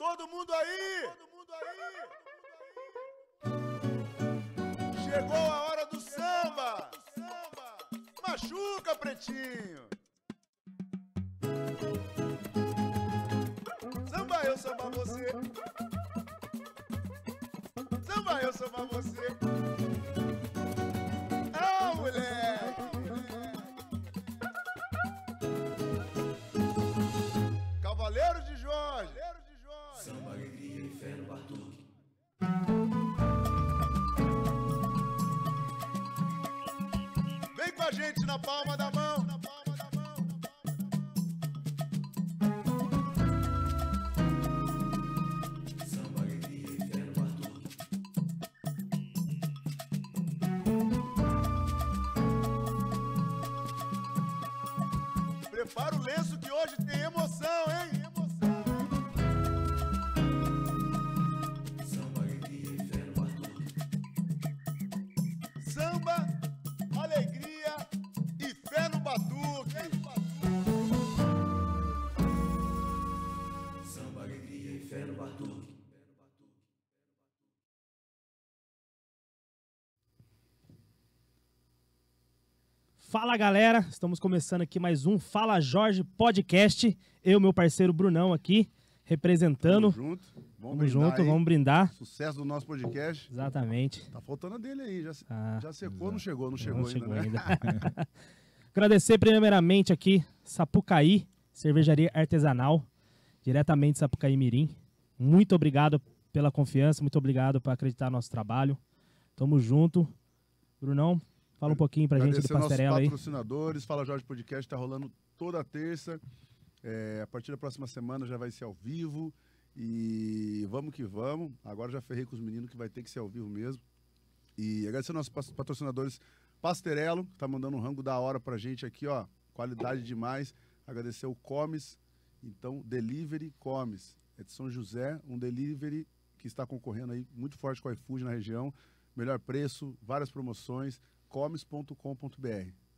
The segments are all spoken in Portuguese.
todo mundo aí! Todo mundo aí! Chegou a hora do samba! Machuca, pretinho! Samba eu, samba você! Samba eu, samba você! gente na palma da mão. Fala galera, estamos começando aqui mais um Fala Jorge Podcast. Eu, meu parceiro Brunão aqui, representando. Tamo junto. Vamos Tamo brindar junto, aí. vamos brindar. Sucesso do nosso podcast. Exatamente. Tá faltando a dele aí, já, ah, já secou, exato. não chegou, não chegou não ainda. Chegou né? ainda. Agradecer primeiramente aqui Sapucaí, cervejaria artesanal, diretamente de Sapucaí Mirim. Muito obrigado pela confiança, muito obrigado por acreditar no nosso trabalho. Tamo junto. Brunão, Fala um pouquinho pra gente do Pastarela aí. patrocinadores, Fala Jorge Podcast, tá rolando toda terça. É, a partir da próxima semana já vai ser ao vivo. E vamos que vamos. Agora já ferrei com os meninos que vai ter que ser ao vivo mesmo. E agradecer aos nossos patrocinadores Pasterello que tá mandando um rango da hora pra gente aqui, ó. Qualidade demais. Agradecer o Comes. Então, Delivery Comes. É de São José, um delivery que está concorrendo aí muito forte com o iFood na região. Melhor preço, várias promoções comes.com.br.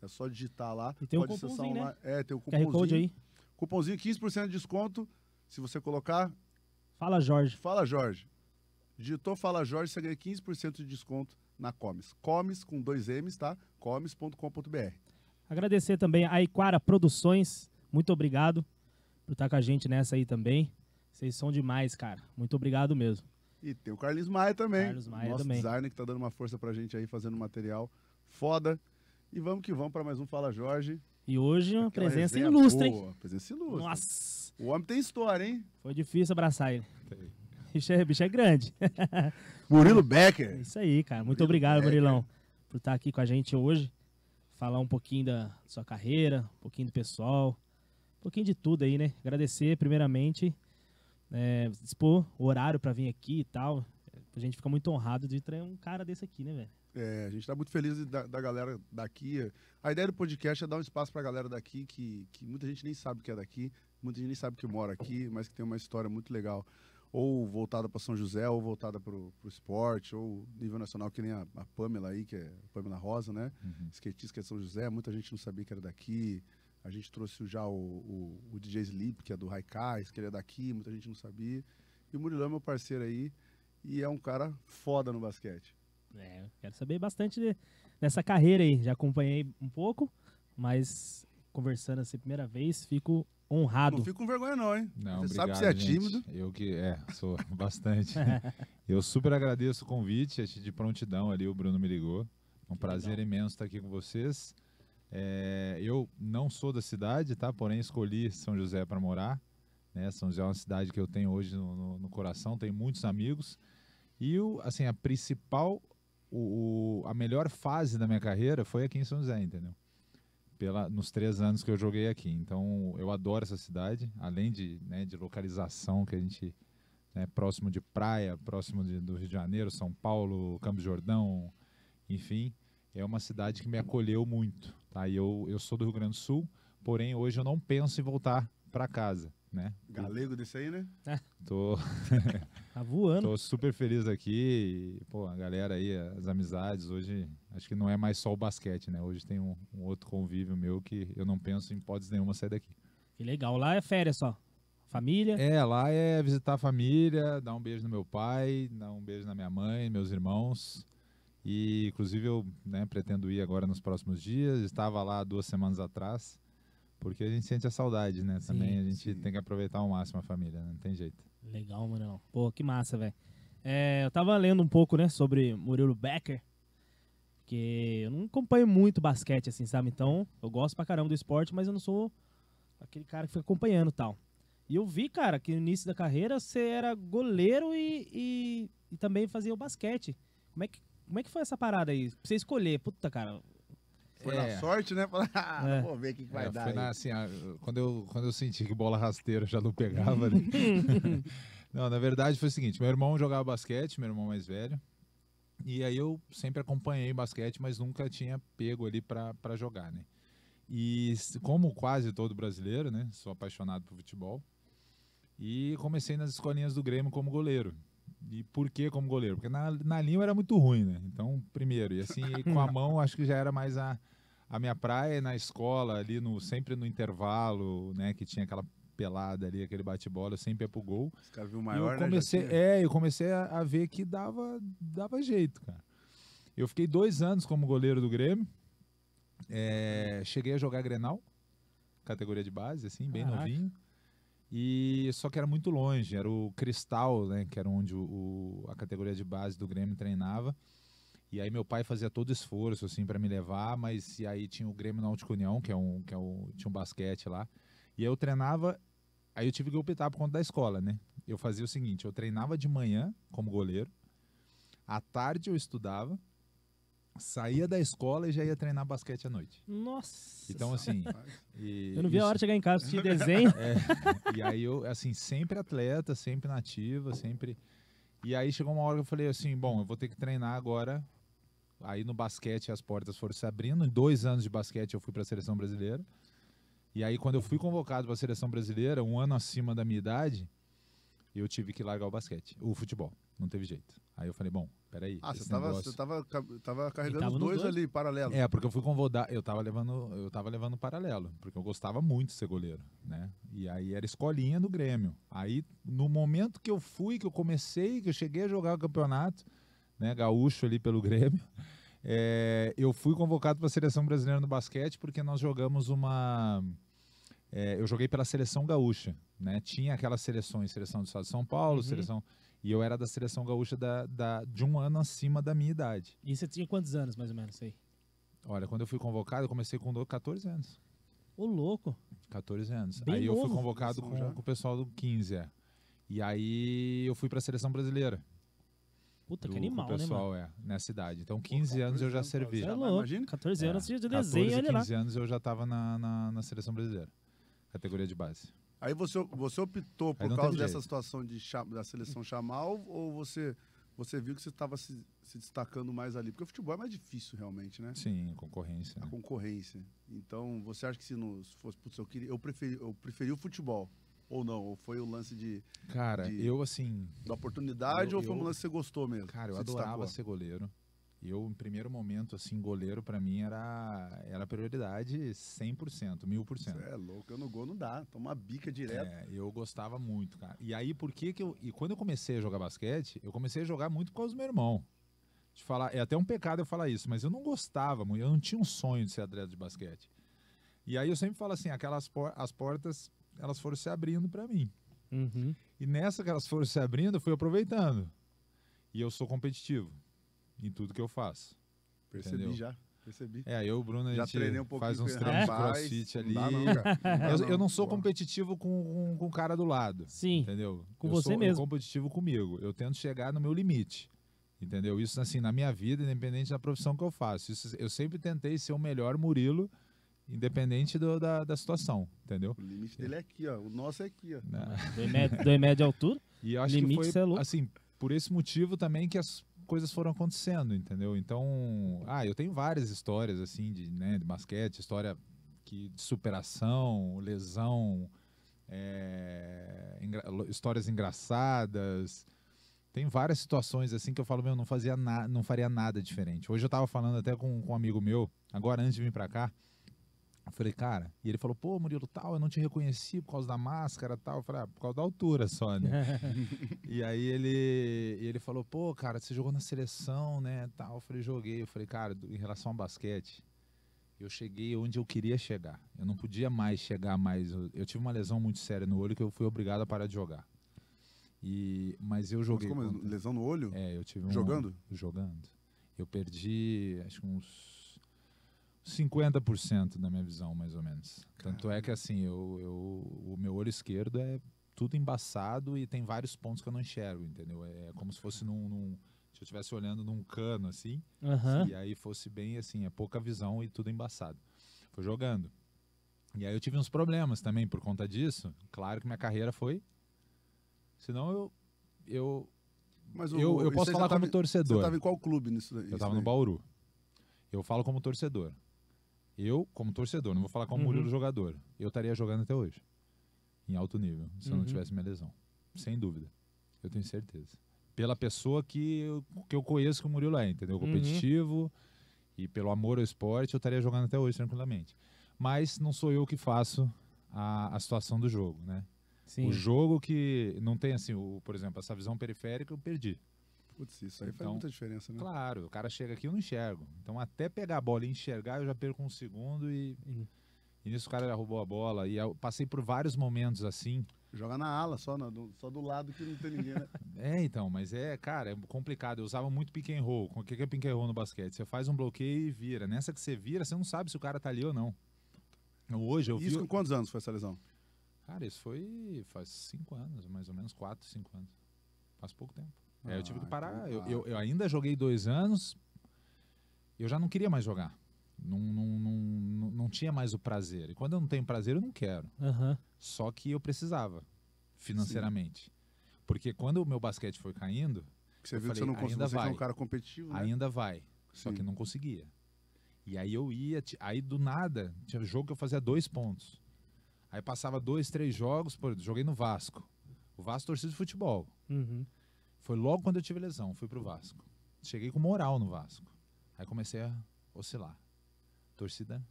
É só digitar lá. E tem pode um acessar Né? É, tem o um cupomzinho. QR Code aí. Cupomzinho 15% de desconto. Se você colocar. Fala Jorge. Fala Jorge. Digitou Fala Jorge, você ganha 15% de desconto na Comes. Comes com dois M's, tá? Comes.com.br. Agradecer também a Iquara Produções. Muito obrigado por estar tá com a gente nessa aí também. Vocês são demais, cara. Muito obrigado mesmo. E tem o Carlos Maia também. Carlos Maia nosso também. designer que tá dando uma força pra gente aí, fazendo material foda. E vamos que vamos para mais um Fala Jorge. E hoje uma presença ilustre, boa, hein? Presença ilustre. Nossa! O homem tem história, hein? Foi difícil abraçar ele. Bicho é, bicho é grande. Murilo Becker. É isso aí, cara. Muito Murilo obrigado, Becker. Murilão, por estar aqui com a gente hoje. Falar um pouquinho da sua carreira, um pouquinho do pessoal, um pouquinho de tudo aí, né? Agradecer, primeiramente, é, dispor o horário para vir aqui e tal. A gente fica muito honrado de ter um cara desse aqui, né, velho? É, a gente está muito feliz da, da, galera daqui. A ideia do podcast é dar um espaço para a galera daqui, que, que muita gente nem sabe que é daqui, muita gente nem sabe que mora aqui, mas que tem uma história muito legal. Ou voltada para São José, ou voltada para o esporte, ou nível nacional, que nem a, a Pamela aí, que é Pamela Rosa, né? Uhum. Skatista que é de São José, muita gente não sabia que era daqui. A gente trouxe já o, o, o DJ Sleep, que é do Raikais, que ele é daqui, muita gente não sabia. E o Murilão é meu parceiro aí, e é um cara foda no basquete. É, quero saber bastante de, dessa carreira aí. Já acompanhei um pouco, mas conversando assim primeira vez, fico honrado. Não fico com vergonha não, hein? Não, você obrigado, sabe que você é tímido. Gente. Eu que, é, sou bastante. eu super agradeço o convite, achei de prontidão ali, o Bruno me ligou. Um que prazer legal. imenso estar aqui com vocês. É, eu não sou da cidade, tá? Porém, escolhi São José para morar. Né? São José é uma cidade que eu tenho hoje no, no, no coração, tenho muitos amigos. E o, assim, a principal o, o, a melhor fase da minha carreira foi aqui em São José, entendeu? Pela, nos três anos que eu joguei aqui. Então, eu adoro essa cidade, além de, né, de localização que a gente né, próximo de praia, próximo de, do Rio de Janeiro, São Paulo, Campos Jordão, enfim, é uma cidade que me acolheu muito. Tá? E eu, eu sou do Rio Grande do Sul, porém hoje eu não penso em voltar para casa, né? Galego desse aí, né? Tô. Tá voando. Tô super feliz aqui. pô, a galera aí, as amizades, hoje acho que não é mais só o basquete, né? Hoje tem um, um outro convívio meu que eu não penso em hipótese nenhuma sair daqui. Que legal. Lá é férias só. Família? É, lá é visitar a família, dar um beijo no meu pai, dar um beijo na minha mãe, meus irmãos. E, inclusive, eu né, pretendo ir agora nos próximos dias. Estava lá duas semanas atrás, porque a gente sente a saudade, né? Também sim, a gente sim. tem que aproveitar ao máximo a família, né? não tem jeito. Legal, Murilo. Pô, que massa, velho. É, eu tava lendo um pouco, né, sobre Murilo Becker, que eu não acompanho muito basquete, assim, sabe? Então, eu gosto pra caramba do esporte, mas eu não sou aquele cara que fica acompanhando tal. E eu vi, cara, que no início da carreira você era goleiro e, e, e também fazia o basquete. Como é, que, como é que foi essa parada aí? Pra você escolher, puta, cara, foi é. na sorte, né? Falar, ah, é. vou ver o que, que vai é, dar. Foi na, assim, quando, eu, quando eu senti que bola rasteira já não pegava. Né? não, na verdade foi o seguinte: meu irmão jogava basquete, meu irmão mais velho. E aí eu sempre acompanhei basquete, mas nunca tinha pego ali para jogar, né? E como quase todo brasileiro, né? Sou apaixonado por futebol. E comecei nas escolinhas do Grêmio como goleiro. E por que como goleiro? Porque na, na linha era muito ruim, né? Então, primeiro. E assim, e com a mão, acho que já era mais a, a minha praia na escola, ali no, sempre no intervalo, né? Que tinha aquela pelada ali, aquele bate-bola, sempre é pro gol. Os caras viram maior, eu né, comecei, né, É, eu comecei a, a, ver que dava, dava jeito, cara. Eu fiquei dois anos como goleiro do Grêmio. É, cheguei a jogar Grenal, categoria de base, assim, bem Caraca. novinho. E só que era muito longe, era o Cristal, né, que era onde o, o, a categoria de base do Grêmio treinava. E aí meu pai fazia todo esforço assim para me levar, mas e aí tinha o Grêmio Náutico União, que é um que é um, tinha um basquete lá. E aí eu treinava, aí eu tive que optar por conta da escola, né? Eu fazia o seguinte, eu treinava de manhã como goleiro, à tarde eu estudava Saía da escola e já ia treinar basquete à noite. Nossa! Então, assim. E, eu não via a hora de chegar em casa assistir desenho. É, e aí eu, assim, sempre atleta, sempre nativa, sempre. E aí chegou uma hora que eu falei assim: bom, eu vou ter que treinar agora. Aí no basquete as portas foram se abrindo. Em dois anos de basquete eu fui para a seleção brasileira. E aí, quando eu fui convocado para a seleção brasileira, um ano acima da minha idade, eu tive que largar o basquete, o futebol. Não teve jeito. Aí eu falei, bom, peraí. Ah, você estava negócio... Você tava, tava carregando os dois, dois, ali, paralelo. É, porque eu fui convocado eu estava levando, eu tava levando paralelo, porque eu gostava muito de ser goleiro, né? E aí era escolinha no Grêmio. Aí, no momento que eu fui, que eu comecei, que eu cheguei a jogar o campeonato, né, gaúcho ali pelo Grêmio, é, eu fui convocado para a seleção brasileira no basquete porque nós jogamos uma. É, eu joguei pela seleção gaúcha, né? Tinha aquelas seleções, seleção do estado de São Paulo, uhum. seleção. E eu era da seleção gaúcha da, da, de um ano acima da minha idade. E você tinha quantos anos, mais ou menos, aí? Olha, quando eu fui convocado, eu comecei com 14 anos. Ô, louco! 14 anos. Bem aí eu fui convocado assim, com, com, o pessoal do 15, é. E aí eu fui pra seleção brasileira. Puta, do, que animal, né pessoal, né, mano? é, nessa idade. Então, 15 Pô, anos eu já servi. Você tá tá, Imagina. 14 anos é, de desenho, 14, 15 lá. anos eu já tava na, na, na seleção brasileira. Categoria de base. Aí você, você optou por causa dessa jeito. situação de da seleção chamar ou, você você viu que você estava se, se, destacando mais ali? Porque o futebol é mais difícil realmente, né? Sim, concorrência. A né? concorrência. Então, você acha que se, não, se fosse, putz, eu, queria, eu, preferi, eu preferi o futebol? Ou não? Ou foi o lance de. Cara, de, eu assim. Da oportunidade eu, ou foi um lance que você gostou mesmo? Cara, eu adorava destacou? ser goleiro. E eu, em primeiro momento, assim, goleiro para mim era, era prioridade 100%, 1000%. cento é louco, eu no gol não dá, toma bica direto. É, eu gostava muito, cara. E aí, por que que eu... E quando eu comecei a jogar basquete, eu comecei a jogar muito por causa do meu irmão. De falar, é até um pecado eu falar isso, mas eu não gostava muito, eu não tinha um sonho de ser atleta de basquete. E aí eu sempre falo assim, aquelas por... as portas, elas foram se abrindo para mim. Uhum. E nessa que elas foram se abrindo, eu fui aproveitando. E eu sou competitivo em tudo que eu faço. Percebi entendeu? já. Percebi. É, eu, Bruno, já treinei um faz uns treinos rapaz, é. crossfit ali. Não não, eu, não, eu, não sou competitivo com, com, o cara do lado. Sim. Entendeu? Com eu você sou mesmo. competitivo comigo. Eu tento chegar no meu limite. Entendeu? Isso, assim, na minha vida, independente da profissão que eu faço. Isso, eu sempre tentei ser o melhor Murilo, independente do, da, da situação. Entendeu? O limite dele é aqui, ó. O nosso é aqui, ó. Dois média altura. E eu acho limite que foi, é assim, por esse motivo também que as coisas foram acontecendo, entendeu? Então, ah, eu tenho várias histórias assim de, né, de basquete, história que de superação, lesão, é, engra histórias engraçadas. Tem várias situações assim que eu falo, meu, não fazia na, não faria nada diferente. Hoje eu estava falando até com, com um amigo meu, agora antes de vir para cá, eu falei, cara, e ele falou, pô, Murilo, tal, eu não te reconheci por causa da máscara, tal. Eu falei, ah, por causa da altura só, né? e aí ele, ele falou, pô, cara, você jogou na seleção, né, tal. Eu falei, joguei. Eu falei, cara, em relação ao basquete, eu cheguei onde eu queria chegar. Eu não podia mais chegar mais. Eu tive uma lesão muito séria no olho que eu fui obrigado a parar de jogar. E, mas eu joguei. Mas como, contra... lesão no olho? É, eu tive um... Jogando? Jogando. Eu perdi, acho que uns 50% da minha visão, mais ou menos. Caramba. Tanto é que, assim, eu, eu, o meu olho esquerdo é tudo embaçado e tem vários pontos que eu não enxergo, entendeu? É, é como se fosse num, num se eu estivesse olhando num cano assim, uhum. e aí fosse bem assim, é pouca visão e tudo embaçado. Foi jogando. E aí eu tive uns problemas também por conta disso. Claro que minha carreira foi. Senão eu eu Mas o, eu, eu posso falar tava, como torcedor. Você estava em qual clube nisso daí? Eu estava no Bauru. Eu falo como torcedor. Eu, como torcedor, não vou falar como uhum. Murilo jogador, eu estaria jogando até hoje. Em alto nível, se uhum. eu não uhum. tivesse minha lesão. Sem dúvida. Eu tenho certeza. Pela pessoa que eu, que eu conheço que o Murilo é, entendeu? Uhum. Competitivo uhum. e pelo amor ao esporte, eu estaria jogando até hoje tranquilamente. Mas não sou eu que faço a, a situação do jogo, né? Sim. O jogo que não tem assim, o, por exemplo, essa visão periférica eu perdi. Putz, isso aí então, faz muita diferença, né? Claro, o cara chega aqui e eu não enxergo. Então, até pegar a bola e enxergar, eu já perco um segundo e. Uhum. E nisso o cara já roubou a bola. E eu passei por vários momentos assim. Joga na ala, só, na, do, só do lado que não tem ninguém, né? é, então, mas é, cara, é complicado. Eu usava muito pick and roll. O que é pick and roll no basquete? Você faz um bloqueio e vira. Nessa que você vira, você não sabe se o cara tá ali ou não. Então, hoje eu vi... Isso com quantos anos foi essa lesão? Cara, isso foi faz cinco anos, mais ou menos, quatro, cinco anos. Faz pouco tempo é, eu tive que ah, então parar. Eu, tá. eu, eu, ainda joguei dois anos. Eu já não queria mais jogar. Não, não, não, não tinha mais o prazer. E quando eu não tenho prazer, eu não quero. Uhum. Só que eu precisava, financeiramente. Sim. Porque quando o meu basquete foi caindo. Que você viu falei, que você não conseguiu ser um cara competitivo. Né? Ainda vai. Sim. Só que não conseguia. E aí eu ia. Aí do nada, tinha jogo que eu fazia dois pontos. Aí passava dois, três jogos. Por, joguei no Vasco. O Vasco torcida de futebol. Uhum. Foi logo quando eu tive lesão, fui pro Vasco. Cheguei com moral no Vasco. Aí comecei a oscilar. Torcida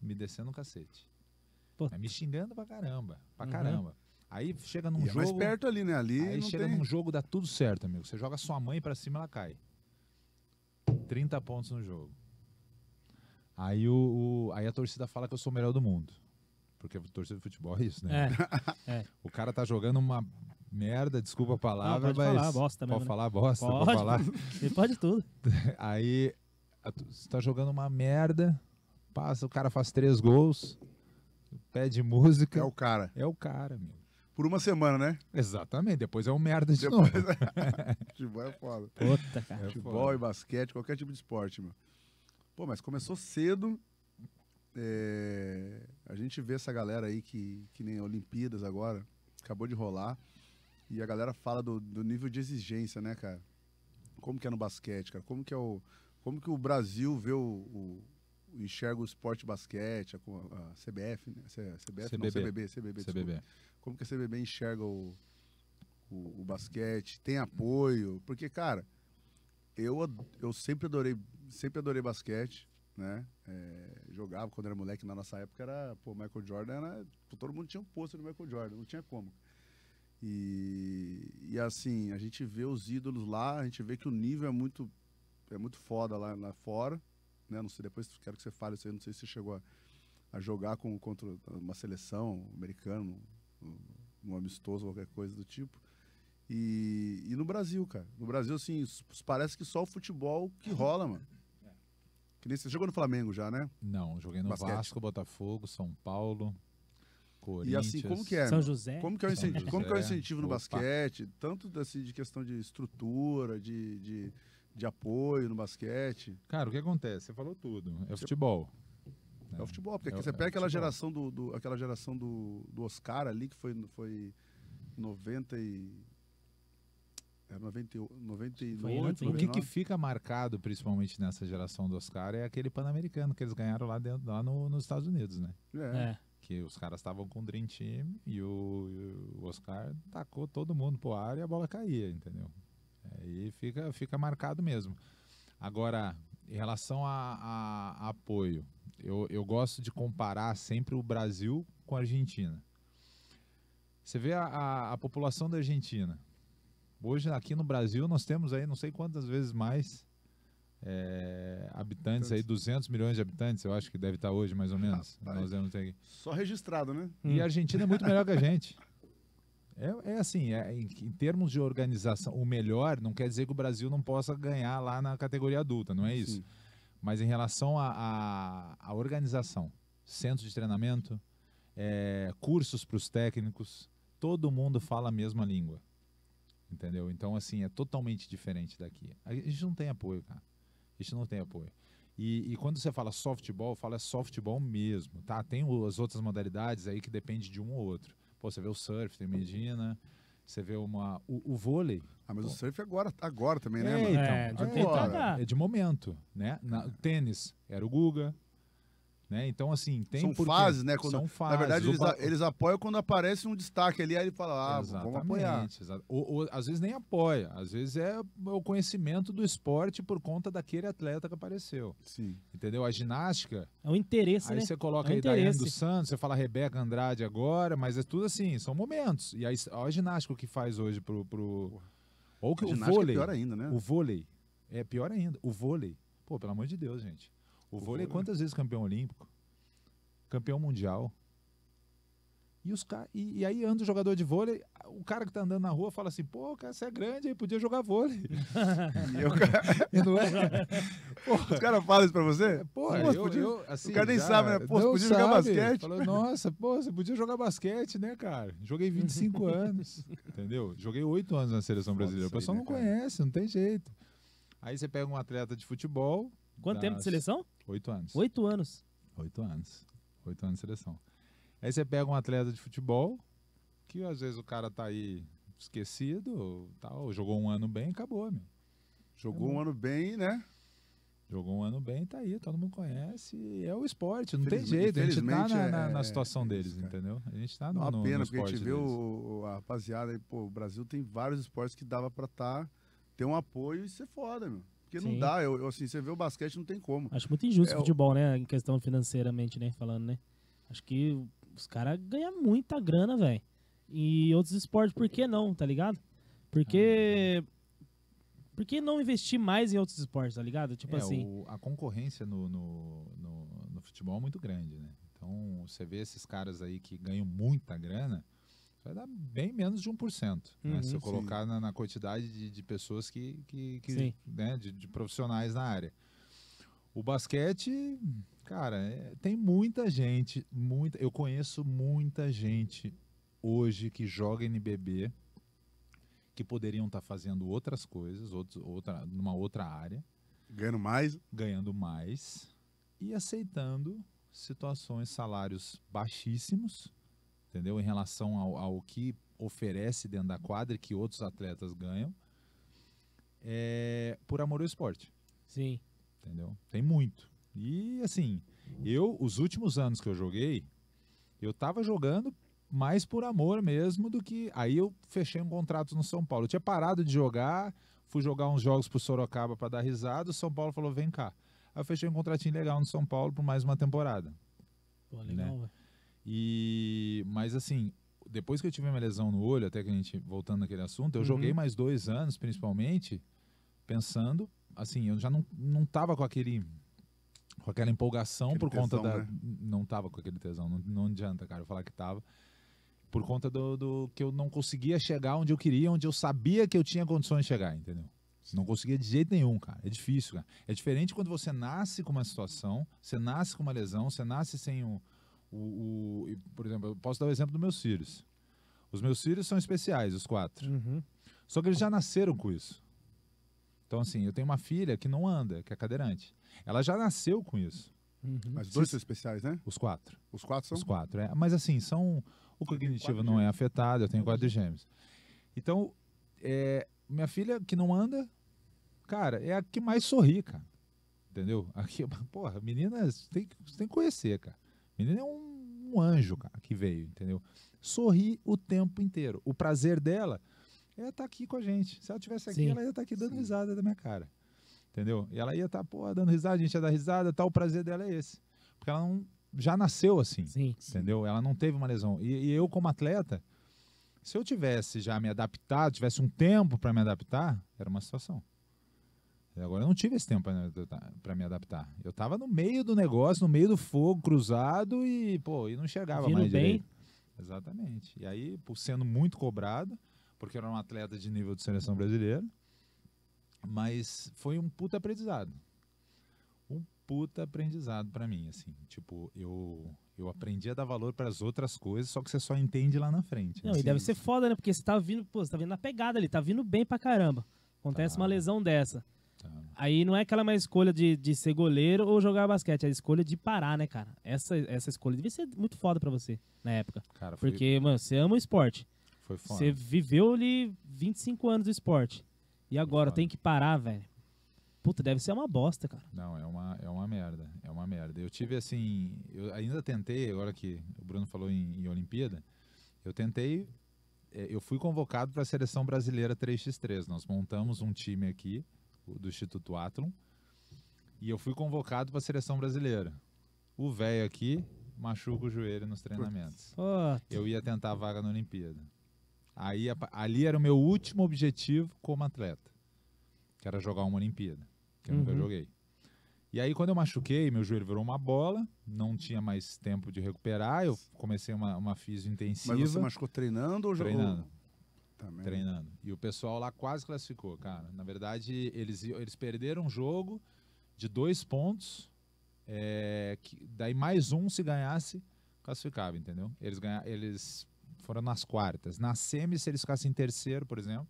me descendo o cacete. Me xingando pra caramba. Pra uhum. caramba. Aí chega num e jogo. É mais perto ali, né? Ali. Aí chega tem... num jogo, dá tudo certo, amigo. Você joga sua mãe pra cima, ela cai. 30 pontos no jogo. Aí, o, o, aí a torcida fala que eu sou o melhor do mundo. Porque torcida de futebol é isso, né? É, é. O cara tá jogando uma merda, desculpa a palavra, não, pode mas. Falar bosta mesmo, pode né? falar bosta, pode, pode falar. Ele pode tudo. Aí você tá jogando uma merda, passa, o cara faz três gols, pede música. É o cara. É o cara, meu. Por uma semana, né? Exatamente, depois é um merda de depois... novo. É- Futebol é foda. Puta, cara. É Futebol e basquete, qualquer tipo de esporte, meu. Pô, mas começou cedo. É... A gente vê essa galera aí que, que nem Olimpíadas agora, acabou de rolar. E a galera fala do, do nível de exigência, né, cara? Como que é no basquete, cara? Como que é o. Como que o Brasil vê o, o enxerga o esporte basquete, a, a CBF, né? CBF, CBB. Não, CBB, CBB, CBB. Como que a CBB enxerga o, o, o, basquete? Tem apoio? Porque, cara, eu, eu sempre adorei, sempre adorei basquete, né? É, jogava quando era moleque, na nossa época era, pô, Michael Jordan era, todo mundo tinha um posto no Michael Jordan, não tinha como. E, e assim, a gente vê os ídolos lá, a gente vê que o nível é muito, é muito foda lá, lá fora. Né? Não sei, depois quero que você fale isso aí, não sei se você chegou a, a jogar com, contra uma seleção americana, um, um amistoso, qualquer coisa do tipo. E, e, no Brasil, cara. No Brasil, assim, parece que só o futebol que rola, mano. É. Que nem você jogou no Flamengo já, né? Não, joguei no Basquete. Vasco, Botafogo, São Paulo. E assim, como que é? São José. Como que é o incentivo, como que é o incentivo no basquete? Tanto assim, de questão de estrutura, de, de, de apoio no basquete. Cara, o que acontece? Você falou tudo. É o futebol. É o futebol, porque é aqui É você pega é aquela geração do, do- aquela geração do, do Oscar ali, que foi, foi 90 e... Era 90, 98, Foi O que, que fica marcado, principalmente nessa geração do Oscar, é aquele Pan-Americano que eles ganharam lá, dentro, lá no- nos Estados Unidos, né? É. É que os caras estavam com o Dream Team e o, e o, Oscar tacou todo mundo pro ar e a bola caía, entendeu? Aí fica, fica marcado mesmo. Agora, em relação a, a, a apoio, eu, eu gosto de comparar sempre o Brasil com a Argentina. Você vê a, a, a população da Argentina. Hoje aqui no Brasil nós temos aí não sei quantas vezes mais é, habitantes, aí, 200 milhões de habitantes, eu acho que deve estar tá hoje, mais ou menos. nós vamos ter Só registrado, né? E a Argentina é muito melhor que a gente. É, é assim, é, em, em, termos de organização, o melhor não quer dizer que o Brasil não possa ganhar lá na categoria adulta, não é isso? Sim. Mas em relação à organização, centros de treinamento, é, cursos para os técnicos, todo mundo fala a mesma língua. Entendeu? Então, assim, é totalmente diferente daqui. A gente não tem apoio, cara isso gente não tem apoio. E, e, quando você fala softball, fala é softball mesmo, tá? Tem as outras modalidades aí que depende de um ou outro. Pô, você vê o surf, tem Medina, você vê uma, o, o vôlei. Ah, mas pô. o surf agora, agora também, né, é, mano? É, então, é, agora. é de momento, né? Na, tênis, era o Guga, né? Então, assim, tem. São porque... fases, né? Quando, São fases. Na verdade, eles, eles, apoiam quando aparece um destaque ali, aí ele fala, ah, Exatamente, vamos apoiar. Ou, ou, às vezes nem apoia, às vezes é o conhecimento do esporte por conta daquele atleta que apareceu. Sim. Entendeu? A ginástica. É o interesse. Aí né? você coloca é aí Daiane dos Santos, você fala Rebeca Andrade agora, mas é tudo assim, são momentos. E aí, olha a ginástica que faz hoje pro. pro... Ou que o é vôlei. É pior ainda, né? O vôlei. É pior ainda. O vôlei. Pô, pelo amor de Deus, gente. O, o vôlei, né? quantas vezes campeão olímpico? Campeão mundial. E, os ca... e, e, aí anda o jogador de vôlei, o cara que tá andando na rua fala assim, pô, cara, você é grande, aí podia jogar vôlei. e eu, não é? Os caras falam isso pra você? Pô, eu, podia... eu, assim, o cara nem já... sabe, né? Pô, você podia sabe. jogar basquete. Falou, Nossa, pô, você podia jogar basquete, né, cara? Joguei 25 anos, entendeu? Joguei 8 anos na seleção brasileira. O pessoal aí, né, não cara? conhece, não tem jeito. Aí você pega um atleta de futebol, Quanto das... tempo de seleção? Oito anos. Oito anos. Oito anos. Oito anos de seleção. Aí você pega um atleta de futebol, que às vezes o cara tá aí esquecido, tal, jogou um ano bem e acabou, meu. Jogou é um ano bem, né? Jogou um ano bem, tá aí, todo mundo conhece. É o esporte, não tem jeito. A gente tá na, na, na é situação é, deles, entendeu? A gente tá é no. Não é pena, no porque a gente vê o, a rapaziada aí, pô, o Brasil tem vários esportes que dava pra tá, ter um apoio e ser foda, meu. Porque Sim. não dá, eu, eu, assim, você vê o basquete, não tem como. Acho muito injusto é, o futebol, né? Em questão financeiramente, né? Falando, né? Acho que os caras ganham muita grana, velho. E outros esportes, por que não, tá ligado? Porque. Ah. Por que não investir mais em outros esportes, tá ligado? Tipo é, assim. O, a concorrência no, no, no, no futebol é muito grande, né? Então, você vê esses caras aí que ganham muita grana vai dar bem menos de 1%. Né? Uhum, né? Se eu colocar na, na quantidade de, de, pessoas que, que, que né? de, de, profissionais na área. O basquete, cara, é, tem muita gente, muita, eu conheço muita gente hoje que joga NBB que poderiam estar tá fazendo outras coisas, outros, outra, numa outra área. Ganhando mais? Ganhando mais e aceitando situações, salários baixíssimos entendeu? Em relação ao, ao que oferece dentro da quadra e que outros atletas ganham, é, por amor ao esporte. Sim. Entendeu? Tem muito. E assim, eu, os últimos anos que eu joguei, eu tava jogando mais por amor mesmo do que. Aí eu fechei um contrato no São Paulo. Eu tinha parado de jogar, fui jogar uns jogos pro Sorocaba para dar risada, o São Paulo falou: vem cá. Aí eu fechei um contratinho legal no São Paulo por mais uma temporada. Pô, né? legal, né? E, mas assim, depois que eu tive uma lesão no olho, até que a gente voltando naquele assunto, eu uhum. joguei mais dois anos, principalmente, pensando, assim, eu já não, não tava com aquele com aquela empolgação aquele por tesão, conta da né? não tava com aquele tesão, não, não adianta, cara, eu falar que tava por conta do, do, que eu não conseguia chegar onde eu queria, onde eu sabia que eu tinha condições de chegar, entendeu? Não conseguia de jeito nenhum, cara. É difícil, cara. É diferente quando você nasce com uma situação, você nasce com uma lesão, você nasce sem o, o, o, por exemplo, eu posso dar o exemplo dos meus filhos. Os meus filhos são especiais, os quatro. Uhum. Só que eles já nasceram com isso. Então, assim, eu tenho uma filha que não anda, que é cadeirante. Ela já nasceu com isso. Uhum. Mas dois são especiais, né? Os quatro. Os quatro são? Os quatro, é. Mas assim, são. O cognitivo não é afetado, eu tenho quatro gêmeos. Então, é, minha filha que não anda, cara, é a que mais sorri, cara. Entendeu? Aqui, porra, meninas tem, tem que conhecer, cara. Menina é um, um anjo, cara, que veio, entendeu? Sorri o tempo inteiro. O prazer dela é estar tá aqui com a gente. Se ela tivesse aqui, Sim. ela ia estar tá aqui dando Sim. risada da minha cara. Entendeu? E ela ia estar, tá, pô, dando risada, a gente ia dar risada, tal, o prazer dela é esse. Porque ela não, já nasceu assim. Sim. Entendeu? Ela não teve uma lesão. E, e, eu, como atleta, se eu tivesse já me adaptado, tivesse um tempo para me adaptar, era uma situação. Agora eu não tive esse tempo para me adaptar. Eu tava no meio do negócio, no meio do fogo, cruzado e, pô, e não chegava Vindo mais bem. direito. Exatamente. E aí, por sendo muito cobrado, porque era um atleta de nível de seleção brasileira, mas foi um puta aprendizado. Um puta aprendizado para mim, assim. Tipo, eu eu aprendi a dar valor para as outras coisas, só que você só entende lá na frente. Não, assim. e deve ser foda, né? Porque você tá vindo, pô, você tá vindo na pegada ali, tá vindo bem pra caramba. Acontece tá. uma lesão dessa. Tá. Aí não é aquela mais escolha de, de ser goleiro ou jogar basquete, é a escolha de parar, né, cara? Essa, essa escolha devia ser muito foda pra você na época. Cara, foi... Porque, mano, você ama o esporte. Foi foda. Você viveu ali 25 anos do esporte. E agora tem que parar, velho. Puta, deve ser uma bosta, cara. Não, é uma, é uma merda. É uma merda. Eu tive assim. Eu ainda tentei, agora que o Bruno falou em, em Olimpíada, eu tentei. Eh, eu fui convocado para a seleção brasileira 3x3. Nós montamos um time aqui do Instituto Atlon. E eu fui convocado para a seleção brasileira. O velho aqui machuca o joelho nos treinamentos. Eu ia tentar a vaga na Olimpíada. Aí ali era o meu último objetivo como atleta, que era jogar uma Olimpíada, que eu uhum. nunca joguei. E aí quando eu machuquei, meu joelho virou uma bola, não tinha mais tempo de recuperar, eu comecei uma, uma intensiva. Mas você machucou treinando ou jogando? Treinando treinando. E o pessoal lá quase classificou, cara. Na verdade, eles, eles perderam um jogo de dois pontos. É, que, daí mais um se ganhasse, classificava, entendeu? Eles, ganha, eles foram nas quartas. Na semi, se eles ficassem em terceiro, por exemplo,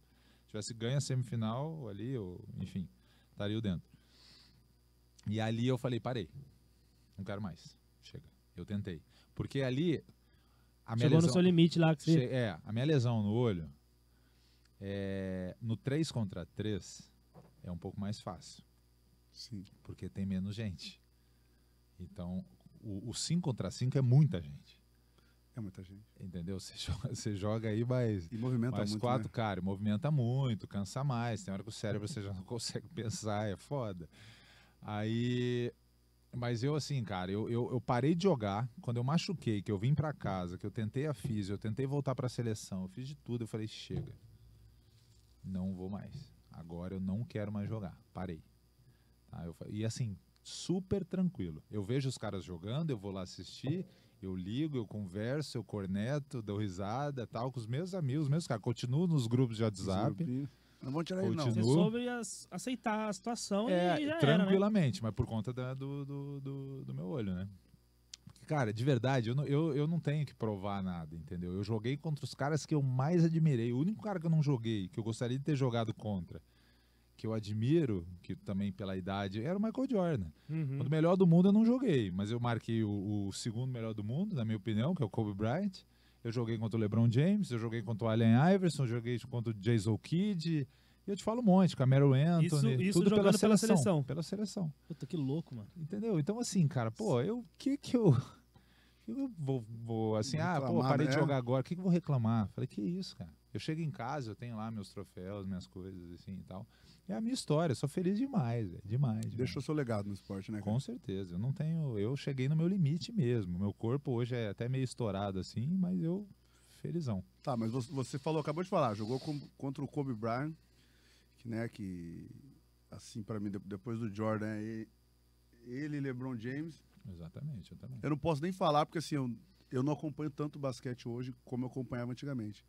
tivesse ganho a semifinal ali, ou, enfim, estaria dentro. E ali eu falei, parei. Não quero mais. Chega. Eu tentei. Porque ali. A minha Chegou lesão, no seu limite lá que você... É, a minha lesão no olho é, no 3 contra 3 é um pouco mais fácil. Sim. Porque tem menos gente. Então, o, 5 contra 5 é muita gente. É muita gente. Entendeu? Você joga, você joga aí mais. E movimenta mais muito. quatro, né? cara, movimenta muito, cansa mais. Tem hora que o cérebro você já não consegue pensar, é foda. Aí. Mas eu, assim, cara, eu, eu, eu, parei de jogar. Quando eu machuquei, que eu vim para casa, que eu tentei a física, eu tentei voltar pra seleção, eu fiz de tudo. Eu falei, chega não vou mais. Agora eu não quero mais jogar. Parei. Tá? Eu, e assim, super tranquilo. Eu vejo os caras jogando, eu vou lá assistir, eu ligo, eu converso, eu corneto, dou risada, tal, com os meus amigos, meus caras. Continuo nos grupos de WhatsApp. Não vou tirar ele, não. É sobre as, aceitar a situação é, e já Tranquilamente, era, né? mas por conta da, do, do, do, do meu olho, né? cara, de verdade, eu não, eu, eu não tenho que provar nada, entendeu? Eu joguei contra os caras que eu mais admirei. O único cara que eu não joguei, que eu gostaria de ter jogado contra, que eu admiro, que também pela idade, era o Michael Jordan. Uhum. O melhor do mundo eu não joguei, mas eu marquei o, o, segundo melhor do mundo, na minha opinião, que é o Kobe Bryant. Eu joguei contra o LeBron James, eu joguei contra o Allen Iverson, eu joguei contra o Jason Kidd. E eu te falo um monte, Camero Anthony, isso, isso tudo pela seleção, pela seleção, pela seleção. Puta, que louco, mano. Entendeu? Então, assim, cara, pô, eu que que eu. Eu vou, vou assim, vou ah, pô, parei né? de jogar agora, o que, que eu vou reclamar? Falei, que isso, cara. Eu chego em casa, eu tenho lá meus troféus, minhas coisas, assim e tal. É a minha história, sou feliz demais, é demais, demais. Deixou seu legado no esporte, né? Cara? Com certeza. Eu não tenho. Eu cheguei no meu limite mesmo. Meu corpo hoje é até meio estourado, assim, mas eu. Felizão. Tá, mas você falou, acabou de falar, jogou com, contra o Kobe Bryant, que, né, que assim, para mim, depois do Jordan, ele e LeBron James. Exatamente, eu também. Eu não posso nem falar, porque assim, eu, eu não acompanho tanto basquete hoje como eu acompanhava antigamente.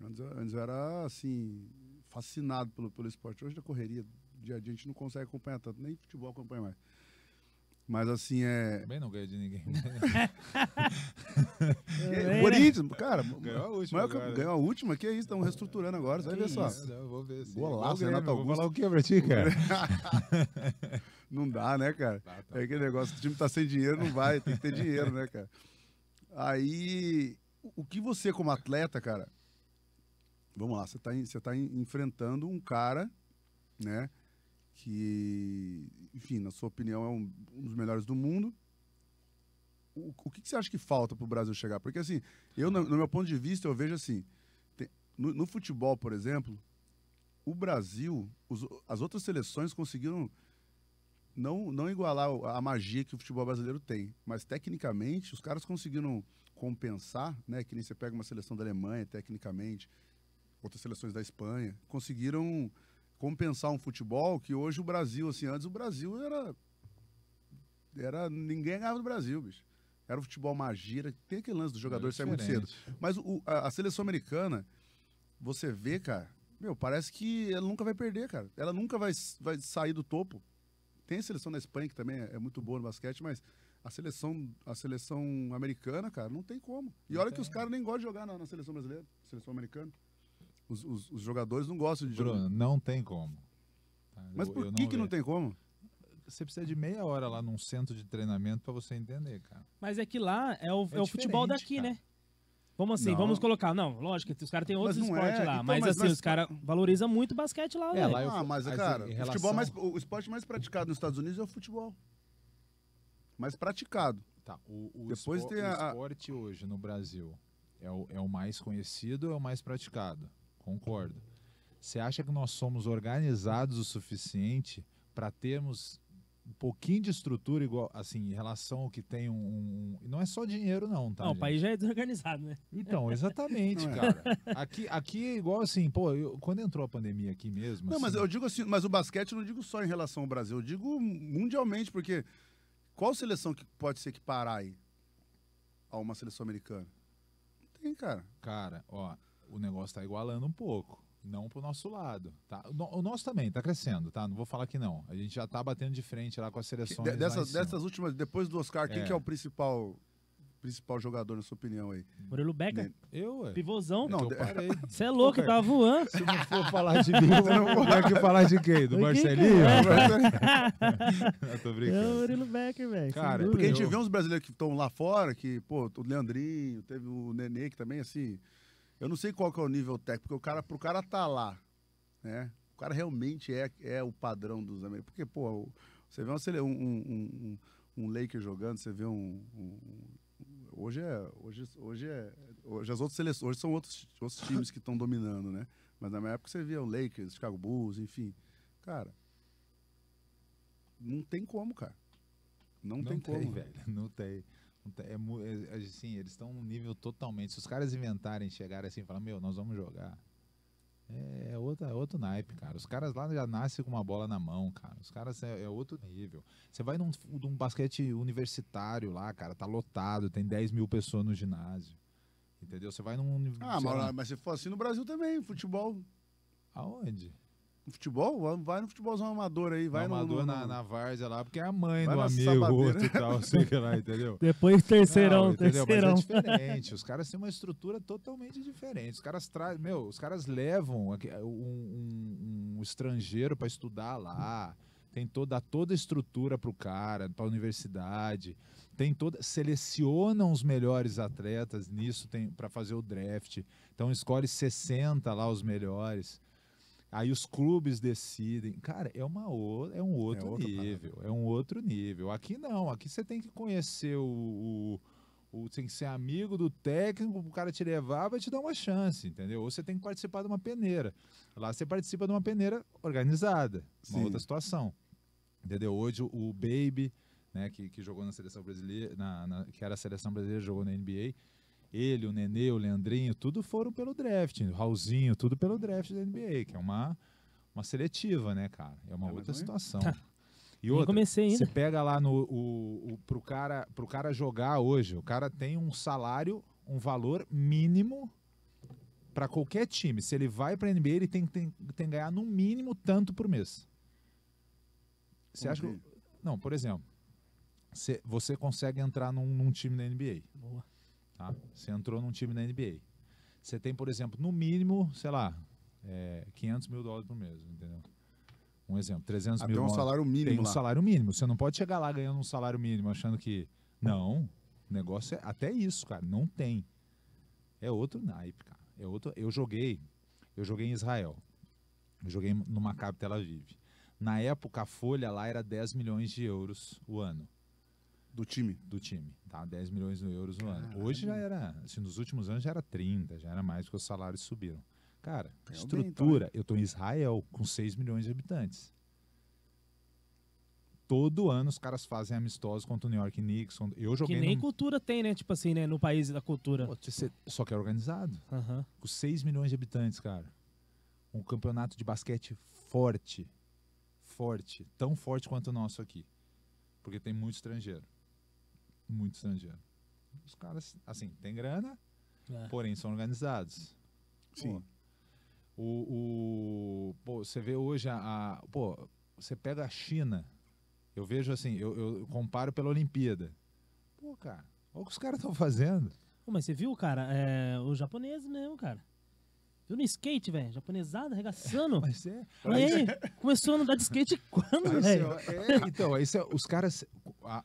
Antes, antes eu era, assim, fascinado pelo, pelo esporte. Hoje, na correria, dia a dia, a gente não consegue acompanhar tanto, nem futebol acompanha mais. Mas assim é. Também não ganha de ninguém. é, Corinthians, cara, ganhou a última. Maior, ganhou a última, que é isso, estamos reestruturando agora. Você vai ver só. vou ver. Sim. Golaço, Renato Augusto. Vou falar o que pra ti, cara? não dá, né, cara? Tá, tá. É aquele negócio, o time tá sem dinheiro, não vai, tem que ter dinheiro, né, cara? Aí, o que você, como atleta, cara, vamos lá, você tá, você tá enfrentando um cara, né? que, enfim, na sua opinião, é um, um dos melhores do mundo. O, o que, que, você acha que falta para o Brasil chegar? Porque, assim, eu, no, no, meu ponto de vista, eu vejo assim: tem, no, no, futebol, por exemplo, o Brasil, os, as outras seleções conseguiram não, não igualar a magia que o futebol brasileiro tem, mas tecnicamente, os caras conseguiram compensar, né? Que nem você pega uma seleção da Alemanha, tecnicamente, outras seleções da Espanha, conseguiram compensar um futebol que hoje o Brasil, assim, antes o Brasil era. era ninguém ganhava do Brasil, bicho. Era o futebol magia, tem aquele lance do jogador é sair muito cedo. Mas o, a, a, seleção americana, você vê, cara, meu, parece que ela nunca vai perder, cara. Ela nunca vai, vai sair do topo. Tem a seleção da Espanha, que também é, é muito boa no basquete, mas a seleção, a seleção americana, cara, não tem como. E olha que os caras nem gostam de jogar na, na seleção brasileira, seleção americana. Os, os, os jogadores não gostam de Bruno, não tem como. Tá? Mas eu, por eu que, não que não tem como? Você precisa de meia hora lá num centro de treinamento para você entender, cara. Mas é que lá é o, é é o futebol daqui, cara. né? Vamos assim, não. vamos colocar. Não, lógico que os caras têm outros esportes é. lá. Então, mas, mas, assim, mas... os caras valorizam muito o basquete lá, é, lá eu... É ah, é mas, cara, relação... o, futebol mais, o esporte mais praticado nos Estados Unidos é o futebol. Mais praticado. Tá, o, o Depois espo... tem a... o esporte hoje no Brasil é o, é o mais conhecido ou é o mais praticado? Concordo. Você acha que nós somos organizados o suficiente para termos um pouquinho de estrutura igual, assim, em relação ao que tem um, um não é só dinheiro não, tá? Não, o país já é desorganizado, né? Então, exatamente, é. cara. Aqui, aqui é igual assim, pô, eu, quando entrou a pandemia aqui mesmo. Não, assim, mas eu digo assim, mas o basquete eu não digo só em relação ao Brasil, eu digo mundialmente, porque qual seleção que pode ser equiparar aí a uma seleção americana? Não tem, cara. Cara, ó, o negócio está igualando um pouco. Não para o nosso lado, tá? O nosso também está crescendo, tá? Não vou falar que não. A gente já está batendo de frente lá com as seleções. De, dessas, dessas últimas, depois do Oscar, é. quem que é o principal principal jogador, na sua opinião aí? Murilo Becker. Eu, ué. Pivôzão. É não, Você é louco, tá voando. Se não for falar de mim, não vou falar de quem? Do Marcelinho? eu é? tô brincando. É o Murilo Becker, velho. Cara, porque a gente vê uns brasileiros que estão lá fora, que, pô, o Leandrinho, teve o Nenê, que também, assim, eu não sei qual que é o nível técnico, porque o cara, pro cara tá lá, né? O cara realmente é, é o padrão dos americanos. Porque, pô, você vê um, um, um, um Lakers jogando, você vê um, um hoje é hoje hoje é hoje as outras seleções hoje são outros, outros times que estão dominando né mas na minha época você via o Lakers Chicago Bulls enfim cara não tem como cara não, não tem, tem, como velho não tem então, é, é, é, assim, eles estão num nível totalmente. Se os caras inventarem, chegarem assim e falar, meu, nós vamos jogar. É, é, outra, é outro naipe, cara. Os caras lá já nascem com uma bola na mão, cara. Os caras é, é outro nível. Você vai num, num, basquete universitário lá, cara, tá lotado, tem 10 mil pessoas no ginásio. Entendeu? Você vai num. Ah, mas, mas se for assim no Brasil também, futebol. Aonde? futebol, vai no futebolzão amador aí, vai no... Amador no, no, na, na várzea lá, porque é a mãe do amigo, outro e tal, sei que lá, entendeu? Depois terceirão, Não, entendeu? terceirão. Mas é diferente, os caras têm uma estrutura totalmente diferente, os caras trazem, meu, os caras levam é, um, um, um estrangeiro para estudar lá, tem toda, toda a estrutura para o cara, para a universidade, tem toda, selecionam os melhores atletas nisso para fazer o draft, então escolhe 60 lá os melhores, Aí os clubes decidem. Cara, é uma o... é um é outro, é nível. Parada. É um outro nível. Aqui não, aqui você tem que conhecer o, o, o tem que ser amigo do técnico, o cara te levar, vai te dar uma chance, entendeu? Ou você tem que participar de uma peneira. Lá você participa de uma peneira organizada, Sim. uma outra situação. Entendeu? Hoje o Baby, né, que, que jogou na seleção brasileira, na, na, que era a seleção brasileira, jogou na NBA ele, o Nenê, o Leandrinho, tudo foram pelo draft. O Raulzinho, tudo pelo draft da NBA, que é uma, uma seletiva, né, cara? É uma é, outra é. situação. E outra, você pega lá no o, o, pro cara, pro cara jogar hoje, o cara tem um salário, um valor mínimo para qualquer time. Se ele vai para NBA, ele tem, que ganhar no mínimo tanto por mês. Você acha que, não, por exemplo, você consegue entrar num, num time da NBA. Boa. Tá? Você entrou num time da NBA. Você tem, por exemplo, no mínimo, sei lá, é, 500 mil dólares por mês, entendeu? Um exemplo, 300 ah, mil. Tem um salário mínimo. Tem um lá. salário mínimo. Você não pode chegar lá ganhando um salário mínimo achando que. Não, o negócio é até isso, cara. Não tem. É outro naipe, cara. É outro. Eu joguei. Eu joguei em Israel. Eu joguei no Maccabi Tel Aviv. Na época, a folha lá era 10 milhões de euros o ano. Do time? Do time, tá? 10 milhões de euros no Caralho. ano. Hoje já era, assim, nos últimos anos já era 30, já era mais, porque os salários subiram. Cara, é estrutura, bem, né? então. eu tô em Israel, com 6 milhões de habitantes. Todo ano os caras fazem amistosos contra o New York Knicks. Eu joguei que nem no... cultura tem, né? Tipo assim, né? No país da cultura. só que é organizado. Uhum. Com 6 milhões de habitantes, cara. Um campeonato de basquete forte. Forte. Tão forte quanto o nosso aqui. Porque tem muito estrangeiro muito estrangeiro. Os caras, assim, tem grana, é. porém são organizados. Sim. Pô, o, o, pô, você vê hoje a, a, Pô, você pega a China. Eu vejo assim, eu, eu comparo pela Olimpíada. Pô, cara, olha o que os caras estão fazendo. Pô, mas você viu, cara, é, os japoneses mesmo, cara no skate, velho. Japonesada, arregaçando. Mas é. Mas... Aí, começou a andar de skate quando, velho? É. é, então, isso é, os caras. A,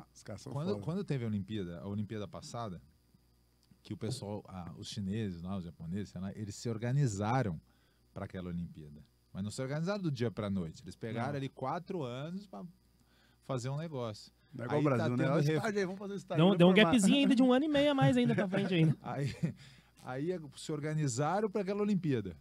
a... Os caras são quando, quando teve a Olimpíada, a Olimpíada passada, que o pessoal, os chineses, não, os japoneses, lá, eles se organizaram para aquela Olimpíada. Mas não se organizaram do dia para noite. Eles pegaram não. ali quatro anos para fazer um negócio. Não é igual o tá Brasil, tá né? Ref... vamos fazer estágio. Deu, deu um gapzinho ainda de um ano e meio a mais ainda para frente ainda. aí, Aí é, se organizaram para aquela Olimpíada.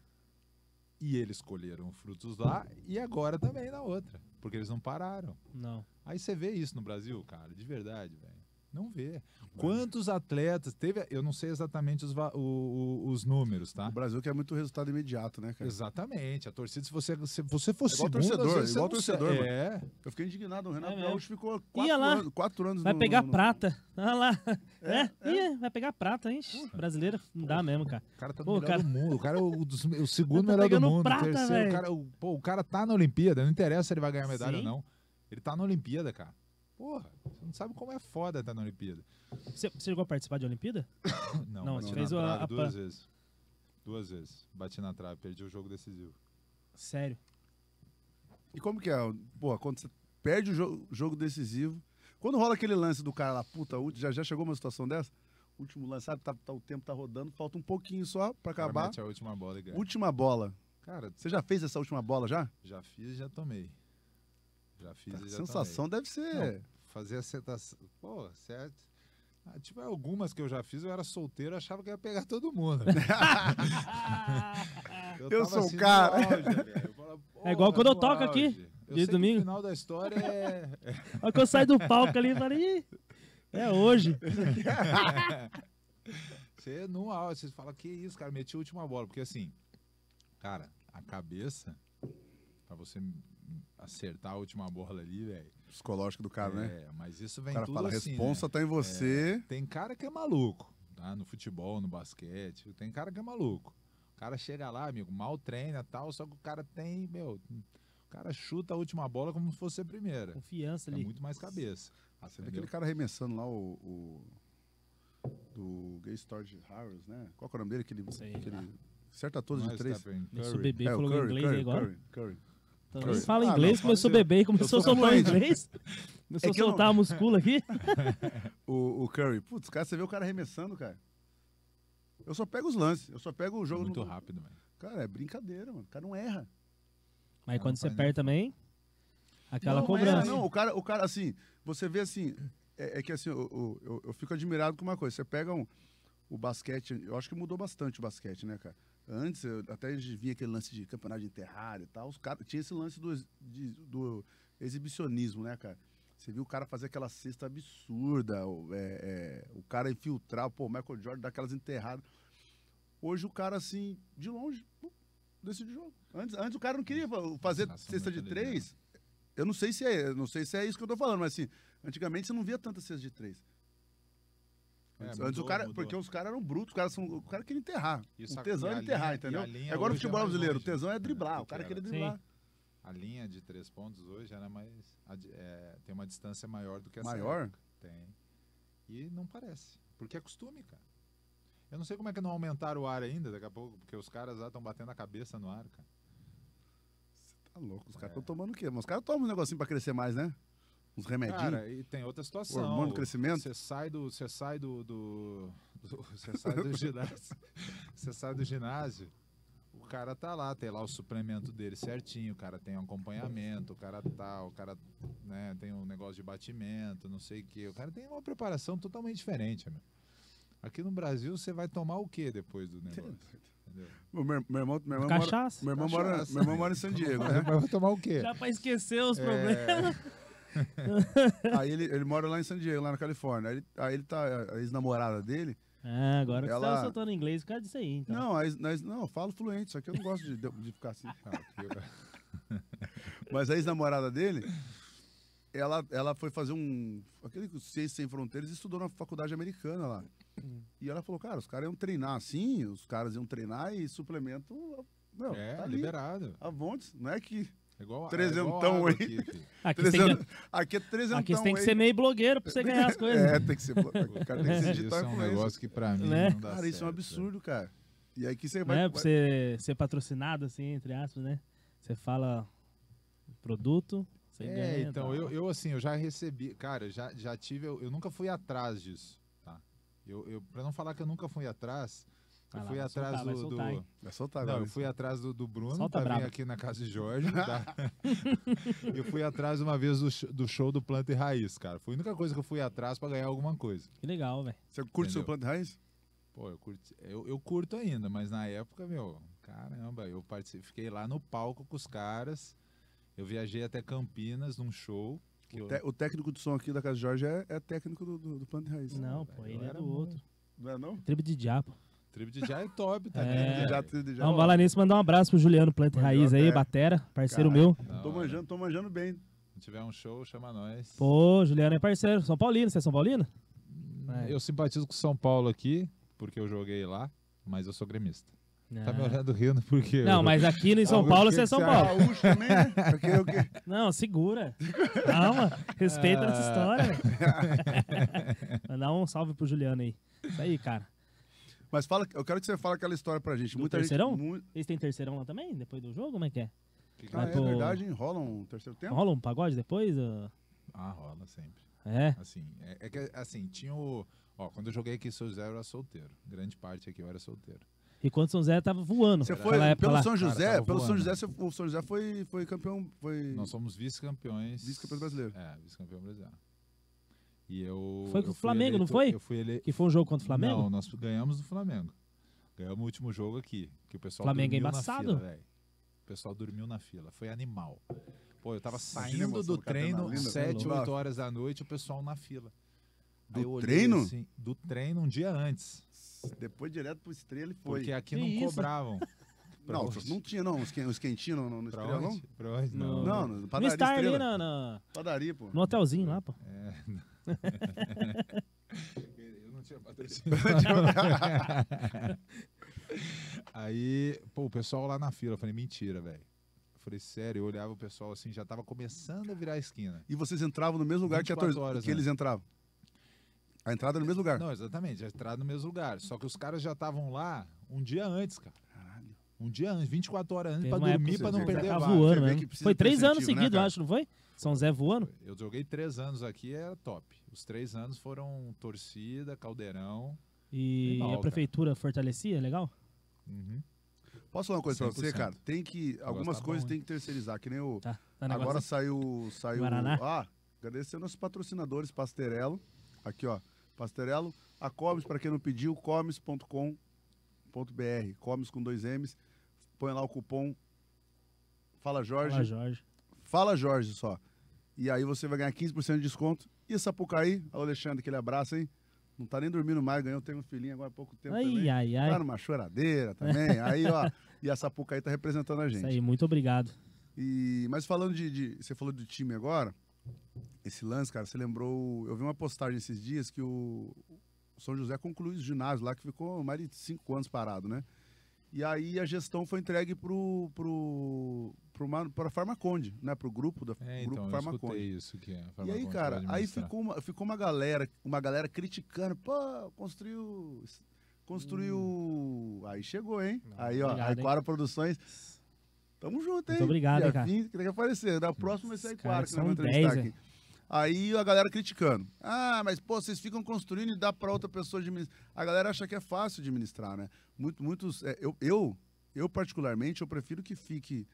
E eles colheram frutos lá e agora também na outra. Porque eles não pararam. Não. Aí você vê isso no Brasil, cara, de verdade, velho. Não vê. Quantos atletas teve? Eu não sei exatamente os, o, os números, tá? O Brasil quer muito resultado imediato, né, cara? Exatamente. A torcida, se você, se você fosse é igual torcedor, igual torcedor. É. Mano. Eu fiquei indignado. O Renato é, Gaúcho ficou quatro, lá, anos, quatro anos Vai no, pegar no, no... prata. Olha lá. É, é, é. Ia, vai pegar prata, hein? Porra. Brasileiro, não dá mesmo, cara. O cara tá no pô, cara... do mundo. O cara é o, o segundo melhor do mundo. Prata, terceiro, o, cara, é o, pô, o cara tá na Olimpíada. Não interessa se ele vai ganhar medalha Sim. ou não. Ele tá na Olimpíada, cara. Porra, você não sabe como é foda estar tá na Olimpíada. Você, você chegou a participar de Olimpíada? não, não você fez a, a duas vezes. Duas vezes. Bati na trave, perdi o jogo decisivo. Sério? E como que é? Pô, quando você perde o jogo, jogo decisivo. Quando rola aquele lance do cara lá, puta, já, já chegou uma situação dessa? Último lance, sabe? Tá, tá, o tempo tá rodando, falta um pouquinho só pra acabar. Cara, a última bola e Última bola. Cara, você já fez essa última bola já? Já fiz e já tomei. Já fiz tá, A Sensação deve ser. Não, fazer a sentação. Pô, certo. Ah, tipo, algumas que eu já fiz, eu era solteiro, achava que ia pegar todo mundo. eu, eu sou assim o assim cara. Auge, falava, é igual quando eu toco auge. aqui. Eu de domingo. o final da história é. Olha que eu saio do palco ali e falei, é hoje. você é no auge, você fala, que isso, cara, meti a última bola. Porque assim, cara, a cabeça, pra você acertar a última bola ali, velho. Psicológico do cara, é, né? É, mas isso vem o cara tudo fala, assim, a né? responsa né? tá em é, você. É, tem cara que é maluco, tá? No futebol, no basquete, tem cara que é maluco. O cara chega lá, amigo, mal treina tal, só que o cara tem, meu, o cara chuta a última bola como se fosse a primeira. Confiança é ali. É muito mais cabeça. Ah, você vê aquele cara arremessando lá o... o... Do Gay Storage Harris, né? Qual é o nome dele? Aquele, Sei, aquele... todos de tá três. bebê é, falou Curry, inglês Curry, aí agora. Curry, Curry. Também tá Oi. fala inglês, ah, não, começou a beber e começou a soltar inglês. É começou a soltar a muscula aqui. o, o, Curry. Putz, cara, você vê o cara arremessando, cara. Eu só pego os lances, eu só pego o jogo. É muito no... rápido, mano. Cara, é brincadeira, mano. O cara não erra. Mas cara, quando você perde também, aquela não, cobrança. não, o cara, o cara, assim, você vê assim. É, é que assim, eu, eu, eu, fico admirado com uma coisa. Você pega um, o basquete, eu acho que mudou bastante o basquete, né, cara? Antes, eu, até a gente via aquele lance de campeonato de enterrado e tal. Os cara, tinha esse lance do, de, do exibicionismo, né, cara? Você viu o cara fazer aquela cesta absurda, é, é, o cara infiltrar, pô, o Michael Jordan dar aquelas enterradas. Hoje o cara, assim, de longe, decide o jogo. Antes, antes o cara não queria fazer Nossa, cesta de tá três. Eu não sei se é, não sei se é isso que eu tô falando, mas assim, antigamente você não via tanta cesta de três. É, antes, antes o cara, mudou. porque os caras eram brutos, os caras são, o cara queria enterrar. Isso, o tesão era enterrar, linha, entendeu? Agora o é futebol é brasileiro, longe, o tesão é né? driblar, o cara queria driblar. Sim. A linha de três pontos hoje era mais é, tem uma distância maior do que essa maior. Época. Tem. E não parece, porque é costume, cara. Eu não sei como é que não aumentaram o ar ainda, daqui a pouco, porque os caras lá estão batendo a cabeça no ar, cara. Você tá louco, os caras estão é. tomando o quê? Mas os caras tomam um negocinho pra crescer mais, né? uns remédios Cara, e tem outra situação. O hormônio do crescimento. Você sai do. Você sai do. do, do você sai do ginásio. você sai do ginásio. O cara tá lá, tem lá o suplemento dele certinho, o cara tem um acompanhamento, o cara tá, o cara né, tem um negócio de batimento, não sei o que. O cara tem uma preparação totalmente diferente, meu. Aqui no Brasil você vai tomar o que depois do negócio? Meu, meu, irmão, meu irmão Cachaça. Mora, meu, irmão Cachaça. Mora, meu irmão mora em San Diego, né? Vai tomar o quê? Já para esquecer os é... problemas. aí ele, ele mora lá em San Diego, lá na Califórnia. Aí ele, aí ele tá, a ex-namorada dele. Ah, agora ela... você tá soltando inglês por causa disso aí, então. Não, nós, não, eu falo fluente, só que eu não gosto de, de ficar assim. Mas a ex-namorada dele, ela, ela foi fazer um. Aquele Ciência Sem Fronteiras e estudou na faculdade americana lá. Hum. E ela falou, cara, os caras iam treinar assim, os caras iam treinar e suplemento. Meu, é, tá liberado. A vontade, não é que é igual, é trezentão é aí. Aqui, Trezent... aqui é trezentão Aqui você tem que ser meio blogueiro pra você ganhar as é, coisas. é, tem que ser blogueiro. cara tem que ser digital Isso é um negócio que pra mim né? não dá Cara, certo, isso é um absurdo, cara. E aí que você vai... Não é pra você ser patrocinado, assim, entre aspas, né? Você fala produto, você é, ganha. então, tá. eu, eu assim, eu já recebi... Cara, já, já tive... Eu, eu nunca fui atrás disso, tá? Eu, eu, pra não falar que eu nunca fui atrás eu fui atrás do. do... Vai soltar agora. Não, eu fui atrás do, do Bruno Solta pra tá aqui na casa de Jorge. Tá? eu fui atrás uma vez do, do show do Planta e Raiz, cara. Foi a única coisa que eu fui atrás pra ganhar alguma coisa. Que legal, velho. Você curte o seu Planta e Raiz? Pô, eu curto, eu, eu curto ainda, mas na época, meu, caramba, eu participei, fiquei lá no palco com os caras. Eu viajei até Campinas num show. O, te, eu... o, técnico do som aqui da Casa de Jorge é, é técnico do, do, do Planta e Raiz. Não, né? pô, ele é do outro. Não é não? Tribo de Diabo. Tribo de Já é top, tá? É. de Já, de Já. É Vamos falar nisso, mandar um abraço pro Juliano Planta e Raiz aí, Batera, parceiro Caralho, meu. Não, tô manjando, tô manjando bem. Se tiver um show, chama nós. Pô, Juliano é parceiro. São Paulino, você é São Paulino? É. Eu simpatizo com São Paulo aqui, porque eu joguei lá, mas eu sou gremista. Tá me ah. olhando rindo porque. Não, eu... mas aqui em São Paulo você é São é Paulo. também, né? Porque eu... Não, segura. Calma, respeita essa ah. história. Mandar um salve pro Juliano aí. Isso aí, cara. Mas fala, eu quero que você fale aquela história pra gente. Do Muita terceirão? Gente, mu... Eles têm terceirão lá também, depois do jogo? Como é que é? Que que ah, é, é pro... verdade, rola um terceiro tempo? Rola um pagode depois? Ah, rola sempre. É? Assim, é, é, que assim, tinha o... Ó, quando eu joguei aqui, São José, eu era solteiro. Grande parte aqui eu era solteiro. E quando o São José tava voando. Você foi pelo São José, Cara, pelo São José, o São José foi, foi campeão, foi... Nós somos vice-campeões. Vice-campeão brasileiro. É, vice-campeão brasileiro. E eu. Foi com o Flamengo, eleito, não foi? Eu fui ele... Que foi um jogo contra o Flamengo? Não, nós ganhamos do Flamengo. Ganhamos o último jogo aqui. Que o pessoal Flamengo é dormiu é embaçado. Na fila, o pessoal dormiu na fila. Foi animal. Pô, eu tava saindo do tá treino, 7, 8 tá horas da noite, o pessoal na fila. Do treino? Assim, do treino um dia antes. Depois direto pro Estrela e foi. Porque aqui que não isso? cobravam. não, onde? não tinha não, os, quentinhos no, Estrela onde? não? Pra onde? Não, não, no, no padaria Star ali na, na... Padaria, pô. No hotelzinho lá, pô. É... Eu não tinha Aí, pô, o pessoal lá na fila, eu falei, mentira, velho. falei, sério, eu olhava o pessoal assim, já tava começando a virar a esquina. E vocês entravam no mesmo lugar que, a torcida, 24 horas, que né? eles entravam? A entrada no mesmo lugar. Não, exatamente, a entrada no mesmo lugar. Só que os caras já estavam lá um dia antes, cara. Caralho. Um dia antes, 24 horas antes, Teve pra dormir, pra não perder tá a tava voando, né? Foi três anos incentivo, né, seguidos, acho, não foi? São Zé voando? Eu joguei três anos aqui, era é top. Os três anos foram torcida, caldeirão. E a prefeitura fortalecia, é legal? Uhum. Posso falar uma coisa 100%. pra você, cara? Tem que. Algumas tá coisas bom, tem que terceirizar, que nem o. Tá, tá agora saiu. saiu Guaraná. Ah, agradecer nossos patrocinadores, Pasterelo. Aqui, ó. Pasterelo, a Comes, para quem não pediu, comes.com.br. Comes com dois M's. Põe lá o cupom. Fala Jorge. Fala Jorge. Fala Jorge só. E aí você vai ganhar 15% de desconto. E Sapucaí, o Alexandre, aquele abraço, hein? Não tá nem dormindo mais, ganhou, teve um filhinho agora há pouco tempo ai, também. Ai, ai. Tá numa choradeira também. aí, ó, e a Sapucaí tá representando a gente. Isso aí, muito obrigado. E, mas falando de, de, Você falou do time agora, esse lance, cara, você lembrou. Eu vi uma postagem esses dias que o, São José concluiu os ginásios lá, que ficou mais de cinco anos parado, né? E aí a gestão foi entregue para pro, pro uma, a Farmaconde, né? Pro grupo da é, grupo então, Farmaconde. isso que é, E aí, cara, aí ficou uma, ficou uma galera, uma galera criticando, pô, construiu construiu, hum. aí chegou, hein? Não, aí, ó, obrigado, Aquara Produções. Tamo junto, hein? Muito obrigado, hein, cara. que tem que aparecer. Da né? próxima vai ser Aquara que nós vamos entrevistar 10, aqui. É. Aí a galera criticando. Ah, mas pô, vocês ficam construindo e dá para outra pessoa administrar. A galera acha que é fácil administrar, né? Muito, muitos. É, eu, eu, eu, particularmente, eu prefiro que fique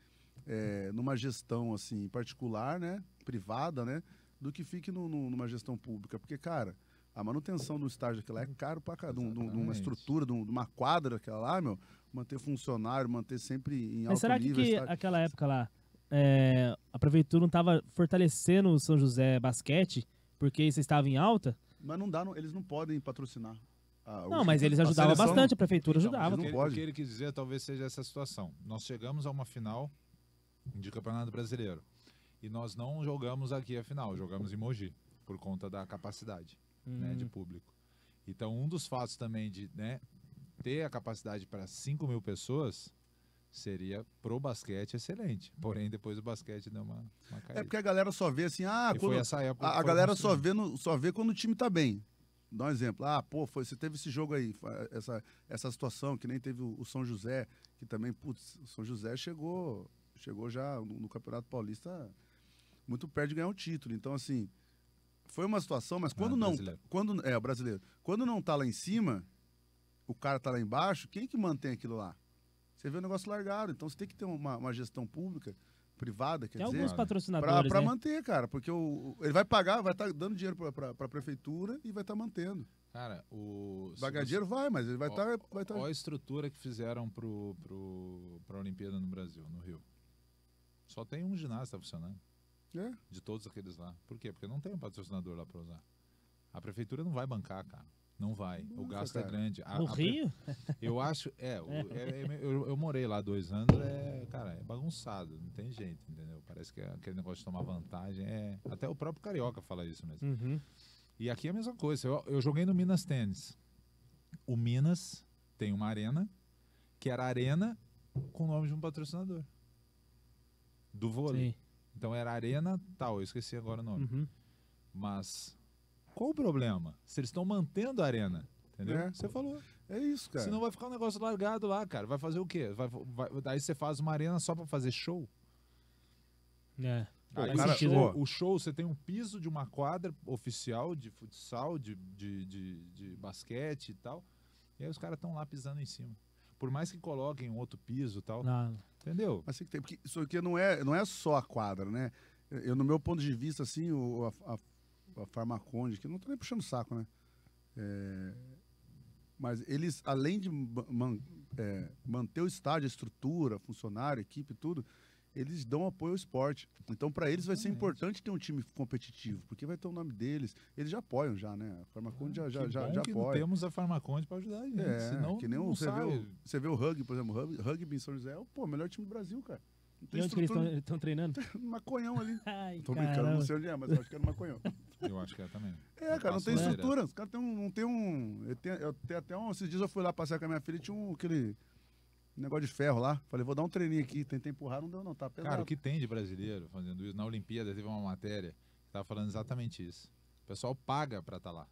é, numa gestão assim, particular, né? Privada, né? Do que fique no, no, numa gestão pública. Porque, cara, a manutenção do estágio daquela é caro pra caramba. De, uma estrutura, de, uma quadra daquela lá, meu, manter funcionário, manter sempre em mas alto nível. será que, que aquela época lá é, a prefeitura não estava fortalecendo o São José Basquete porque isso estava em alta. Mas não dá, não, eles não podem patrocinar. A, não, mas eles ajudavam a bastante, não, a prefeitura então, ajudava. Não pode. O que ele quis dizer talvez seja essa situação. Nós chegamos a uma final de Campeonato Brasileiro e nós não jogamos aqui a final, jogamos em Mogi por conta da capacidade hum. né, de hum. público. Então, um dos fatos também de né, ter a capacidade para 5 mil pessoas seria pro basquete excelente. Porém, depois o basquete deu uma, uma é caída. É porque a galera só vê assim, ah, a, a galera só vê, no, só vê quando o time tá bem. Dá um exemplo. Ah, pô, foi, você teve esse jogo aí, essa, essa situação, que nem teve o, o São José, que também, putz, o São José chegou, chegou já no, no, Campeonato Paulista muito perto de ganhar um título. Então, assim, foi uma situação, mas ah, quando ah, não. Quando, é, o brasileiro. Quando não tá lá em cima, o cara tá lá embaixo, quem que mantém aquilo lá? você vê o negócio largado. Então você tem que ter uma, uma gestão pública, privada, quer tem dizer. alguns patrocinadores. Para né? manter, cara, porque o, ele vai pagar, vai estar tá dando dinheiro para a prefeitura e vai estar tá mantendo. Cara, o. Bagageiro vai, mas ele vai estar. Tá, vai tá... Olha a estrutura que fizeram para pro, pro, a Olimpíada no Brasil, no Rio. Só tem um ginasta tá funcionando. É? De todos aqueles lá. Por quê? Porque não tem um patrocinador lá para usar. A prefeitura não vai bancar, cara. Não vai. Nossa, o gasto é cara. é grande. A, no a, Rio? Eu acho. É, é, é, é eu, eu, morei lá dois anos, é, cara, é bagunçado, não tem jeito, entendeu? Parece que é aquele negócio de tomar vantagem é. Até o próprio carioca fala isso mesmo. Uhum. E aqui é a mesma coisa. Eu, eu joguei no Minas Tênis. O Minas tem uma arena, que era arena com o nome de um patrocinador. Do vôlei. Sim. Então era arena tal, eu esqueci agora o nome. Uhum. Mas qual o problema? Se eles estão mantendo a arena. Entendeu? É. Você falou. É isso, cara. Senão vai ficar um negócio largado lá, cara. Vai fazer o quê? Vai, vai, daí você faz uma arena só para fazer show? É. aí cara, o, show, né? o, show, você tem um piso de uma quadra oficial de futsal, de, de, de, de basquete e tal. E aí os caras estão lá pisando em cima. Por mais que coloquem um outro piso e tal. Não. Entendeu? Assim que tem, porque isso aqui não é, não é só a quadra, né? Eu, no meu ponto de vista, assim, o, a, a a Farmaconde, que não estou tá nem puxando o saco, né? É, mas eles, além de man, é, manter o estádio, a estrutura, funcionário, equipe, tudo, eles dão apoio ao esporte. Então, para eles vai ser importante ter um time competitivo, porque vai ter o nome deles. Eles já apoiam, já, né? A Farmaconde ah, já, já, ah, já, já apoia. temos a Farmaconde para ajudar a gente. É, senão, que nem não você, Vê o, você vê o rugby, por exemplo, o rugby em São José é o pô, melhor time do Brasil, cara. tem e onde eles estão treinando? maconhão ali. Ai, Tô brincando, não sei onde é, mas acho que era é um maconhão. Eu acho que é também. É, cara, não tem estrutura. Os caras um, não tem um. Eu tenho, eu tenho até um. Esses dias eu fui lá passear com a minha filha e tinha um, aquele negócio de ferro lá. Falei, vou dar um treininho aqui. Tentei empurrar, não deu, não. Tá pesado. Cara, o que tem de brasileiro fazendo isso? Na Olimpíada teve uma matéria que tava falando exatamente isso. O pessoal paga pra estar tá lá.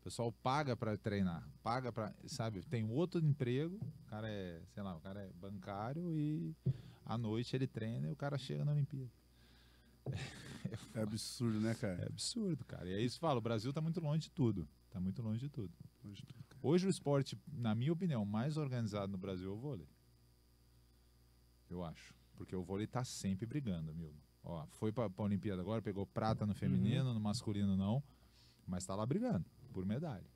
O pessoal paga para treinar, paga para, sabe, tem outro emprego, o cara é, sei lá, o cara é bancário e à noite ele treina e o cara chega na Olimpíada. É absurdo, né, cara? É absurdo, cara. E é isso que falo, o Brasil está muito longe de tudo. Está muito longe de tudo. Hoje, Hoje o esporte, na minha opinião, mais organizado no Brasil é o vôlei. Eu acho. Porque o vôlei está sempre brigando, meu. Ó, foi para a Olimpíada agora, pegou prata no feminino, uhum. no masculino não, mas está lá brigando por medalha.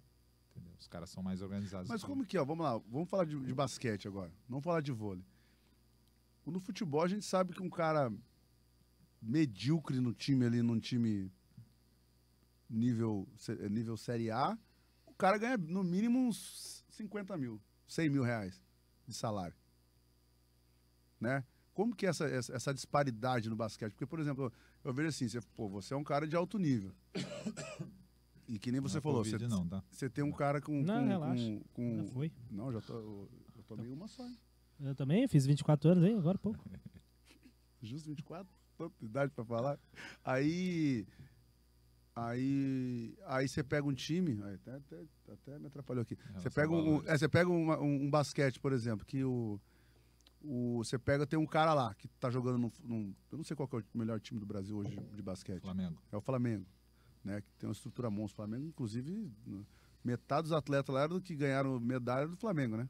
Entendeu? Os caras são mais organizados. Mas como que é? Vamos lá, vamos falar de, de basquete agora. Vamos falar de vôlei. No futebol a gente sabe que um cara medíocre no time ali, num time nível, eh, nível Série A, o cara ganha no mínimo uns 50 mil, 100 mil reais de salário. Né? Como que é essa, essa, disparidade no basquete? Porque, por exemplo, eu vejo assim, você, pô, você é um cara de alto nível. E que nem você não é falou, você, não, tá? você tem um cara com... Não, com, relaxa. Com, com... Já foi. Não, já tô, eu, eu tomei então. uma só, hein? Eu também, fiz 24 anos aí, agora pouco. Justo 24? tanta idade para falar. Aí. Aí, aí você pega um time, até, até, até me atrapalhou aqui. você, pega é um, é, você pega um, um, um, basquete, por exemplo, que o, o. Você pega, tem um cara lá que tá jogando no Eu não sei qual é o melhor time do Brasil hoje de basquete. Flamengo. É o Flamengo. Né, que tem uma estrutura monstro. O Flamengo, inclusive, metade dos atletas lá eram que ganharam medalha do Flamengo, né?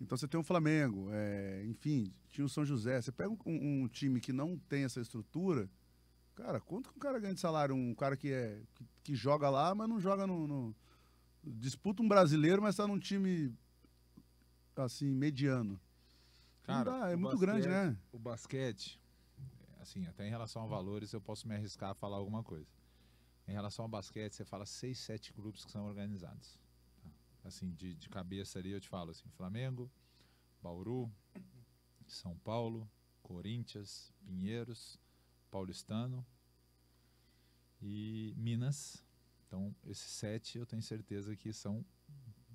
Então você tem o um Flamengo, é, enfim, tinha o São José. Você pega um, um, time que não tem essa estrutura, cara, quanto que um cara ganha de salário? Um cara que, é, que, que joga lá, mas não joga no, no Disputa um brasileiro, mas está num time assim, mediano. Cara, dá, é muito basquete, grande, né? O basquete, assim, até em relação a valores, eu posso me arriscar a falar alguma coisa. Em relação ao basquete, você fala seis, sete clubes que são organizados assim, de, de cabeça ali, eu te falo assim, Flamengo, Bauru, São Paulo, Corinthians, Pinheiros, Paulistano e Minas. Então, esses sete eu tenho certeza que são,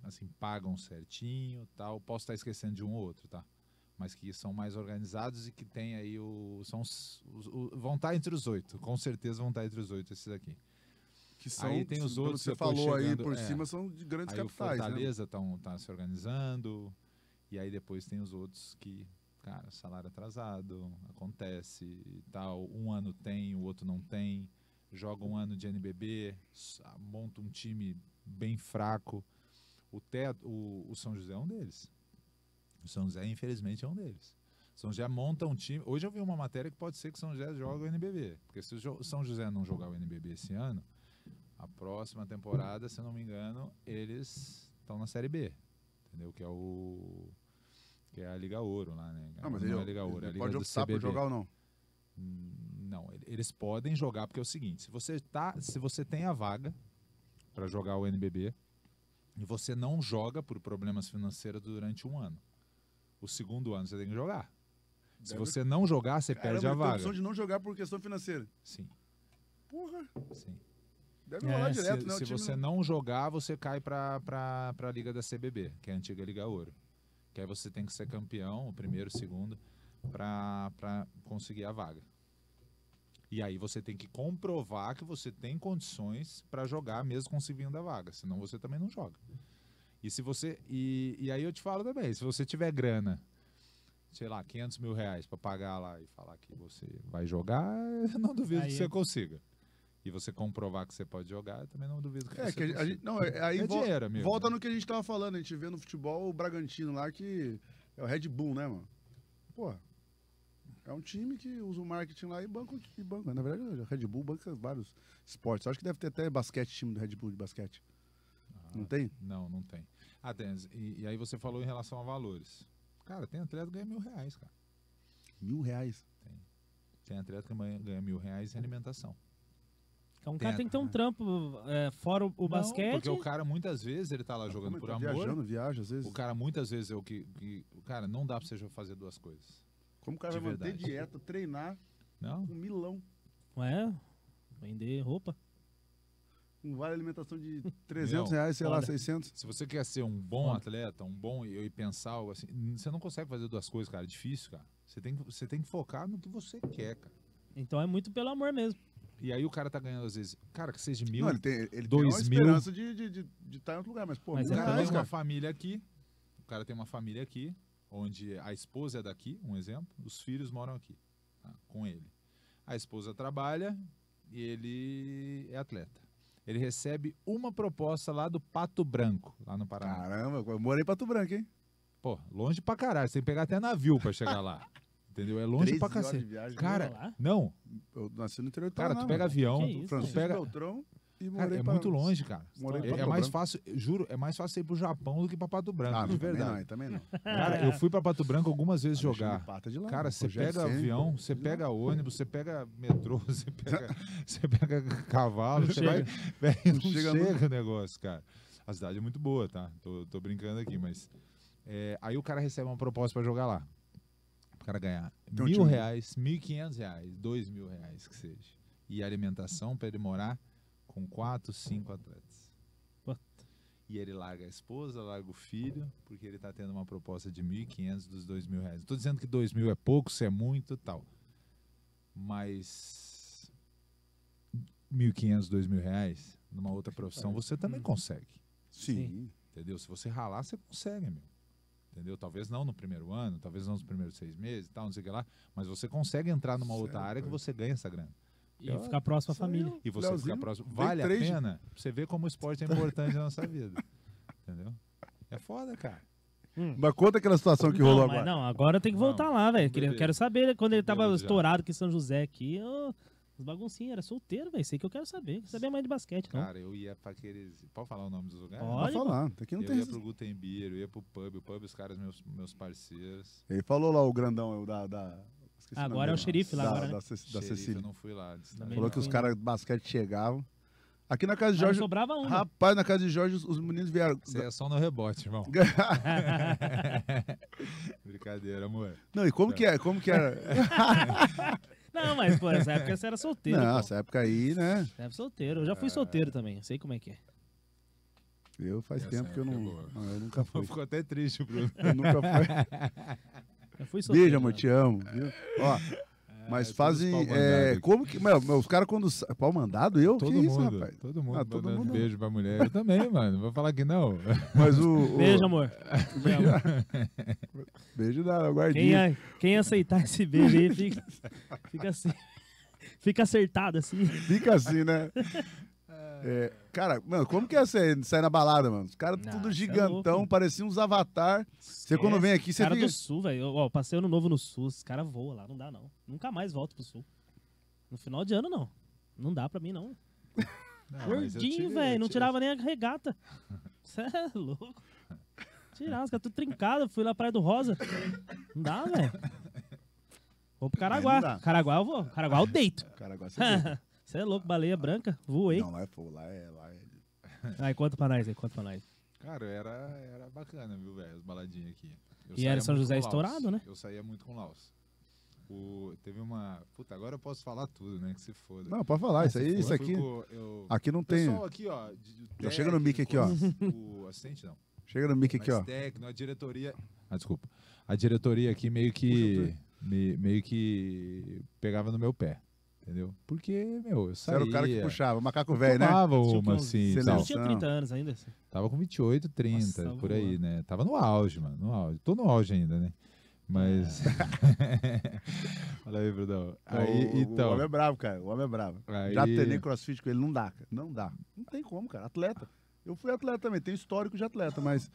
assim, pagam certinho tal. Posso estar esquecendo de um ou outro, tá? Mas que são mais organizados e que tem aí o. São os, os, os, vão estar entre os oito, com certeza vão estar entre os oito esses aqui que são, aí tem os outros que você falou aí por é, cima, são de grandes aí capitais. O né? Fortaleza está né? tá se organizando, e aí depois tem os outros que, cara, salário atrasado, acontece e tal. Um ano tem, o outro não tem, joga um ano de NBB, ah, monta um time bem fraco. O, teto, o, o São José é um deles. O São José, infelizmente, é um deles. São José monta um time. Hoje eu vi uma matéria que pode ser que São José joga o NBB. Porque se o São José não jogar o NBB esse ano, a próxima temporada, se eu não me engano, eles estão na Série B, entendeu? Que é o que é a Liga Ouro lá, né? Não, mas não é ele, é a Liga Ouro, é a Liga pode optar por jogar ou não? Hum, não, eles podem jogar porque é o seguinte: se você tá, se você tem a vaga para jogar o NBB e você não joga por problemas financeiros durante um ano, o segundo ano você tem que jogar. Deve... Se você não jogar, você perde a vaga. Tem opção de não jogar por questão financeira. Sim. Porra. Sim. Deve é, rolar é, direto, né? se, né? Se você não... não... jogar, você cai para a Liga da CBB, que é a antiga Liga Ouro. Que aí você tem que ser campeão, o primeiro, o segundo, para conseguir a vaga. E aí você tem que comprovar que você tem condições para jogar, mesmo conseguindo a vaga. Senão você também não joga. E se você. E, e aí eu te falo também, se você tiver grana sei lá, 500 mil reais para pagar lá e falar que você vai jogar, eu não duvido aí, que você é consiga e você comprovar que você pode jogar, eu também não duvido que é, você que a gente, não, é, aí é vo dinheiro, amigo. Volta no que a gente tava falando, a gente vê no futebol o Bragantino lá que é o Red Bull, né, mano? Pô, é um time que usa o marketing lá e banca, e banco Na verdade, o Red Bull banca vários esportes. Acho que deve ter até basquete, time do Red Bull de basquete. Ah, não tem? Não, não tem. Ah, tem. E, e aí você falou em relação a valores. Cara, tem atleta que ganha mil reais, cara. Mil reais? Tem. Tem atleta que ganha mil reais em alimentação. Então o é cara tem que ter um né? trampo é, fora o, não, basquete. Porque o cara muitas vezes ele tá lá é, jogando por tá amor. Viajando, viaja às vezes. O cara muitas vezes é o que, que o cara não dá para você fazer duas coisas. Como o cara vai manter dieta, treinar não. um milão. Ué, vender roupa. Um vale alimentação de 300 não, reais, sei olha, lá, 600. Se você quer ser um bom olha. atleta, um bom e, e pensar algo assim, você não consegue fazer duas coisas, cara. É difícil, cara. Você tem, você tem que focar no que você quer, cara. Então é muito pelo amor mesmo. E aí o cara tá ganhando, às vezes, cara, que seja mil, não, ele tem, ele dois tem mil. esperança de estar de, de, tá em outro lugar, mas, pô, mas é reais, né, uma família aqui, o cara tem uma família aqui, onde a esposa é daqui, um exemplo, os filhos moram aqui, tá, com ele. A esposa trabalha e ele é atleta. Ele recebe uma proposta lá do Pato Branco, lá no Paraná. Caramba, eu morei em Pato Branco, hein? Pô, longe pra caralho, você tem que pegar até navio pra chegar lá. Entendeu? É longe Três pra cacete. viagem. Cara, né? não. Eu nasci no interior de Cara, tu pega avião, tu Francisco pega. Beltrão e morei Cara, é muito longe, cara. Morei É, é mais fácil, juro, é mais fácil ir pro Japão do que pra Pato Branco, Ah, de verdade. Também não, também não. Cara, eu fui pra Pato Branco algumas vezes ah, jogar. de lá, Cara, você pega avião, você pega ônibus, você pega metrô, você pega, pega cavalo, você vai. Não, chega chega, o negócio, cara. A cidade é muito boa, tá? Tô, tô brincando aqui, mas. é, aí o cara recebe uma proposta pra jogar lá o cara ganhar então, mil reais, mil e quinhentos reais, dois mil reais que seja. E alimentação para ele morar com quatro, cinco atletas. What? E ele larga a esposa, larga o filho, porque ele está tendo uma proposta de mil e quinhentos dos dois mil reais. Estou dizendo que dois mil é pouco, se é muito tal. Mas mil e quinhentos, dois mil reais, numa outra profissão, você também hum. consegue. Sim. Entendeu? Se você ralar, você consegue, meu entendeu? Talvez não no primeiro ano, talvez não nos primeiros seis meses tal, não sei o que lá, mas você consegue entrar numa certo. outra área que você ganha essa grana. E eu, ficar próximo à família. Eu, e você Leozinho, ficar próximo. Vale a pena? De... Você vê como o esporte é importante na nossa vida. Entendeu? É foda, cara. Hum. Mas conta aquela situação que não, rolou agora. Não, agora tem que voltar não, lá, velho. Eu quero saber quando ele tava estourado aqui em São José aqui. Eu... As baguncinhas, era solteiro, velho. Sei que eu quero saber. Quero saber mais de basquete, não. Cara, eu ia pra aqueles. Pode falar o nome dos lugares? Pode, Pode falar. Aqui não eu tem ia pro Gutenbier, eu ia pro pub. O pub, os caras, meus, meus parceiros. Ele falou lá o grandão eu, da. da... Esqueci agora é o xerife lá, da, agora. Né? Da, da, da Cecília. Eu não fui lá. Né? Também falou que os caras de basquete chegavam. Aqui na casa de Jorge. sobrava um. Né? Rapaz, na casa de Jorge, os meninos vieram. Você é só no rebote, irmão. Brincadeira, amor. Não, e como que é? Como que era? É? Não, mas pô, nessa época você era solteiro. Não, época aí, né? Você era solteiro. Eu já fui é. solteiro também, sei como é que é. Eu faz Essa tempo que eu é não. não, eu nunca fui. Ficou até triste, Bruno. Eu nunca fui. Eu fui solteiro. Beijo, amor, te amo. viu? Ó, é, mas fazem. é, como que. Meu, meu, os caras quando. Pau mandado, eu? Todo que mundo, isso, rapaz? todo mundo, Ah, todo mundo. beijo pra mulher. Eu também, mano. Vou falar que não. Mas o. o- Beijo, amor. amo. Beijo da guardinha. quem aceitar esse beijo aí, fica. Fica assim. Fica acertado assim. Fica assim, né? É, é cara, mano, como que é sair, sair na balada, mano? Os caras tudo é gigantão, é parecia uns avatar. Você quando vem aqui, você cara fica... do sul, velho. passei ano novo no sul, os caras voam lá, não dá não. Nunca mais volto pro sul. No final de ano, não. Não dá pra mim, não. Gordinho, velho, não tirava nem a regata. Você é louco. Tirar, os caras tudo trincado, fui lá pra Praia do Rosa. Não dá, velho. Vou pro Caraguá. Caraguá eu vou. Caraguá eu deito. Caraguá você Você é louco, baleia branca, voei. Não, lá é fogo, lá é... Lá é... aí conta pra nós aí, conta pra nós. Cara, era, era bacana, viu, velho, as baladinhas aqui. Eu e era São José estourado, né? Eu saía muito com Laos. O, teve uma. Puta, agora eu posso falar tudo, né? Que se foda. Não, pode falar. Ah, isso aí, isso aqui. eu... Aqui não tem. Pessoal aqui, ó. chega no mic aqui, ó. O assistente não. Chega no mic aqui, ó. Técnico, a diretoria. Ah, desculpa. A diretoria aqui meio que. Puxa, me, meio que pegava no meu pé. Entendeu? Porque, meu, eu saía... Você era o cara que puxava, macaco velho, né? Tomava uma, assim, Você não tinha 30 anos ainda? Tava com 28, 30, Nossa, por aí, né? Tava no auge, mano, no auge. Tô no auge ainda, né? Mas. Olha é. aí, Brudão. Aí, o, então... o homem é bravo, cara. O homem é bravo. Aí... Já treinei crossfit com ele, não dá, cara. Não dá. Não tem como, cara. Atleta. Eu fui atleta também, tenho histórico de atleta, mas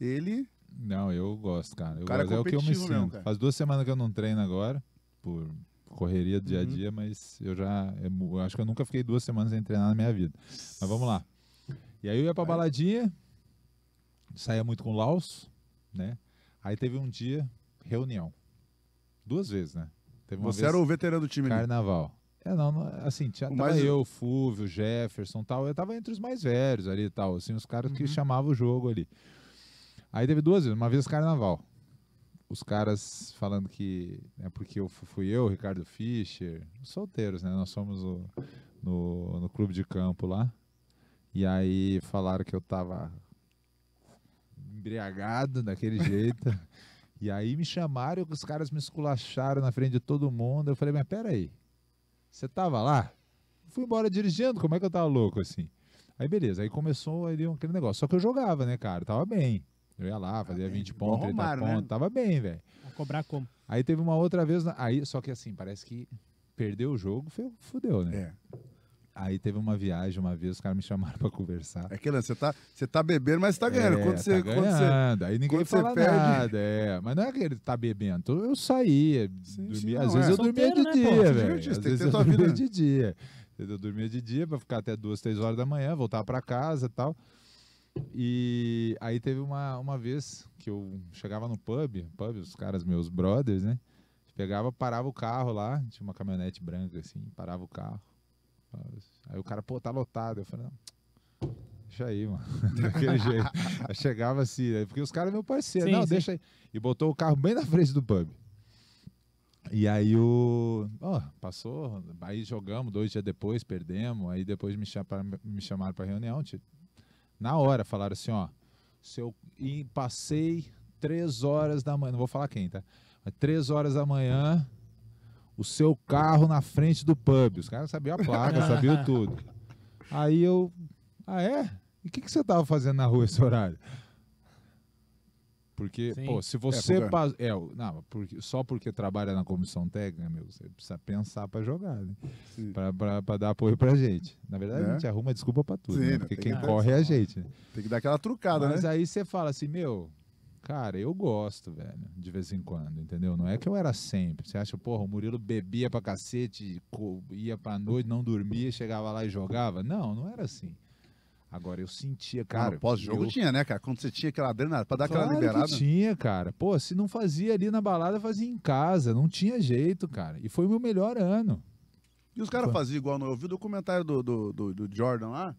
ele não, eu gosto, cara. Eu cara é gosto. É, é o que eu me sinto. Mesmo, Faz duas semanas que eu não treino agora, por correria do dia a uhum. dia, uhum. mas eu já. É eu acho que eu nunca fiquei duas semanas sem treinar na minha vida. Mas vamos lá. E aí eu ia pra baladinha, saía muito com o Laos, né? Aí teve um dia, reunião. Duas vezes, né? Teve Você vez, era o veterano do time, Carnaval. É, não, não, assim, tinha, tava mais... eu, Fúvio, Jefferson tal. Eu tava entre os mais velhos ali e tal, assim, os caras uhum. que chamavam o jogo ali. Aí teve duas vezes. Uma vez carnaval. Os caras falando que é né, porque eu fui eu, Ricardo Fischer, solteiros, né? Nós somos o, no, no clube de campo lá. E aí falaram que eu tava embriagado daquele jeito. e aí me chamaram, os caras me esculacharam na frente de todo mundo. Eu falei, mas peraí, você tava lá? Fui embora dirigindo, como é que eu tava louco assim? Aí beleza, aí começou aquele negócio. Só que eu jogava, né, cara? Tava bem. Eu ia lá, tá fazia ah, 20 pontos, 30 Romário, né? pontos, tava bem, velho. Cobrar como? Aí teve uma outra vez, aí, só que assim, parece que perdeu o jogo, fudeu, né? É. Aí teve uma viagem uma vez, os caras me chamaram pra conversar. É que você tá, você tá bebendo, mas você tá é, ganhando. É, quando você, tá ganhando. Quando você, aí ninguém quando fala você nada, é. Mas não é que ele tá bebendo. Eu saía, sim, dormia, sim, às vezes é. eu dormia né, de dia, velho. Às vezes eu dormia de dia. Eu dormia de dia pra ficar até duas, três horas da manhã, voltar pra casa e tal. E aí teve uma, uma vez que eu chegava no pub, pub, os caras, meus brothers, né? Pegava, parava o carro lá, tinha uma caminhonete branca assim, parava o carro. Aí o cara, pô, tá lotado. Eu falei, não, deixa aí, mano. Daquele jeito. Aí chegava assim, né? porque os caras é meu parceiro, sim, não, sim. deixa aí. E botou o carro bem na frente do pub. E aí o. Oh, passou, aí jogamos dois dias depois, perdemos. Aí depois me chamaram, me chamaram pra reunião, na hora falaram assim, ó, se eu e passei três horas da manhã, não vou falar quem, tá? Mas três horas da manhã, o seu carro na frente do pub. Os caras sabiam a placa, sabiam tudo. Aí eu, ah é? E o que, que você tava fazendo na rua esse horário? Porque, Sim. pô, se é, você. É, é, não, porque, só porque trabalha na comissão técnica, meu, você precisa pensar para jogar, né? Pra, dar apoio pra gente. Na verdade, é. a né? gente arruma desculpa pra tudo, Sim, né? né? Porque quem que corre é a gente. Tem que dar aquela trucada, Mas né? Mas aí você fala assim, meu, cara, eu gosto, velho, de vez em quando, entendeu? Não é que eu era sempre. Você acha, porra, o Murilo bebia pra cacete, ia pra noite, não dormia, chegava lá e jogava? Não, não era assim. Agora eu sentia, cara. Não, pós-jogo eu... tinha, né, cara? Quando você tinha aquela adrenalina, pra dar claro aquela liberada. tinha, cara. Pô, se não fazia ali na balada, fazia em casa. Não tinha jeito, cara. E foi o meu melhor ano. E os caras faziam igual. não Eu vi o documentário do, do, do, do Jordan lá.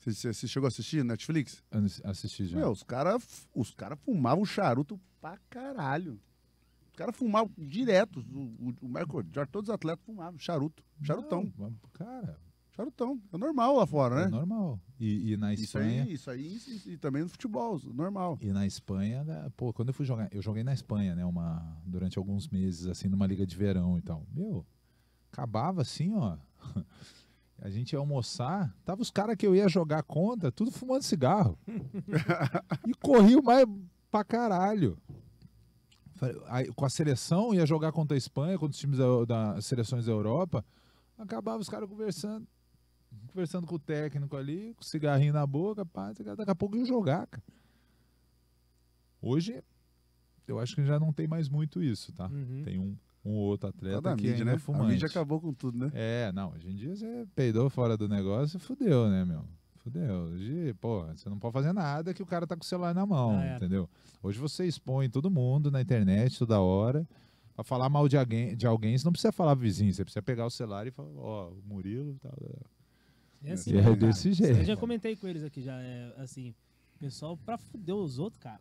Você, você, chegou a assistir Netflix? Assisti já. Meu, os caras os cara fumavam charuto pra caralho. Os caras fumavam direto. O, o, o Michael Jordan, todos os atletas fumavam charuto. Charutão. Não, cara, Charutão. É normal lá fora, é né? É normal. E, e na Espanha. Isso aí, isso aí, isso, e também no futebol, normal. E na Espanha, né, pô, quando eu fui jogar, eu joguei na Espanha, né? Uma, durante alguns meses, assim, numa liga de verão e tal. Meu, acabava assim, ó. A gente ia almoçar, tava os caras que eu ia jogar contra, tudo fumando cigarro. e corriam mais pra caralho. Aí, com a seleção, ia jogar contra a Espanha, contra os times da, das seleções da Europa. Acabava os caras conversando. Conversando com o técnico ali, com o cigarrinho na boca, pá, daqui a pouco ia jogar, cara. Hoje, eu acho que já não tem mais muito isso, tá? Uhum. Tem um, um outro tá atleta tá que mídia, é né? fumante. A mídia acabou com tudo, né? É, não, hoje em dia você peidou fora do negócio e fudeu, né, meu? Fudeu. Hoje, pô, você não pode fazer nada que o cara tá com o celular na mão, ah, é. entendeu? Hoje você expõe todo mundo na internet toda hora. Pra falar mal de alguém, de alguém, você não precisa falar vizinho, você precisa pegar o celular e falar, ó, oh, o Murilo, tal, é, assim, é né, desse jeito. Eu já comentei com eles aqui, já. É, assim, pessoal pra fuder os outros, cara.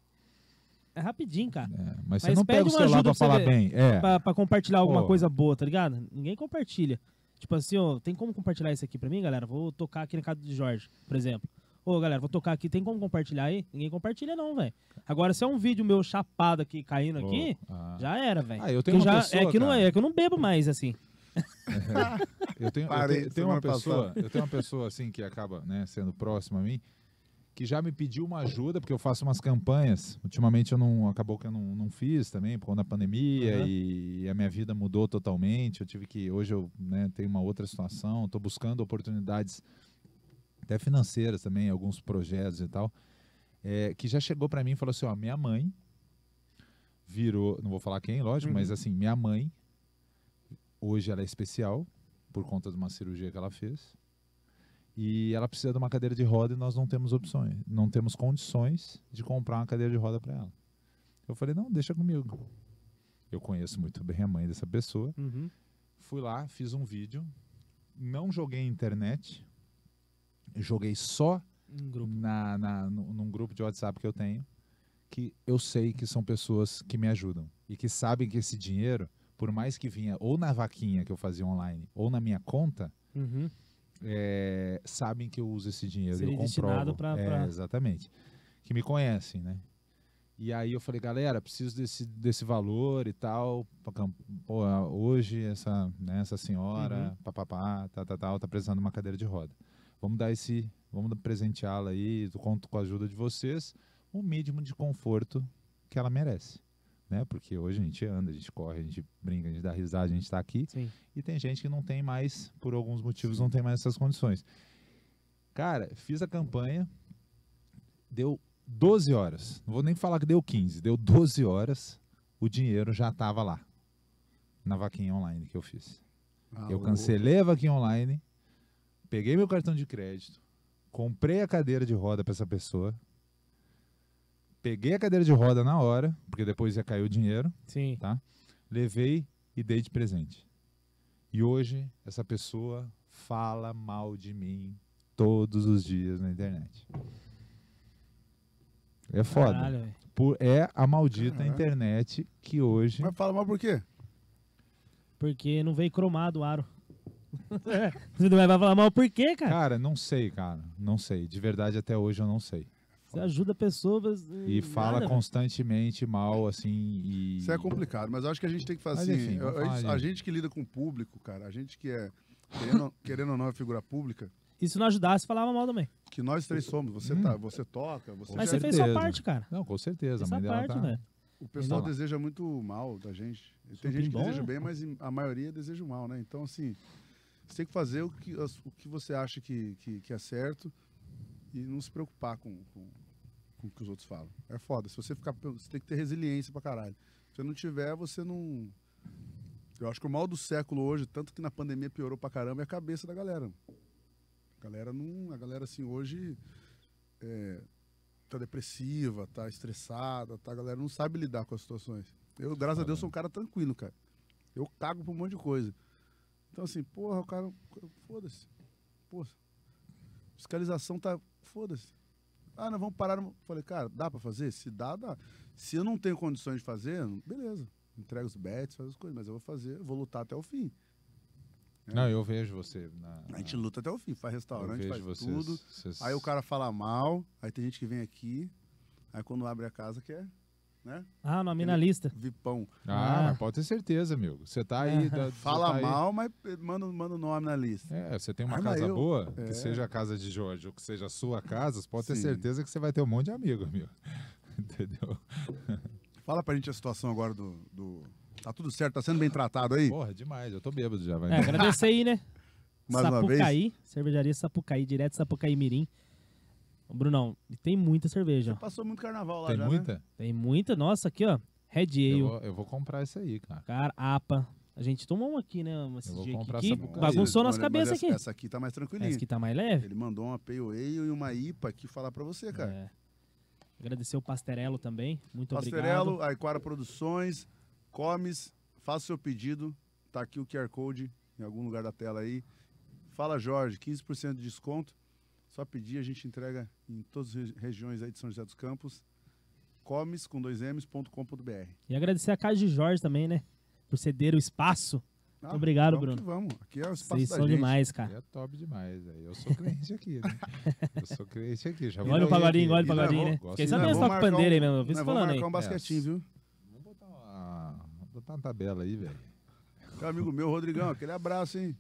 É rapidinho, cara. É, mas, mas, você não pega o celular pra, falar ver, bem. É. Pra, pra compartilhar alguma coisa boa, tá ligado? Ninguém compartilha. Tipo assim, ó, tem como compartilhar isso aqui pra mim, galera? Vou tocar aqui na casa de Jorge, por exemplo. Ô, galera, vou tocar aqui, tem como compartilhar aí? Ninguém compartilha não, velho. Agora, se é um vídeo meu chapado aqui, caindo oh, aqui, ah. já era, velho. Ah, eu tenho que uma já, é pessoa, é, que não, é, é que eu não bebo mais, assim. eu tenho, Parei, eu tenho, uma pessoa, eu tenho uma pessoa assim que acaba né, sendo próxima a mim, que já me pediu uma ajuda, porque eu faço umas campanhas. Ultimamente eu não acabou que eu não, não fiz também, por conta da pandemia, uhum. e, a minha vida mudou totalmente. Eu tive que. Hoje eu né, tenho uma outra situação, estou buscando oportunidades até financeiras também, alguns projetos e tal. É, que já chegou para mim e falou assim: ó, minha mãe virou, não vou falar quem, lógico, uhum. mas assim, minha mãe Hoje ela é especial por conta de uma cirurgia que ela fez. E ela precisa de uma cadeira de roda e nós não temos opções, não temos condições de comprar uma cadeira de roda para ela. Eu falei: "Não, deixa comigo". Eu conheço muito bem a mãe dessa pessoa. Uhum. Fui lá, fiz um vídeo, não joguei internet, joguei só um grupo. Na, na, num grupo de WhatsApp que eu tenho, que eu sei que são pessoas que me ajudam e que sabem que esse dinheiro por mais que vinha ou na vaquinha que eu fazia online ou na minha conta, uhum. é, sabem que eu uso esse dinheiro. Seria eu comprovo. Pra, é, pra... Exatamente. Que me conhecem, né? E aí eu falei, galera, preciso desse, desse valor e tal. Pô, hoje essa, né, essa senhora, uhum. papapá, tá, tá, tá, tá precisando de uma cadeira de roda. Vamos dar esse, vamos presenteá-la aí, conto com a ajuda de vocês, o mínimo de conforto que ela merece né? Porque hoje a gente anda, a gente corre, a gente brinca, a gente dá risada, a gente está aqui. Sim. E tem gente que não tem mais, por alguns motivos, não tem mais essas condições. Cara, fiz a campanha, deu 12 horas. Não vou nem falar que deu 15, deu 12 horas, o dinheiro já estava lá. Na vaquinha online que eu fiz. Ah, eu cancelei a vaquinha online, peguei meu cartão de crédito, comprei a cadeira de roda para essa pessoa, peguei a cadeira de roda na hora, porque depois ia cair o dinheiro, Sim. tá? Levei e dei de presente. E hoje essa pessoa fala mal de mim todos os dias na internet. É foda. Caralho, por, é a maldita internet que hoje. Mas fala mal por quê? Porque não veio cromado o aro. Você vai falar mal por quê, cara? Cara, não sei, cara. Não sei. De verdade, até hoje eu não sei. Você ajuda pessoas. E, e fala nada, constantemente mal, assim. E... Isso é complicado, mas acho que a gente tem que fazer. Mas, assim, enfim, a, a, gente, a, gente que lida com o público, cara, a gente que é, querendo, querendo ou não, é figura pública. E se não ajudasse, falava mal também. Que nós três somos. Você, hum. tá, você toca, você Mas você fez sua parte, cara. Não, com certeza. Fez a parte, tá... O pessoal não. deseja muito mal da gente. Tem gente que bom, deseja né? bem, mas a maioria deseja o mal, né? Então, assim, você tem que fazer o que, o que você acha que, que, que é certo e não se preocupar com, com, com o que os outros falam. É foda. Se você ficar. Você tem que ter resiliência pra caralho. Se você não tiver, você não. Eu acho que o mal do século hoje, tanto que na pandemia piorou pra caramba, é a cabeça da galera. A galera não. A galera assim hoje. É, tá depressiva, tá estressada, tá? A galera não sabe lidar com as situações. Eu, graças a Deus, sou um cara tranquilo, cara. Eu cago por um monte de coisa. Então, assim, porra, o cara. Foda-se. Porra. Fiscalização tá. Foda-se. Ah, nós vamos parar. Falei, cara, dá para fazer? Se dá, dá. Se eu não tenho condições de fazer, beleza. Entrega os bets, faz as coisas, mas eu vou fazer, vou lutar até o fim. É. Não, eu vejo você. Na... A gente luta até o fim, faz restaurante, faz vocês, tudo. Vocês... Aí o cara fala mal, aí tem gente que vem aqui, aí quando abre a casa quer né? Ah, nome na lista. Vipão. Ah, ah. Mas pode ter certeza, amigo. Você tá aí. Da, Fala tá aí. mal, mas manda, manda o nome na lista. É, você tem uma ah, casa eu... boa, é. que seja a casa de Jorge ou que seja a sua casa, você pode Sim. ter certeza que você vai ter um monte de amigo, amigo. Entendeu? Fala pra gente a situação agora do, do... Tá tudo certo? Tá sendo bem tratado aí? Porra, demais. Eu tô bêbado já. Vai é, agradecer aí, né? Mais Sapucaí, uma vez. cervejaria Sapucaí, direto Sapucaí Mirim. Brunão, tem muita cerveja. Já passou muito carnaval lá, tem já, né? muita? Né? Tem muita. Nossa, aqui, ó. Red Ale. Eu vou, eu vou comprar isso aí, cara. Cara, APA. A gente tomou um aqui, né? Esse eu vou dia comprar aqui, essa que bagunçou nossas cabeças aqui. Essa aqui tá mais tranquilinha. Essa aqui tá mais leve. Ele mandou uma Pale Ale e uma IPA aqui falar pra você, cara. É. Agradecer o Pasterello também. Muito Pastarello, obrigado. Pasterello, Aiquara Produções, Comes, faça seu pedido. Tá aqui o QR Code em algum lugar da tela aí. Fala Jorge, 15% de desconto. Só pedir, a gente entrega em todas as regiões aí de São José dos Campos. Comes com dois M's.com.br. E agradecer a casa de Jorge também, né? Por ceder o espaço. Ah, Muito obrigado, vamos Bruno. vamos. Aqui é o espaço Vocês da são gente. demais, cara. É top demais. Eu sou cliente aqui, né? Eu sou cliente aqui. Já olha o pagodinho, olha o pagodinho, né? Fiquei sabendo só com pandeira um, aí mesmo. Vamos marcar aí. um basquetinho, viu? Vamos botar uma, vamos botar uma tabela aí, velho. amigo meu, Rodrigão, aquele abraço, hein?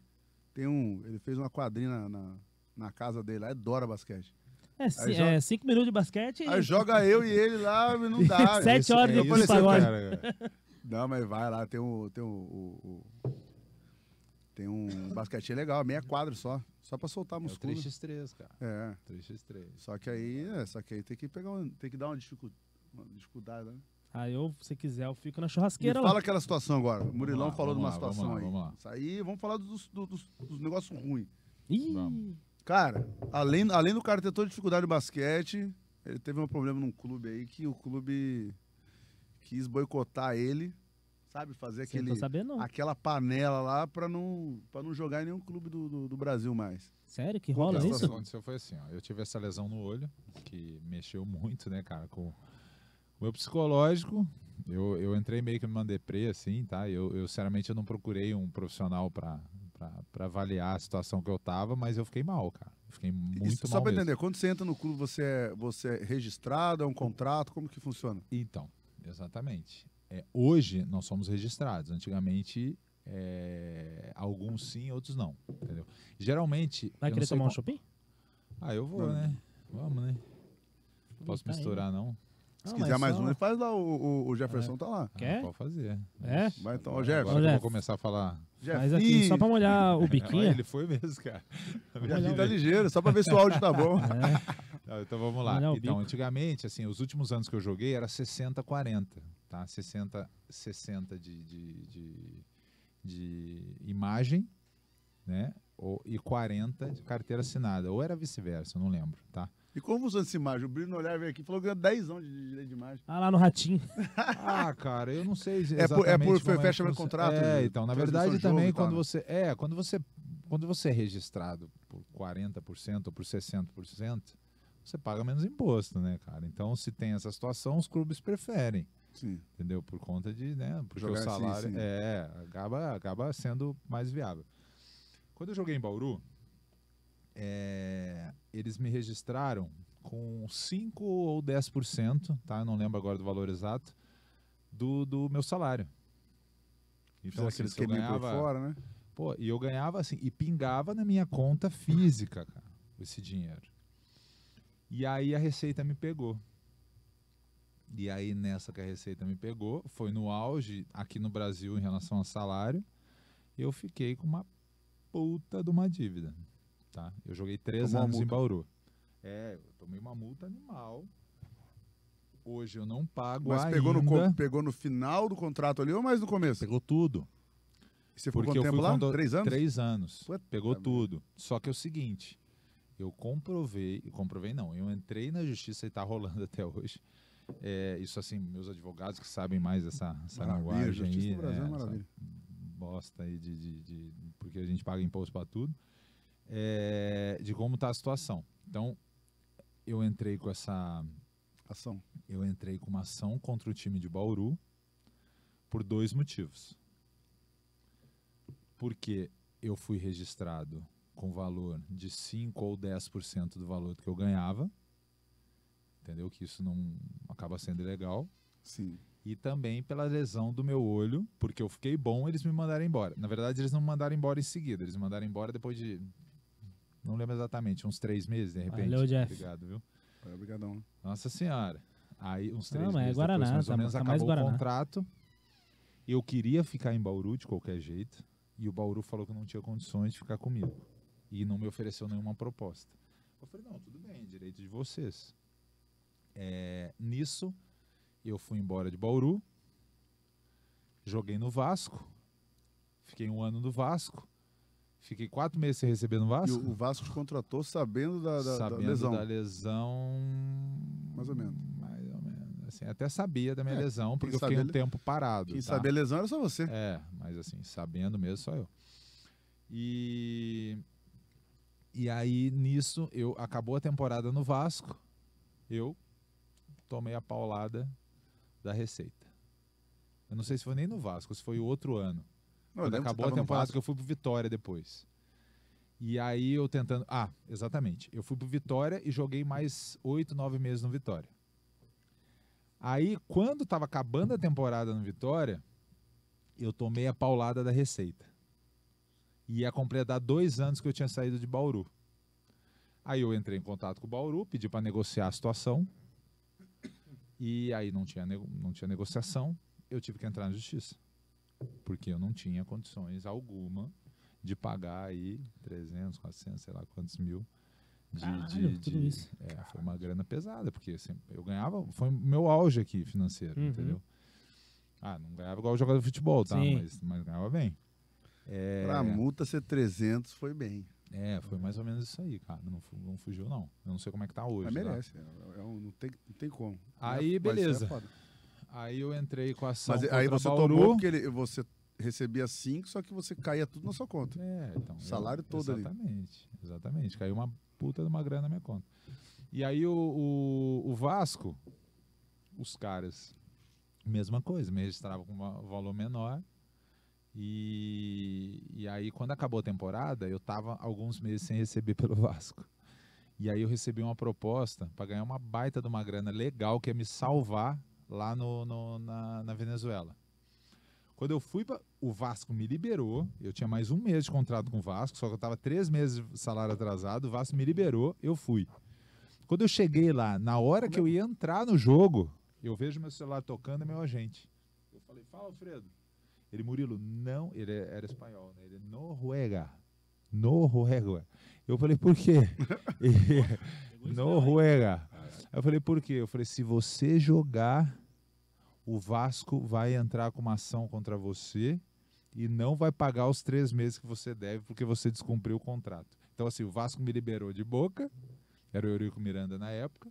Tem um... Ele fez uma quadrinha na na casa dele lá, adora basquete. É, c- joga... É cinco minutos de basquete. Aí e... joga eu e ele lá, não dá. Sete horas de é pagode. Não, mas vai lá, tem um. Tem um, um, um tem legal, meia quadra só. Só pra soltar é músculo. É né? 3x3, cara. É. 3x3. Só que aí, é, só que aí tem que pegar um, tem que dar uma, dificu... uma dificuldade, né? Aí eu, se quiser, eu fico na churrasqueira Me lá. Fala aquela situação agora. O Murilão lá, falou de uma lá, situação vamos lá, aí. Vamos lá. Isso aí, vamos falar dos, dos, dos negócios ruins. Ih. Vamos. Cara, além, além do cara ter toda dificuldade no basquete, ele teve um problema num clube aí que o clube quis boicotar ele, sabe? Fazer aquele, aquela panela lá pra não, pra não jogar em nenhum clube do, do, do Brasil mais. Sério? Que rola Conta isso? Aconteceu foi assim, ó, eu tive essa lesão no olho, que mexeu muito, né, cara, com o meu psicológico. Eu, eu entrei meio que me numa deprê, assim, tá? Eu, eu sinceramente, eu não procurei um profissional pra para avaliar a situação que eu tava, mas eu fiquei mal, cara. fiquei muito Isso, mal. Só para entender, quando você entra no clube, você é, você é registrado, é um contrato, como que funciona? Então, exatamente. É, hoje nós somos registrados. Antigamente, é, alguns sim, outros não. Entendeu? Geralmente. Vai querer tomar como... um shopping? Ah, eu vou, né? Vamos, né? Não posso tá misturar, aí. Né? não? Se quiser mais só... um, faz lá. O, o é. Jefferson é. tá lá. Quer? Ah, pode fazer. É? Vai então, Jefferson. Agora Jeff. eu vou começar a falar já Mas aqui, só pra molhar o biquinho. Olha, ele foi mesmo, cara. Já vi, tá ligeiro, só pra ver se o áudio tá bom. É. Então vamos lá. Então, bico. antigamente, assim, os últimos anos que eu joguei era 60-40, tá? 60, 60 de, de, de, de imagem, né? Ou, e 40 de carteira assinada. Ou era vice-versa, não lembro, tá? E como usando essa imagem? O Bruno olhar veio aqui e falou que ganha 10 anos de direito de imagem. Ah, lá no Ratinho. ah, cara, eu não sei exatamente. É por, é por é fechamento contrato? É, então, na verdade também quando tal, né? você... Né? É, quando você, quando você é registrado por 40% ou por 60%, você paga menos imposto, né, cara? Então, se tem essa situação, os clubes preferem. Sim. Entendeu? Por conta de, né? Porque Jogar o assim, salário assim, é, acaba, acaba sendo mais viável. Quando eu joguei em Bauru, é, eles me registraram com 5 ou 10%, tá? não lembro agora do valor exato, do, do meu salário. Então, assim, se eu ganhava, por fora, né? Pô, e eu ganhava assim, e pingava na minha conta física, cara, esse dinheiro. E aí a Receita me pegou. E aí, nessa que a Receita me pegou, foi no auge aqui no Brasil em relação a salário, eu fiquei com uma puta de uma dívida tá? Eu joguei três anos em Bauru. É, eu tomei uma multa animal. Hoje eu não pago Mas ainda. pegou no, pegou no final do contrato ali ou mais no começo? Pegou tudo. E você ficou Porque quanto tempo lá? Condo... Três anos? Três anos. pegou tudo. Só que é o seguinte, eu comprovei, comprovei não, eu entrei na justiça e está rolando até hoje. É, isso assim, meus advogados que sabem mais essa essa linguagem aí. Justiça do Brasil é né, maravilha. Bosta aí de, de, de. Porque a gente paga imposto para tudo é, de como está a situação. Então, eu entrei com essa ação. Eu entrei com uma ação contra o time de Bauru por dois motivos. Porque eu fui registrado com valor de 5 ou 10% do valor que eu ganhava. Entendeu? Que isso não acaba sendo ilegal. Sim. E também pela lesão do meu olho, porque eu fiquei bom, eles me mandaram embora. Na verdade, eles não me mandaram embora em seguida, eles me mandaram embora depois de não lembro exatamente, uns três meses, de repente. Valeu, Jeff. Obrigado, viu? obrigadão. Nossa senhora. Aí, uns três não, é meses é Guaraná, depois, mais ou tá menos, tá, acabou o contrato. Eu queria ficar em Bauru de qualquer jeito. E o Bauru falou que não tinha condições de ficar comigo. E não me ofereceu nenhuma proposta. Eu falei, não, tudo bem, direito de vocês. É, nisso, eu fui embora de Bauru. Joguei no Vasco. Fiquei um ano no Vasco. Fiquei quatro meses sem receber no Vasco. E o Vasco contratou sabendo da, da, sabendo da lesão. da lesão. Mais ou menos. Mais ou menos. Assim, até sabia da minha é, lesão, porque eu fiquei um tempo parado. Quem tá? sabia a lesão era só você. É, mas assim, sabendo mesmo, só eu. E. E aí, nisso, eu acabou a temporada no Vasco, eu tomei a paulada da receita. Eu não sei se foi nem no Vasco, se foi outro ano acabou a temporada que eu fui pro Vitória depois. E aí eu tentando. Ah, exatamente. Eu fui pro Vitória e joguei mais oito, nove meses no Vitória. Aí, quando tava acabando a temporada no Vitória, eu tomei a paulada da receita. E ia completar dois anos que eu tinha saído de Bauru. Aí eu entrei em contato com o Bauru, pedi para negociar a situação. E aí não tinha, não tinha negociação, eu tive que entrar na justiça porque eu não tinha condições alguma de pagar aí 300, 400, sei lá quantos mil. De, Caralho, de, de é, foi uma grana pesada, porque assim, eu ganhava, foi meu auge aqui financeiro, uhum. entendeu? Ah, não ganhava igual jogador de futebol, tá? Mas, mas, ganhava bem. É... Pra multa ser 300 foi bem. É, foi mais ou menos isso aí, cara. Não, não fugiu, não. Eu não sei como é que tá hoje. Mas tá? merece. Tá? É, é um, não, tem, não tem como. Aí, beleza. Aí eu entrei com a ação Mas aí você Bauru. tomou porque ele, você recebia cinco só que você caía tudo na sua conta. É, então. O salário eu, todo exatamente, ali. Exatamente, Caiu uma puta de uma grana na minha conta. E aí o, o, o Vasco, os caras, mesma coisa, me registravam com um valor menor. E, e aí, quando acabou a temporada, eu tava alguns meses sem receber pelo Vasco. E aí eu recebi uma proposta para ganhar uma baita de uma grana legal que ia é me salvar lá no, no na, na, Venezuela. Quando eu fui para. O Vasco me liberou. Eu tinha mais um mês de contrato com o Vasco, só que eu estava três meses de salário atrasado. O Vasco me liberou, eu fui. Quando eu cheguei lá, na hora que eu ia entrar no jogo, eu vejo meu celular tocando, é meu agente. Eu falei, fala, Alfredo. Ele, Murilo, não, ele era espanhol, né? Ele, Noruega. Noruega. Eu falei, por quê? Noruega eu falei, por quê? Eu falei, se você jogar, o Vasco vai entrar com uma ação contra você e não vai pagar os três meses que você deve porque você descumpriu o contrato. Então, assim, o Vasco me liberou de boca, era o Eurico Miranda na época.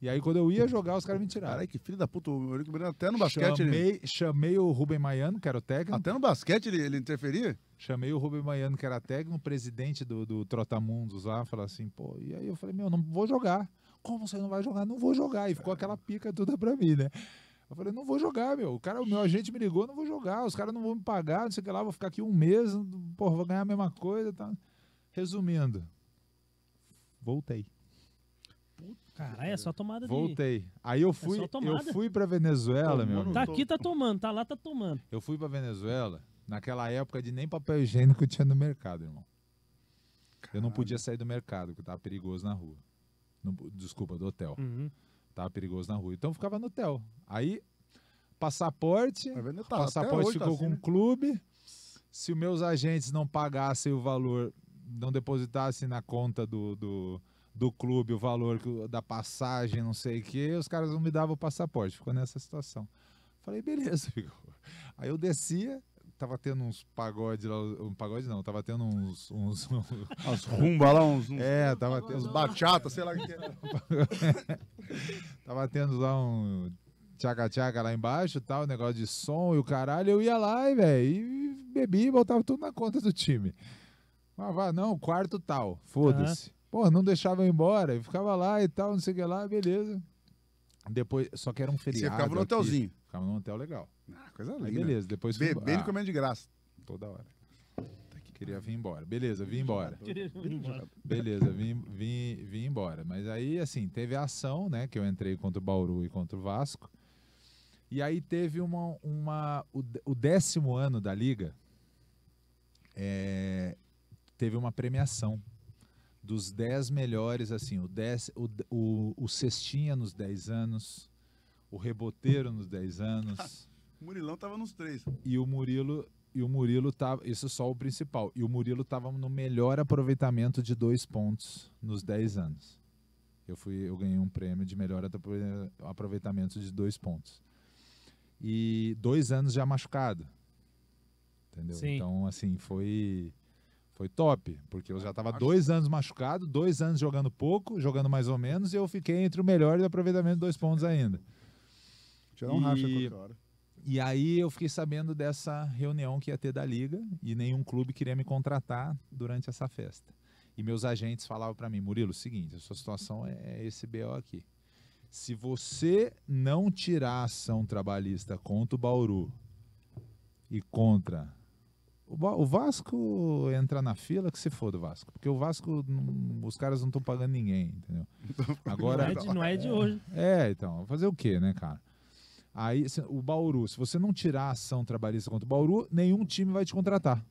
E aí, quando eu ia jogar, os caras me tiraram. Caralho, que filho da puta. O Eurico Miranda até no basquete chamei, ele... Chamei o Rubem Maiano, que era o técnico. Até no basquete ele, ele interferia? Chamei o Rubem Maiano, que era técnico, presidente do, do Trotamundos lá, falou assim, pô... E aí eu falei, meu, não vou jogar como você não vai jogar? Não vou jogar. E ficou aquela pica toda pra mim, né? Eu falei, não vou jogar, meu. O cara, o meu agente me ligou, não vou jogar. Os caras não vão me pagar, não sei o que lá, vou ficar aqui um mês, vou ganhar a mesma coisa. Tá. Resumindo, voltei. Caralho, é só tomada Voltei. De... Aí eu é fui, é eu fui pra Venezuela, Tomou, meu. Tá aqui, tá tomando, tá lá, tá tomando. Eu fui pra Venezuela naquela época de nem papel higiênico tinha no mercado, irmão. Caralho. Eu não podia sair do mercado, porque tava perigoso na rua. No, desculpa, do hotel. Uhum. Tava perigoso na rua. Então ficava no hotel. Aí, passaporte. Tá, tá passaporte tá ficou tá com o assim, né? um clube. Se os meus agentes não pagassem o valor, não depositassem na conta do, do, do clube o valor da passagem, não sei o que, os caras não me davam o passaporte. Ficou nessa situação. Falei, beleza, ficou. Aí eu descia, tava tendo uns pagodes lá, um pagode não, tava tendo uns. uns, uns As rumba lá, uns, uns. É, tava tendo. Uns bachata, sei lá o que era. É. tava tendo lá um tchaca-tchaca lá embaixo tal, negócio de som e o caralho. Eu ia lá, velho, e bebi e voltava tudo na conta do time. Mas vá, não, quarto tal, foda-se. Uhum. Pô, não deixava eu embora, eu ficava lá e tal, não sei o que lá, beleza. Depois, só que era um feriado. Você ficava no hotelzinho. Aqui. Ficava num hotel legal. Ah, coisa linda. beleza, depois... Fui... ah, e comendo de graça. Toda hora. Queria vir embora. Beleza, vim embora. Beleza, vim, vim, vim embora. Mas aí, assim, teve a ação, né? Que eu entrei contra o Bauru e contra o Vasco. E aí teve uma. uma o, o décimo ano da liga é, teve uma premiação dos 10 melhores, assim, o, dez o, o, o Cestinha nos 10 anos, o Reboteiro nos 10 anos. o Murilão tava nos três. E o Murilo e o Murilo tava, tá, isso é só o principal. E o Murilo tava no melhor aproveitamento de dois pontos nos 10 anos. Eu fui, eu ganhei um prêmio de melhor aproveitamento de dois pontos. E dois anos já machucado. Entendeu? Sim. Então, assim, foi foi top, porque eu já estava dois anos machucado, dois anos jogando pouco, jogando mais ou menos, e eu fiquei entre o melhor e o aproveitamento de dois pontos ainda. Tirar um e, racha qualquer hora. E aí eu fiquei sabendo dessa reunião que ia ter da liga e nenhum clube queria me contratar durante essa festa. E meus agentes falavam para mim, Murilo, é o seguinte, a sua situação é, é esse BO aqui. Se você não tirar a ação trabalhista contra o Bauru e contra o Vasco entra na fila que se for do Vasco, porque o Vasco os caras não estão pagando ninguém, entendeu? Agora não é, de, não é de hoje. É, então, fazer o quê, né, cara? Aí o Bauru, se você não tirar a ação trabalhista contra o Bauru, nenhum time vai te contratar.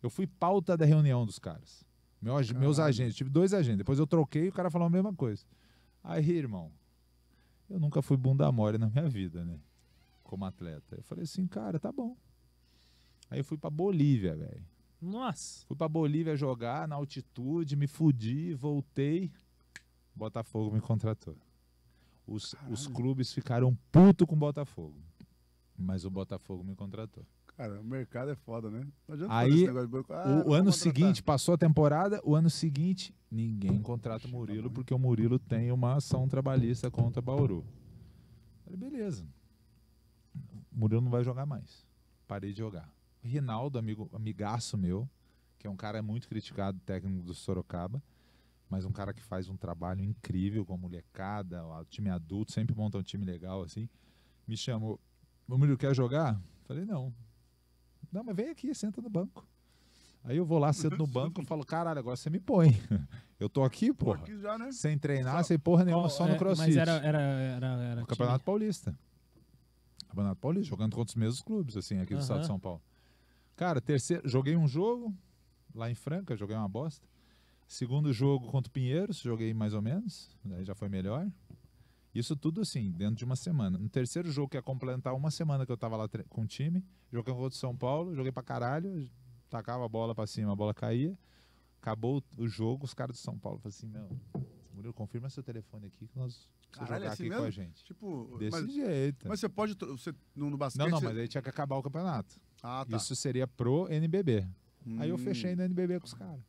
Eu fui pauta da reunião dos caras. Meu, meus agentes, tive dois agentes. Depois eu troquei e o cara falou a mesma coisa. Aí, irmão, eu nunca fui bunda mole na minha vida, né? Como atleta. Eu falei assim, cara, tá bom. Aí eu fui pra Bolívia, velho. Nossa! Fui pra Bolívia jogar na altitude, me fudi, voltei. Botafogo me contratou. Os, os clubes ficaram puto com o Botafogo. Mas o Botafogo me contratou. Cara, o mercado é foda, né? Aí, de... ah, o, ano seguinte, passou a temporada, o ano seguinte, ninguém contrata o Murilo, porque o Murilo tem uma ação trabalhista contra Bauru. Falei, beleza. O Murilo não vai jogar mais. Parei de jogar. Rinaldo, amigo, amigaço meu, que é um cara muito criticado, técnico do Sorocaba, mas um cara que faz um trabalho incrível com a molecada, o time adulto, sempre monta um time legal assim. Me chamou, o Murilo quer jogar? Falei, não. Não, mas vem aqui, senta no banco. Aí eu vou lá, sento no banco e falo, caralho, agora você me põe. Eu tô aqui, porra. Tô aqui já, né? Sem treinar, só, sem porra nenhuma, oh, só é, no crossfit. Mas era, era, era, era Campeonato Paulista. Campeonato Paulista, jogando contra os mesmos clubes, assim, aqui do uh -huh. estado de São Paulo. Cara, terceiro, joguei um jogo lá em Franca, joguei uma bosta. Segundo jogo contra o Pinheiros, joguei mais ou menos, aí né, já foi melhor. Isso tudo assim, dentro de uma semana. No terceiro jogo, que ia é complementar uma semana que eu tava lá com o time, joguei contra o São Paulo, joguei pra caralho, tacava a bola pra cima, a bola caía. Acabou o jogo, os caras do São Paulo falaram assim: Meu, Murilo, confirma seu telefone aqui que nós Caralho, jogar é assim aqui mesmo? com a gente. Tipo, desse mas, jeito. Mas você pode. Você, no, no basquete. Não, não, você... mas aí tinha que acabar o campeonato. Ah, tá. Isso seria pro NBB. Hum. Aí eu fechei hum. no NBB com os caras.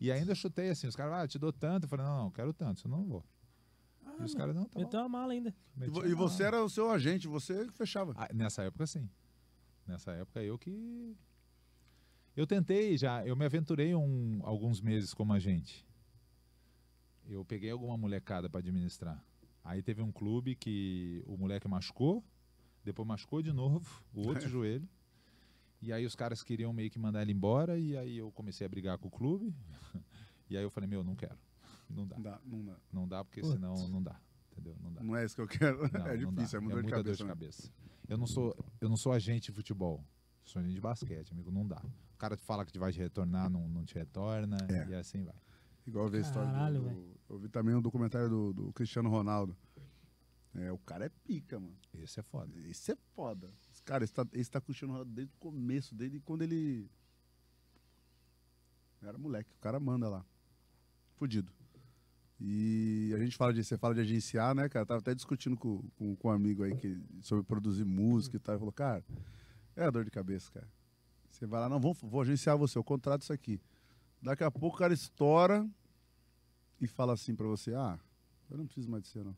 E ainda chutei assim, os caras, ah, te dou tanto. Eu falei, não, não, quero tanto, senão não vou. Ah, e os caras, não, tá Meteu a mala ainda. Meti e você mala. era o seu agente, você fechava. Ah, nessa época, sim. Nessa época, eu que... Eu tentei já, eu me aventurei um, alguns meses como agente. Eu peguei alguma molecada para administrar. Aí teve um clube que o moleque machucou, depois machucou de novo, o outro joelho. E aí os caras queriam meio que mandar ele embora, e aí eu comecei a brigar com o clube. e aí eu falei, meu, não quero. Não dá. dá não dá. Não dá, porque Putz. senão não dá. Entendeu? Não dá. Não é isso que eu quero. Não, é difícil, é, é muita cabeça, dor de né? cabeça. Eu não sou, eu não sou agente de futebol. Sou agente de basquete, amigo. Não dá. O cara te fala que te vai te retornar, não, não te retorna, é. e assim vai. Igual eu vi a história Caralho, do, do Eu vi também um documentário do, do Cristiano Ronaldo. É, o cara é pica, mano. Esse é foda. Esse é foda. Cara, ele tá, está curtindo desde o começo, desde quando ele. Era moleque, o cara manda lá. Fudido. E a gente fala de. Você fala de agenciar, né, cara? tava até discutindo com, com, com, um amigo aí que, sobre produzir música e tal. Ele falou, cara, é dor de cabeça, cara. Você vai lá, não, vou, vou agenciar você, eu contrato isso aqui. Daqui a pouco o cara estoura e fala assim para você: ah, eu não preciso mais de você, não.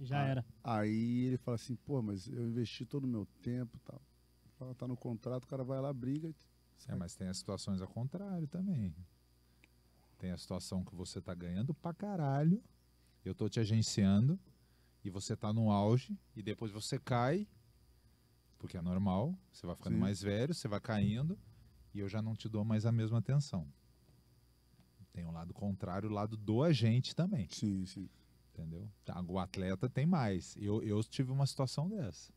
Já ah, era. Aí ele fala assim, pô, mas eu investi todo o meu tempo e tal. Fala, tá no contrato, o cara vai lá, briga. É, mas tem as situações ao contrário também. Tem a situação que você tá ganhando pra caralho, eu tô te agenciando, e você tá no auge, e depois você cai, porque é normal, você vai ficando Sim. mais velho, você vai caindo, e eu já não te dou mais a mesma atenção. Tem o um lado contrário, o lado do agente também. Sim, sim entendeu? Tá, o atleta tem mais. Eu, eu tive uma situação dessa.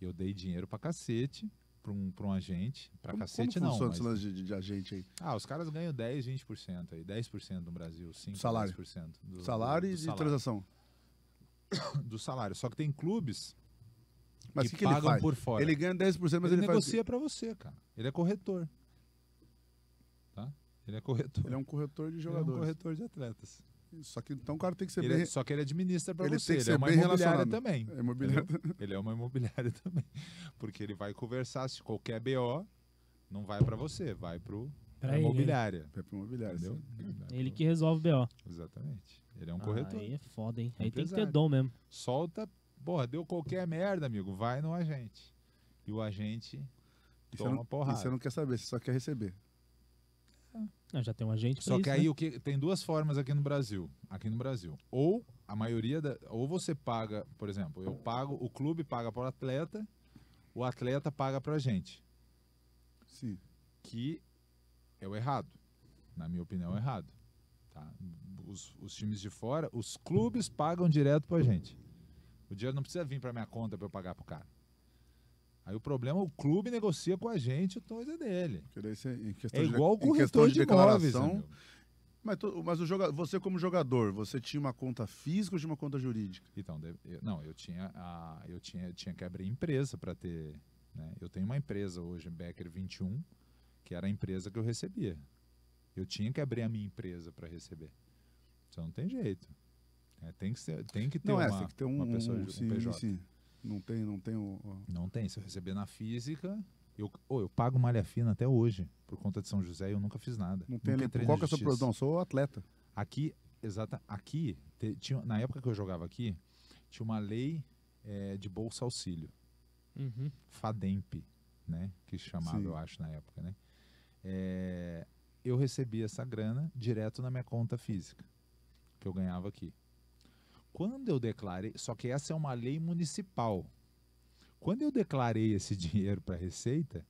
Eu dei dinheiro pra cacete, pra um, um agente. Pra cacete como não. Como funciona mas... esse de, de, agente aí? Ah, os caras ganham 10, 20% aí. 10% no Brasil, 5%, salário. 10%. Do, salário do, do, salário. e transação. Do salário. Só que tem clubes mas que, que, que pagam ele faz? por fora. Ele ganha 10%, mas ele, ele negocia faz... para você, cara. Ele é corretor. Tá? Ele é corretor. Ele é um corretor de jogadores. Ele é um corretor de atletas. Só que então o cara tem que ser ele, é- bem. Só que ele administra para você. Tem que ser ele é uma bem imobiliária também. É imobiliária. Ele é uma imobiliária também. Porque ele vai conversar se qualquer BO não vai para você, vai pro para né? imobiliária. Para imobiliária, entendeu? Ele que resolve o BO. Exatamente. Ele é um ah, corretor. Aí é foda, hein? Aí Empresário. tem que ter dom mesmo. Solta, porra, deu qualquer merda, amigo, vai no agente. E o agente e toma não, porrada. E você não quer saber, você só quer receber. Não, já tem um agente. Só que aí né? o que tem duas formas aqui no Brasil, aqui no Brasil. Ou a maioria da, ou você paga, por exemplo, eu pago, o clube paga para o atleta, o atleta paga para a gente. Sim. Que é o errado, na minha opinião, é errado. Tá? Os, os times de fora, os clubes pagam direto para a gente. O dinheiro não precisa vir para minha conta para eu pagar para o cara. Aí o problema é o clube negocia com a gente, o Torres é dele. É igual de, o corretor de, de imóveis. Mas, tu, mas o joga, você como jogador, você tinha uma conta física ou tinha uma conta jurídica? Então, eu, não, eu tinha, a, eu tinha, tinha que abrir empresa para ter. Né? Eu tenho uma empresa hoje, Becker 21, que era a empresa que eu recebia. Eu tinha que abrir a minha empresa para receber. Então não tem jeito. É, tem, que ser, tem que ter não, é, uma, é, tem que ter um, uma pessoa um, um, sim, PJ. Sim. Não tem, não tem o. Não tem. Se eu receber na física, eu, oh, eu pago malha fina até hoje, por conta de São José, e eu nunca fiz nada. Não tem nunca Qual que é a sua produção? Sou atleta. Aqui, exata, aqui, te, tinha, na época que eu jogava aqui, tinha uma lei é, de bolsa auxílio. Uhum. Fademp, né? Que chamava, Sim. eu acho, na época, né? É, eu recebia essa grana direto na minha conta física, que eu ganhava aqui. Quando eu declarei, só que essa é uma lei municipal. Quando eu declarei esse dinheiro para a Receita,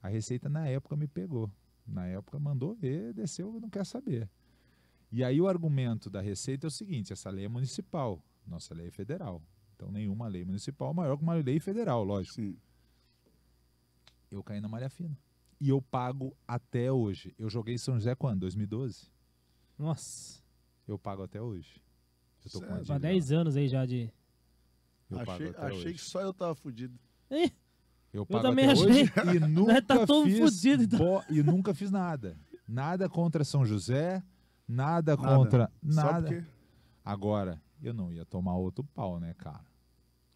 a Receita na época me pegou. Na época mandou ver, desceu, não quer saber. E aí o argumento da Receita é o seguinte: essa lei é municipal, nossa lei é federal. Então nenhuma lei municipal é maior que uma lei federal, lógico. Sim. Eu caí na malha fina. E eu pago até hoje. Eu joguei São José quando? 2012? Nossa. Eu pago até hoje. Eu tô com Há 10 anos aí já de. Eu achei pago até achei hoje. que só eu tava fudido. Eu pago também até achei. hoje e nunca Tá todo fiz fudido, então. bo- e nunca fiz nada. Nada contra São José, nada, Nada. contra Só nada. porque Agora, eu não ia tomar outro pau, né, cara?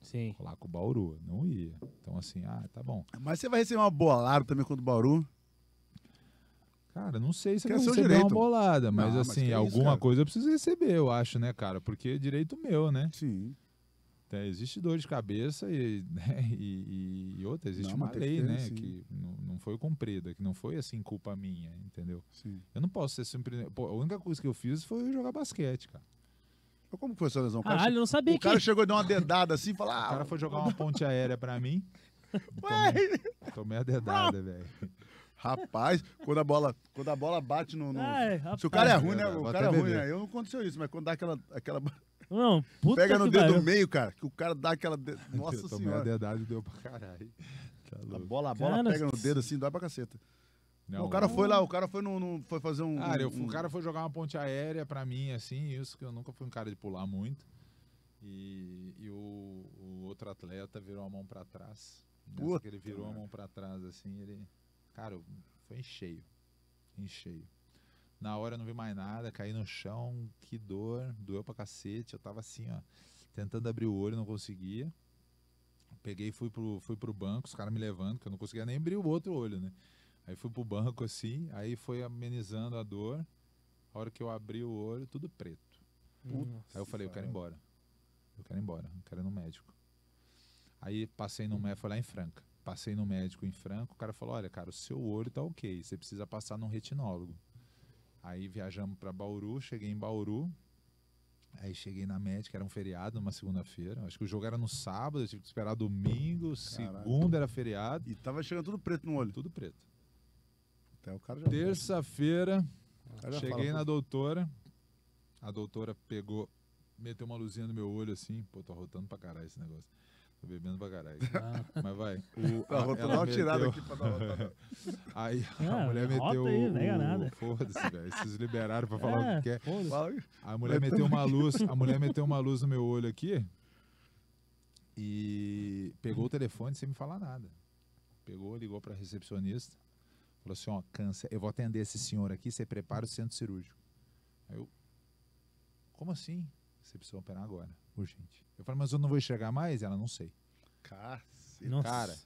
Sim. Lá com o Bauru, não ia. Então assim, ah, tá bom. Mas você vai receber uma bolada também contra o Bauru. Cara, não sei se eu vou receber direito. uma bolada, mas não, assim, mas alguma isso, coisa eu preciso receber, eu acho, né, cara? Porque é direito meu, né? Sim. Então, existe dor de cabeça e, né, e, e outra, existe não, uma lei, ter, né? Sim. Que não, não, foi cumprida, que não foi assim culpa minha, entendeu? Sim. Eu não posso ser sempre. Pô, a única coisa que eu fiz foi jogar basquete, cara. como que foi essa lesão? Caralho, eu não sabia O que... cara chegou e deu uma dedada assim e falou... Ah, o cara foi jogar uma ponte aérea pra mim. tomei, tomei a dedada, velho. Rapaz, quando a bola, quando a bola bate no. no... Ai, se o cara é ruim, né? É, o cara é ruim, né? Eu não aconteceu isso, mas quando dá aquela. aquela... Não, puta Pega no dedo do meio, cara, que o cara dá aquela. De... Nossa eu senhora. A dedagem deu pra caralho. Tá a bola, a bola cara, pega no dedo assim, dói pra caceta. Não, o cara foi lá, o cara foi no, no foi fazer um, Cara, um, um, O cara foi jogar uma ponte aérea pra mim, assim, isso que eu nunca fui um cara de pular muito. E, e o, o outro atleta virou a mão pra trás. Nossa, que ele virou cara. a mão pra trás, assim, ele. Cara, foi em cheio. Em cheio. Na hora eu não vi mais nada, caí no chão, que dor, doeu pra cacete. Eu tava assim, ó, tentando abrir o olho, não conseguia. Peguei e fui pro, fui pro banco, os caras me levando, que eu não conseguia nem abrir o outro olho, né? Aí fui pro banco assim, aí foi amenizando a dor. A hora que eu abri o olho, tudo preto. Nossa, aí eu falei, eu quero ir embora. Eu quero ir embora, eu quero ir no médico. Aí passei no hum. foi lá em Franca passei no médico em Franco, o cara falou: olha, cara, o seu olho tá ok, você precisa passar num retinólogo. Aí viajamos para Bauru, cheguei em Bauru, Aí cheguei na médica, era um feriado, uma segunda-feira. Acho que o jogo era no sábado, eu tive que esperar domingo, Caraca. segunda era feriado. E tava chegando tudo preto no olho. Tudo preto. Até o cara já. Terça-feira, cheguei na doutora. A doutora pegou, meteu uma luzinha no meu olho assim. Pô, tô rotando pra caralho esse negócio. Tô bebendo pra caralho. Ah. Mas vai. O, a, a meteu... tirada aqui pra dar uma né? aí a é, mulher é meteu. Aí, é o, Foda-se, velho. Vocês liberaram pra é, falar é, o que quer. A mulher meteu uma luz. A mulher meteu uma luz no meu olho aqui. E pegou o telefone sem me falar nada. Pegou, ligou pra recepcionista. Falou assim: ó, câncer. Eu vou atender esse senhor aqui, você prepara o centro cirúrgico. Aí eu. Como assim? Você precisa operar agora, urgente. Eu falei, mas eu não vou enxergar mais? Ela, não sei. Cacete. Cara,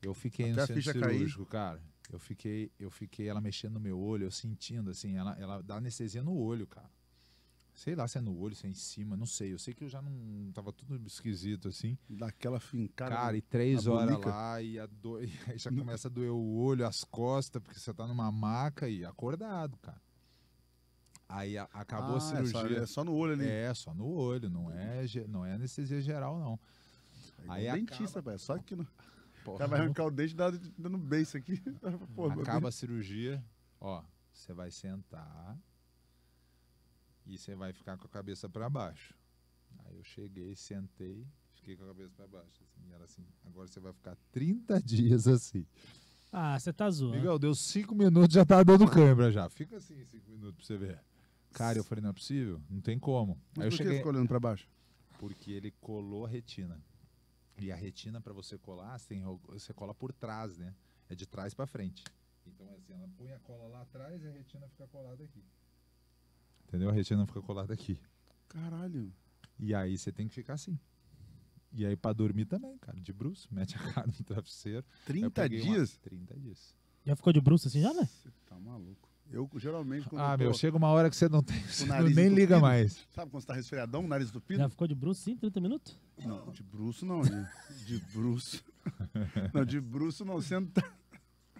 eu fiquei Até no centro cirúrgico, cara. Eu fiquei, eu fiquei ela mexendo no meu olho, eu sentindo, assim, ela, ela dá anestesia no olho, cara. Sei lá se é no olho, se é em cima, não sei. Eu sei que eu já não. Tava tudo esquisito, assim. Daquela fincada. Cara, e três horas bonica. lá, e, do... e aí já começa a doer o olho, as costas, porque você tá numa maca e acordado, cara. Aí a, acabou ah, a cirurgia. É só, é só, no olho ali. É, só no olho, não é, não é anestesia geral, não. É aí dentista, acaba... Pai, só que não. vai arrancar o dente dando, dando beijo aqui. acaba a cirurgia, ó, você vai sentar e você vai ficar com a cabeça para baixo. Aí eu cheguei, sentei, fiquei com a cabeça para baixo. Assim, e era assim, agora você vai ficar 30 dias assim. Ah, você tá zoando. Miguel, deu 5 minutos, já tá dando câimbra já. Fica assim 5 minutos pra você ver. Cara, eu falei, não é possível, não tem como. Mas Aí por eu cheguei... que ficou olhando para baixo? Porque ele colou a retina. E a retina, para você colar, você, tem... você cola por trás, né? É de trás para frente. Então, é assim, ela põe a cola lá atrás e a retina fica colada aqui. Entendeu? A retina fica colada aqui. Caralho. E aí você tem que ficar assim. E aí para dormir também, cara, de bruxo, mete a cara no travesseiro. 30 dias? Uma... 30 dias. Já ficou de bruxo assim já, né? Você tá maluco. Eu geralmente. Ah, meu, chega uma hora que você não tem. Você nem entupido. liga mais. Sabe quando você tá resfriadão, o nariz entupido? Já ficou de bruxo, sim, 30 minutos? Não, de bruxo não, de, de bruxo. Não, de bruxo não, sentado.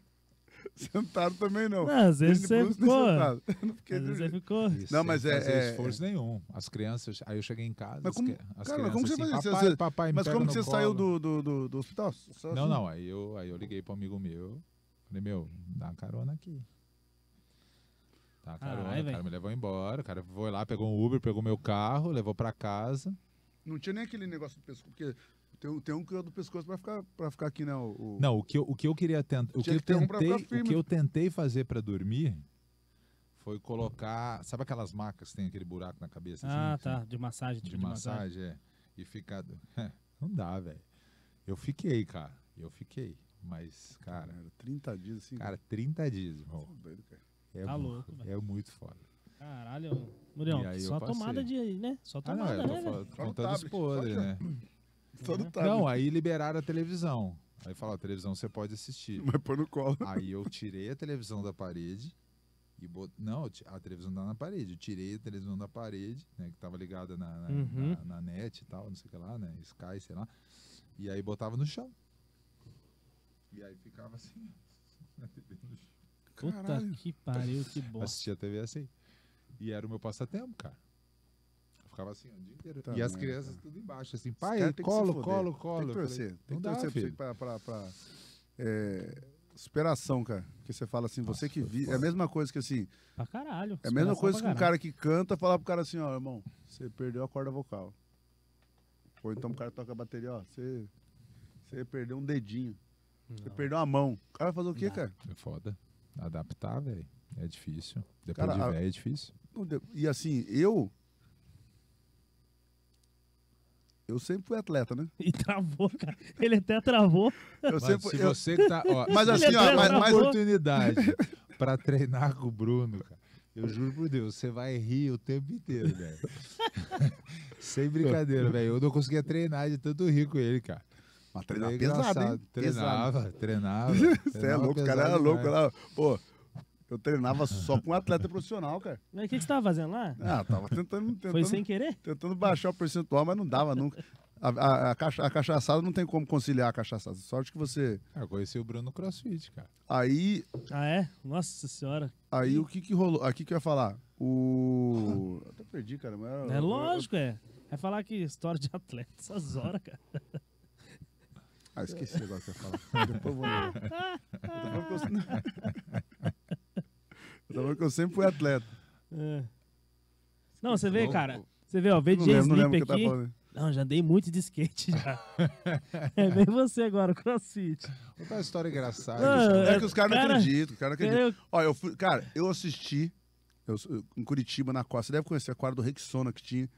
Sentado também não. não às vezes você ficou. Às vezes você ficou. Não, mas é. é... esforço é. nenhum. As crianças. Aí eu cheguei em casa. Mas como, as cara, como você assim, fazia papai, papai Mas como você colo. saiu do, do, do, do hospital? Só não, assim? não. Aí eu, aí eu liguei para um amigo meu. Falei, meu, dá uma carona aqui. Tá, carona, o cara me levou embora, o cara foi lá, pegou um Uber, pegou meu carro, levou pra casa. Não tinha nem aquele negócio do pescoço, porque tem, tem um que é do pescoço pra ficar, pra ficar aqui, né? O, o... Não, o que eu, o que eu queria tentar. O que eu, tentei, um o que eu tentei fazer pra dormir foi colocar. Sabe aquelas macas que tem aquele buraco na cabeça? Assim, ah, assim, tá. Assim? De massagem, tipo de, de massagem, massagem, é. E ficar. É, não dá, velho. Eu fiquei, cara. Eu fiquei. Mas, cara. cara 30 dias, assim. Cara, 30 né? dias, irmão. É doido, cara. É tá louco, velho. É muito foda. Caralho, Murião, só tomada de, né? Só tomada, ah, não, né, velho? Contando os podres, né? É. Não, aí liberaram a televisão. Aí falaram, televisão você pode assistir. Mas pôr no colo. Aí eu tirei a televisão da parede e bot... Não, a televisão tá na parede. Eu tirei a televisão da parede, né? Que tava ligada na, na, uhum. na, na net e tal, não sei o que lá, né? Sky, sei lá. E aí botava no chão. E aí ficava assim, na TV no chão. Caralho. Puta que pariu, que bosta. Assistia TV assim. E era o meu passatempo, cara. Eu ficava assim o dia inteiro. Tá e as crianças cara. tudo embaixo, assim, pai, colo, colo, colo. Tem que torcer, falei, tem que torcer pra, pra, pra é, superação, cara. Porque você fala assim, Nossa, você que vi. É a mesma coisa que assim. Pra caralho. É a mesma coisa que um cara que canta falar pro cara assim, ó, irmão, você perdeu a corda vocal. Ou então o cara toca a bateria, ó, você, você perdeu um dedinho. Não. Você perdeu a mão. O cara vai fazer o quê, Não. cara? É foda. Adaptar, velho. É difícil. Depois Cara, de velho, é difícil. E assim, eu. Eu sempre fui atleta, né? E travou, cara. Ele até travou. Eu mas sempre, se eu... você tá, ó, mas assim, ó, tá oportunidade para treinar com o Bruno, cara. Eu juro por Deus, você vai rir o tempo inteiro, velho. Sem brincadeira, velho. Eu não conseguia treinar de tanto rir com ele, cara. Mas treinava ah, é pesado, hein? Treinava, pesado. treinava. Você é, é louco, o cara era louco. Lá. Pô, eu treinava só com um atleta profissional, cara. Mas o que, que você tava fazendo lá? Ah, tava tentando, tentando. Foi sem querer? Tentando baixar o percentual, mas não dava nunca. A, a, a, cacha, a cachaçada não tem como conciliar a cachaçada. Sorte que você. conheceu ah, eu conheci o Bruno CrossFit, cara. Aí. Ah, é? Nossa senhora. Aí e... o que que rolou? Aqui que eu ia falar. O. Eu até perdi, cara. Mas... É lógico, eu... é. Vai falar que história de atleta, essas horas, cara. Ah, esqueci agora o que eu ia falar. Depois vou ler. Eu Tava falando que eu sempre fui atleta. É. Não, você vê, Bom, cara. Você vê, ó, veio de Sleep tá aqui. Tá não, já andei muito de skate já. é bem você agora, crossfit. Outra história engraçada. Não, é, é que os caras cara, não acreditam, os caras não acreditam. Eu... Ó, eu fui, cara, eu assisti eu, em Curitiba, na Costa. Você deve conhecer a quadra do Rexona que tinha,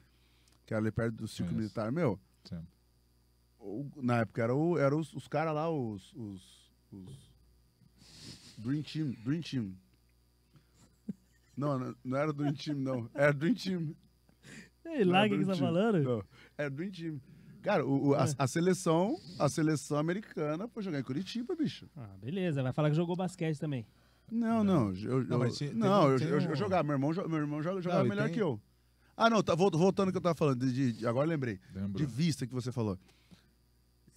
que era ali perto do Circo Militar. Meu, Sim na época era, o, era os, os caras lá, os, os, os, Dream Team, Dream Team. Não, não, não era Dream Team, não. Era é Dream Team. Ei, lá o que, você tá falando. Não, era é Dream Team. Cara, o, o, a, é. a, seleção, a seleção americana foi jogar em Curitiba, bicho. Ah, beleza. Vai falar que jogou basquete também. Não, não. não, eu, jogava. Meu irmão, meu irmão jogava, jogava melhor tem... que eu. Ah, não, tá, voltando que eu tava falando. De, de agora lembrei. Lembra. De vista que você falou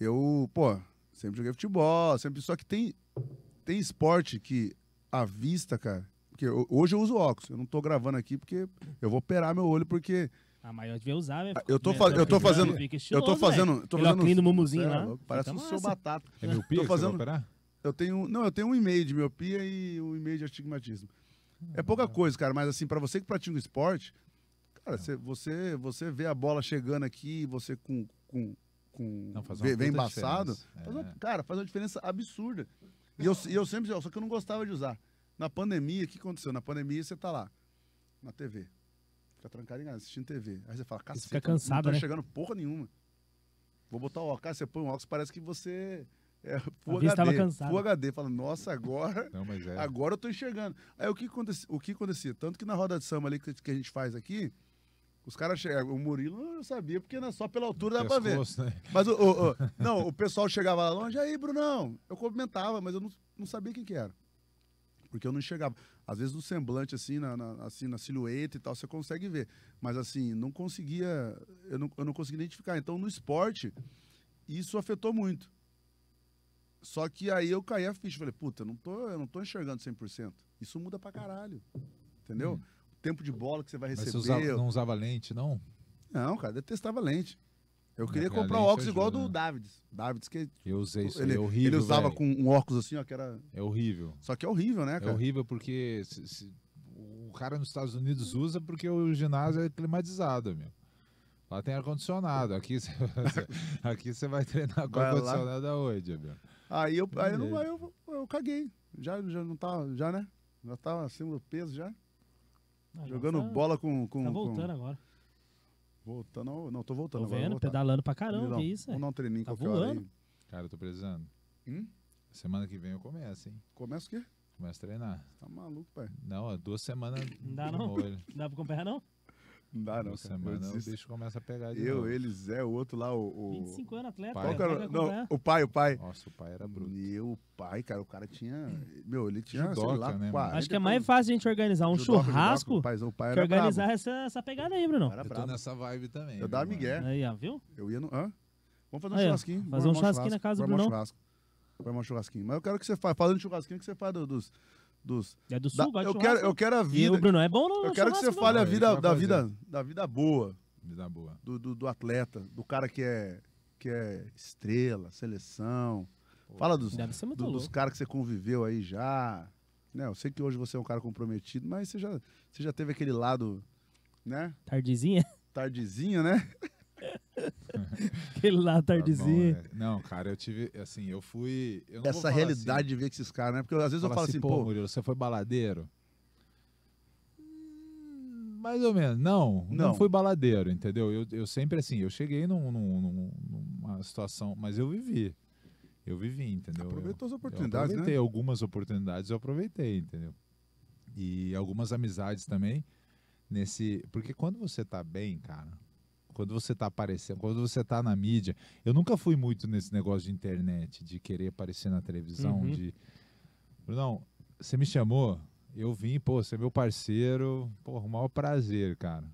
eu, pô, sempre joguei futebol, sempre. Só que tem, tem esporte que a vista, cara. Porque eu, hoje eu uso óculos, eu não tô gravando aqui porque eu vou operar meu olho, porque. Ah, mas eu devia usar, velho. Né? Ah, eu tô, fa eu tô fazendo. eu tô fazendo. Eu tô fazendo. Tô fazendo mumuzinho é, né? lá. Parece então um seu batata. É miopia? Tô fazendo, eu tenho. Não, eu tenho um e-mail de miopia e um e-mail de astigmatismo. É pouca coisa, cara, mas assim, para você que pratica o esporte, cara, é. você, você, você vê a bola chegando aqui, você com, com com não, faz embaçado, é. faz uma, é. cara, faz uma diferença absurda. E eu, e eu sempre só que eu não gostava de usar. Na pandemia, o que aconteceu? Na pandemia você tá lá, na TV. Fica trancado em casa, assistindo TV. Aí você fala, cacete, fica cansado, não tá né? chegando porra nenhuma. Vou botar o óculos, você põe um óculos, parece que você é, Full HD, Full HD, falando, nossa, agora, não, é. agora eu tô enxergando. Aí o que, acontecia, o que acontecia? Tanto que na roda de samba ali que, que a gente faz aqui, os caras chegavam. O Murilo eu sabia, porque né, só pela altura dá pra ver. Né? Mas o, o, o, não, o pessoal chegava lá longe, aí, Brunão, eu cumprimentava, mas eu não, não sabia quem que era. Porque eu não enxergava. Às vezes no semblante, assim na, na, assim, na silhueta e tal, você consegue ver. Mas assim, não conseguia. Eu não, eu não conseguia identificar. Então, no esporte, isso afetou muito. Só que aí eu caí a ficha. Falei, puta, eu não tô, eu não tô enxergando 100%. Isso muda pra caralho. Entendeu? Hum tempo de bola que você vai receber. Mas você usava, não usava lente, não? Não, cara, detestava lente. Eu é, queria comprar um óculos ajuda, igual do né? Davids. Davids que eu usei isso, ele, é horrível. Ele usava com um óculos assim, ó, que era É horrível. Só que é horrível, né, é cara? É horrível porque se, se, o cara nos Estados Unidos usa porque o ginásio é climatizado, meu. Lá tem ar-condicionado. Aqui você aqui você vai treinar com ar-condicionado aonde, meu? Aí eu aí eu, não, eu, eu, caguei. Já já não tava, já né? Já tava acima do peso já. Ah, Jogando tá, bola com, com. Tá voltando com... agora. Voltando ao... Não, tô voltando. Tô vendo, tá pedalando pra caramba, Milão, que isso? Vamos é. dar um treininho tá qualquer voando. hora aí. Cara, eu tô precisando. Hum? Semana que vem eu começo, hein? Começa o quê? Começa a treinar. Você tá maluco, pai. Não, duas semanas. Não dá não? Não dá pra acompanhar não? Não dá, não. Semana, o bicho começa a pegar de Eu, novo. ele, Zé, o outro lá, o. o... 25 anos, atleta. Pai. não, né? o pai, o pai. Nossa, o pai era bruto. Meu pai, cara, o cara tinha. Meu, ele tinha, Judoca, sei lá, né, 40, Acho que é mais fácil a gente organizar um Judoca, churrasco Judoca, o pai, o pai que organizar essa, essa, pegada aí, Bruno. Eu tô nessa vibe também. Eu dava né, migué. Aí, ó, viu? Eu ia no. Hã? Vamos fazer um aí, churrasquinho. Fazer um churrasquinho na casa do Bruno. Vamos churrasquinho. Mas eu quero que você faça. Falando de churrasquinho, que você faz dos dos é do sul, da, vai eu quero eu quero a vida. E o Bruno é bom não, Eu quero que você fale a né? vida da vida da vida boa, vida boa. Do, do, do, atleta, do cara que é que é estrela, seleção. Pô, Fala dos do, dos caras que você conviveu aí já. Né, eu sei que hoje você é um cara comprometido, mas você já você já teve aquele lado, né? Tardezinha? Tardezinha, né? Aquele lá, tardezinha. Tá bom, é. Não, cara, eu tive, assim, eu fui... Eu Essa realidade assim, de ver com esses caras, né? Porque às vezes eu falo assim, assim pô... Murilo, você foi baladeiro? Hum, mais ou menos, não, não, não fui baladeiro, entendeu? Eu, eu sempre assim, eu cheguei num, num, numa situação, mas eu vivi, eu vivi, entendeu? Aproveitou as oportunidades, eu né? aproveitei né? algumas oportunidades, eu aproveitei, entendeu? E algumas amizades também, nesse... Porque quando você tá bem, cara, quando você está aparecendo, quando você está na mídia. Eu nunca fui muito nesse negócio de internet, de querer aparecer na televisão, uhum. de... Brunão, você me chamou, eu vim, pô, você é meu parceiro, pô, o maior prazer, cara.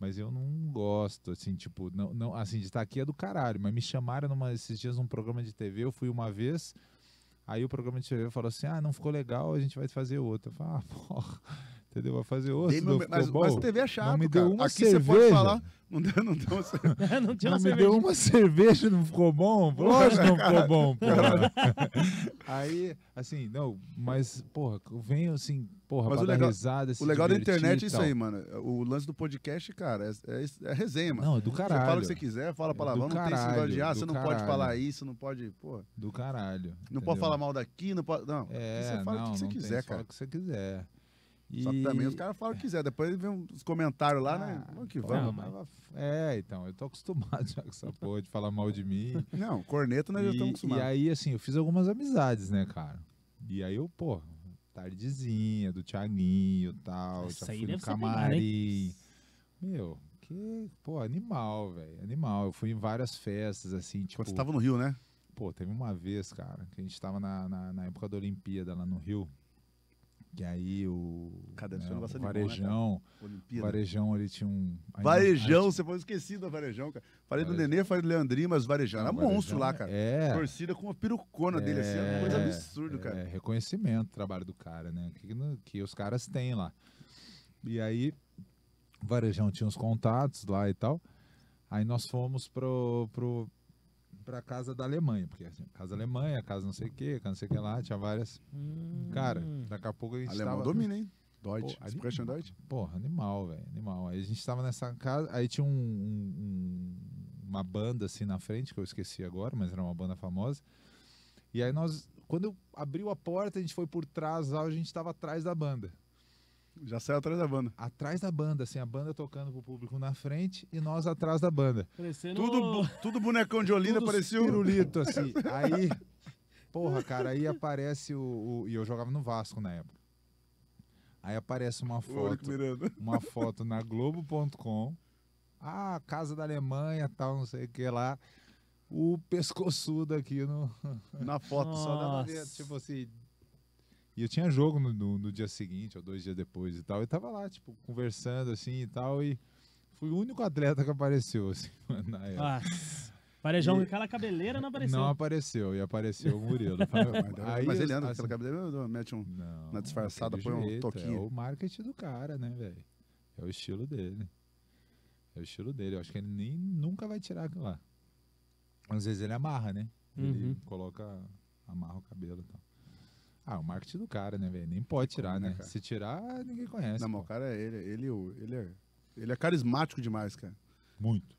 Mas eu não gosto, assim, tipo, não, não, assim, de estar tá aqui é do caralho, mas me chamaram numa, esses dias num programa de TV, eu fui uma vez, aí o programa de TV falou assim, ah, não ficou legal, a gente vai fazer outro. Eu falei, ah, porra Entendeu? Vai fazer outro. Meu, mas, futebol, mas TV achava. não me deu uma Aqui cerveja. Você pode falar, não deu, não deu uma cerveja. não, não me deu uma cerveja, não ficou bom? Lógico não ficou bom, porra. Aí, assim, não, mas, porra, eu venho assim, porra, mas pra o legal, risada, O legal da internet é isso aí, mano. O lance do podcast, cara, é, é, é resenha, mano. Não, é do caralho. Você fala o que você quiser, fala é palavrão, não caralho, tem esse negócio de, ah, você não caralho. pode falar isso, não pode, porra. Do caralho. Não pode falar mal daqui, não pode. Não, é, você fala não, o que você quiser, cara. Fala o que você quiser. E... Só que também os caras falam o que quiser, depois ele vê uns comentários lá, né? ah, né? Vamos que vamos. Mas... É, então, eu tô acostumado já com essa porra de falar mal de mim. Não, corneta nós e, já estamos acostumados. E aí, assim, eu fiz algumas amizades, né, cara? E aí eu, pô, tardezinha, do Tiaguinho e tal, Essa já fui no camarim. Meu, que, pô, animal, velho, animal. Eu fui em várias festas, assim, tipo... Quando você tava no Rio, né? Pô, teve uma vez, cara, que a gente tava na, na, na época da Olimpíada lá no Rio, e aí o, Cadê né, o né, Varejão, né, Varejão ele tinha um... Varejão, você foi esquecido da Varejão, cara. Falei Varejão. do Nenê, falei do Leandrinho, mas Varejão era Varejão, monstro lá, cara. É. Torcida com uma perucona é, dele, assim, uma coisa é, absurda, é, cara. É, reconhecimento trabalho do cara, né, que, que os caras têm lá. E aí, Varejão tinha uns contatos lá e tal, aí nós fomos pro, pro para casa da Alemanha, porque assim, casa Alemanha, casa não sei o que, casa não sei o que lá, tinha várias. Hum. Cara, daqui a pouco a gente Alemão tava... domina, hein? Deutsch, Pô, Deutsch? Porra, animal, velho, animal. Aí a gente tava nessa casa, aí tinha um, um, uma banda assim na frente, que eu esqueci agora, mas era uma banda famosa. E aí nós, quando abriu a porta, a gente foi por trás a gente tava atrás da banda. Já saiu atrás da banda. Atrás da banda, assim, a banda tocando pro público na frente e nós atrás da banda. Parecendo... Tudo, tudo bonecão de Olinda, parecia um... pirulito, assim. Aí, porra, cara, aí aparece o, o... E eu jogava no Vasco na época. Aí aparece uma foto, uma foto na Globo.com. Ah, casa da Alemanha, tal, não sei o que lá. O pescoçudo aqui no... Na foto Nossa. só da... Tipo assim e eu tinha jogo no, no, no, dia seguinte, ou dois dias depois e tal. E tava lá, tipo, conversando assim e tal. E fui o único atleta que apareceu, assim, na época. Parejão, e... aquela cabeleira não apareceu. Não apareceu, e apareceu o Murilo. Aí, mas ele anda assim, com aquela cabeleira, mete um, não, uma disfarçada, põe um é toquinho. É o marketing do cara, né, velho? É o estilo dele. É o estilo dele. Eu acho que ele nem, nunca vai tirar aquilo lá. Às vezes ele amarra, né? Ele uhum. coloca, amarra o cabelo e tal. Ah, o marketing do cara, né, velho? Nem pode tirar, né, né? Cara. Se tirar, ninguém conhece. Não, o cara, ele, ele, ele, é, ele é carismático demais, cara. Muito.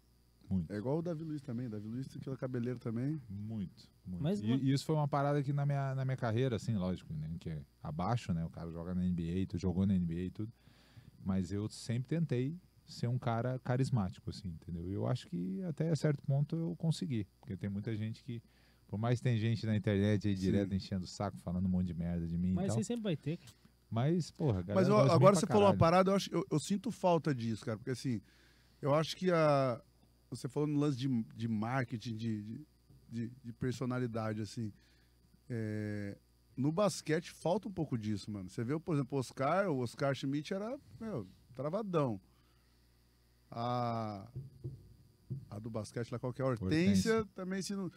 Muito. É igual o Davi Luiz também, Davi Luiz tem aquele cabeleiro também. Muito, muito. Mas, e, e, isso foi uma parada que na minha, na minha carreira, assim, lógico, né? Que é abaixo, né? O cara joga na NBA, tu jogou na NBA e tudo. Mas eu sempre tentei ser um cara carismático, assim, entendeu? E Eu acho que até certo ponto eu consegui, porque tem muita gente que por mais que tem gente na internet aí Sim. direto enchendo o saco, falando um monte de merda de mim. Mas você sempre vai ter. Mas, porra, galera. Mas eu, agora você falou uma parada, eu, acho, eu, eu, sinto falta disso, cara. Porque assim, eu acho que a. Você falou no lance de, de marketing, de, de, de, de personalidade, assim. É, no basquete falta um pouco disso, mano. Você vê, por exemplo, o Oscar, o Oscar Schmidt era, meu, travadão. A, a do basquete lá, qualquer Hortência, Hortência. também se não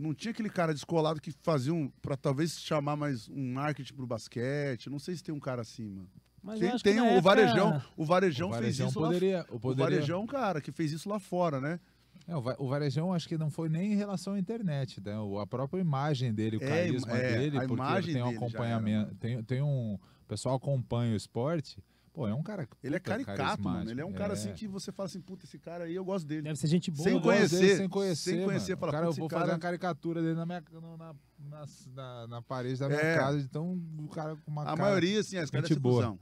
não tinha aquele cara descolado que fazia um. para talvez chamar mais um marketing pro basquete. Não sei se tem um cara assim, mano. Mas tem, o, época... varejão, o Varejão. O Varejão fez isso poderia, lá o, poderia... o Varejão, é cara, que fez isso lá fora, né? É, o Varejão acho que não foi nem em relação à internet, né? A própria imagem dele, o é, carisma é, dele, porque tem um acompanhamento. Era, né? tem, tem um. O pessoal acompanha o esporte. Pô, é um cara. Ele é caricato, mano. Ele é um é. cara assim que você fala assim, puta, esse cara aí eu gosto dele. Deve ser gente boa, sem conhecer, dele, sem conhecer. Sem conhecer, fala, cara, eu vou cara... fazer uma caricatura dele na minha. Na, na, na, na parede da minha é. casa. Então, o cara com uma. A cara... maioria, assim, as caras devem é ser cuzão.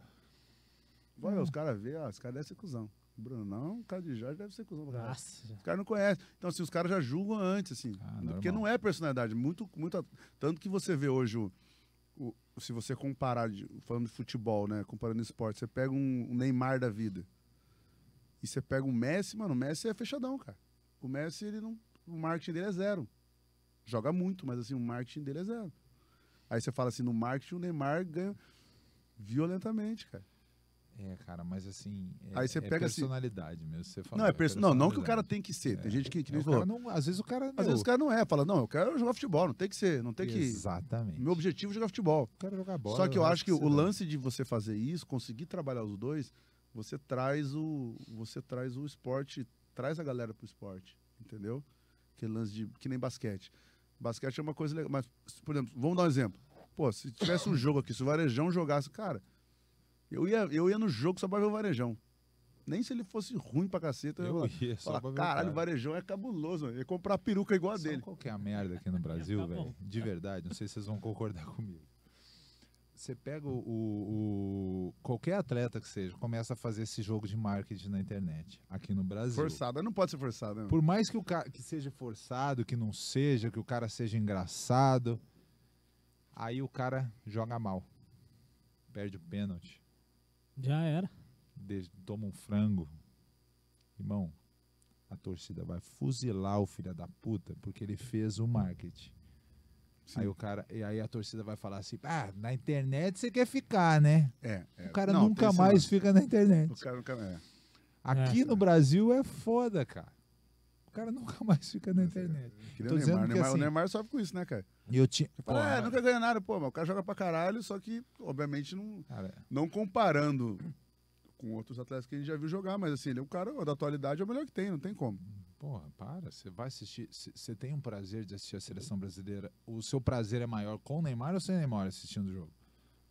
Vai, hum. os caras vê, ó, ah, os caras devem ser cuzão. Bruno, não, o cara de Jorge deve ser cuzão. Nossa. Os caras não conhecem. Então, assim, os caras já julgam antes, assim. Ah, porque normal. não é personalidade. Muito, muito. Tanto que você vê hoje o se você comparar, falando de futebol, né? Comparando esporte, você pega um Neymar da vida e você pega o Messi, mano, o Messi é fechadão, cara. O Messi, ele não, o marketing dele é zero. Joga muito, mas assim, o marketing dele é zero. Aí você fala assim, no marketing o Neymar ganha violentamente, cara. É, cara, mas assim. É, aí você é pega é personalidade assim, mesmo. Você fala, não, é, é perso não, não que o cara tem que ser. Tem é, gente que, que nem falou. Não, às vezes o cara. Às vezes o cara não é. Fala, não, eu quero jogar futebol, não tem que ser. Não tem que. Exatamente. Meu objetivo é jogar futebol. Eu quero jogar bola. Só que eu, eu acho que, que o lance de você fazer isso, conseguir trabalhar os dois, você traz o. Você traz o esporte, traz a galera pro esporte. Entendeu? Que lance de. Que nem basquete. Basquete é uma coisa legal. Mas, por exemplo, vamos dar um exemplo. Pô, se tivesse um jogo aqui, se o Varejão jogasse, cara eu ia, eu ia no jogo só pra ver o Varejão. Nem se ele fosse ruim pra caceta, eu, eu ia só falar, caralho, o Varejão é cabuloso, Eu ia comprar peruca igual a dele. Qual que é a merda aqui no Brasil, tá velho? De verdade, não sei se vocês vão concordar comigo. Você pega o, o, qualquer atleta que seja, começa a fazer esse jogo de marketing na internet, aqui no Brasil. Forçada, não pode ser forçada. Por mais que o cara que seja forçado, que não seja, que o cara seja engraçado, aí o cara joga mal. Perde o pênalti já era. De, toma um frango. Irmão, a torcida vai fuzilar o filho da puta porque ele fez o marketing. Sim. Aí o cara, e aí a torcida vai falar assim: "Ah, na internet você quer ficar, né?" É, é. O cara não, nunca mais fica na internet. O cara nunca é. Aqui é. no Brasil é foda, cara. O cara nunca mais fica na é. internet. Neymar, Neymar, assim, o Neymar sofre com isso, né, cara? E eu tinha. Tipo, ah, é, nunca nada, pô, mas o cara joga pra caralho, só que, obviamente, não, cara. É. não comparando com outros atletas que a gente já viu jogar, mas assim, ele é o cara da atualidade é o melhor que tem, não tem como. Porra, para, você vai assistir, você tem um prazer de assistir a seleção brasileira. O seu prazer é maior com o Neymar ou sem o Neymar assistindo o jogo?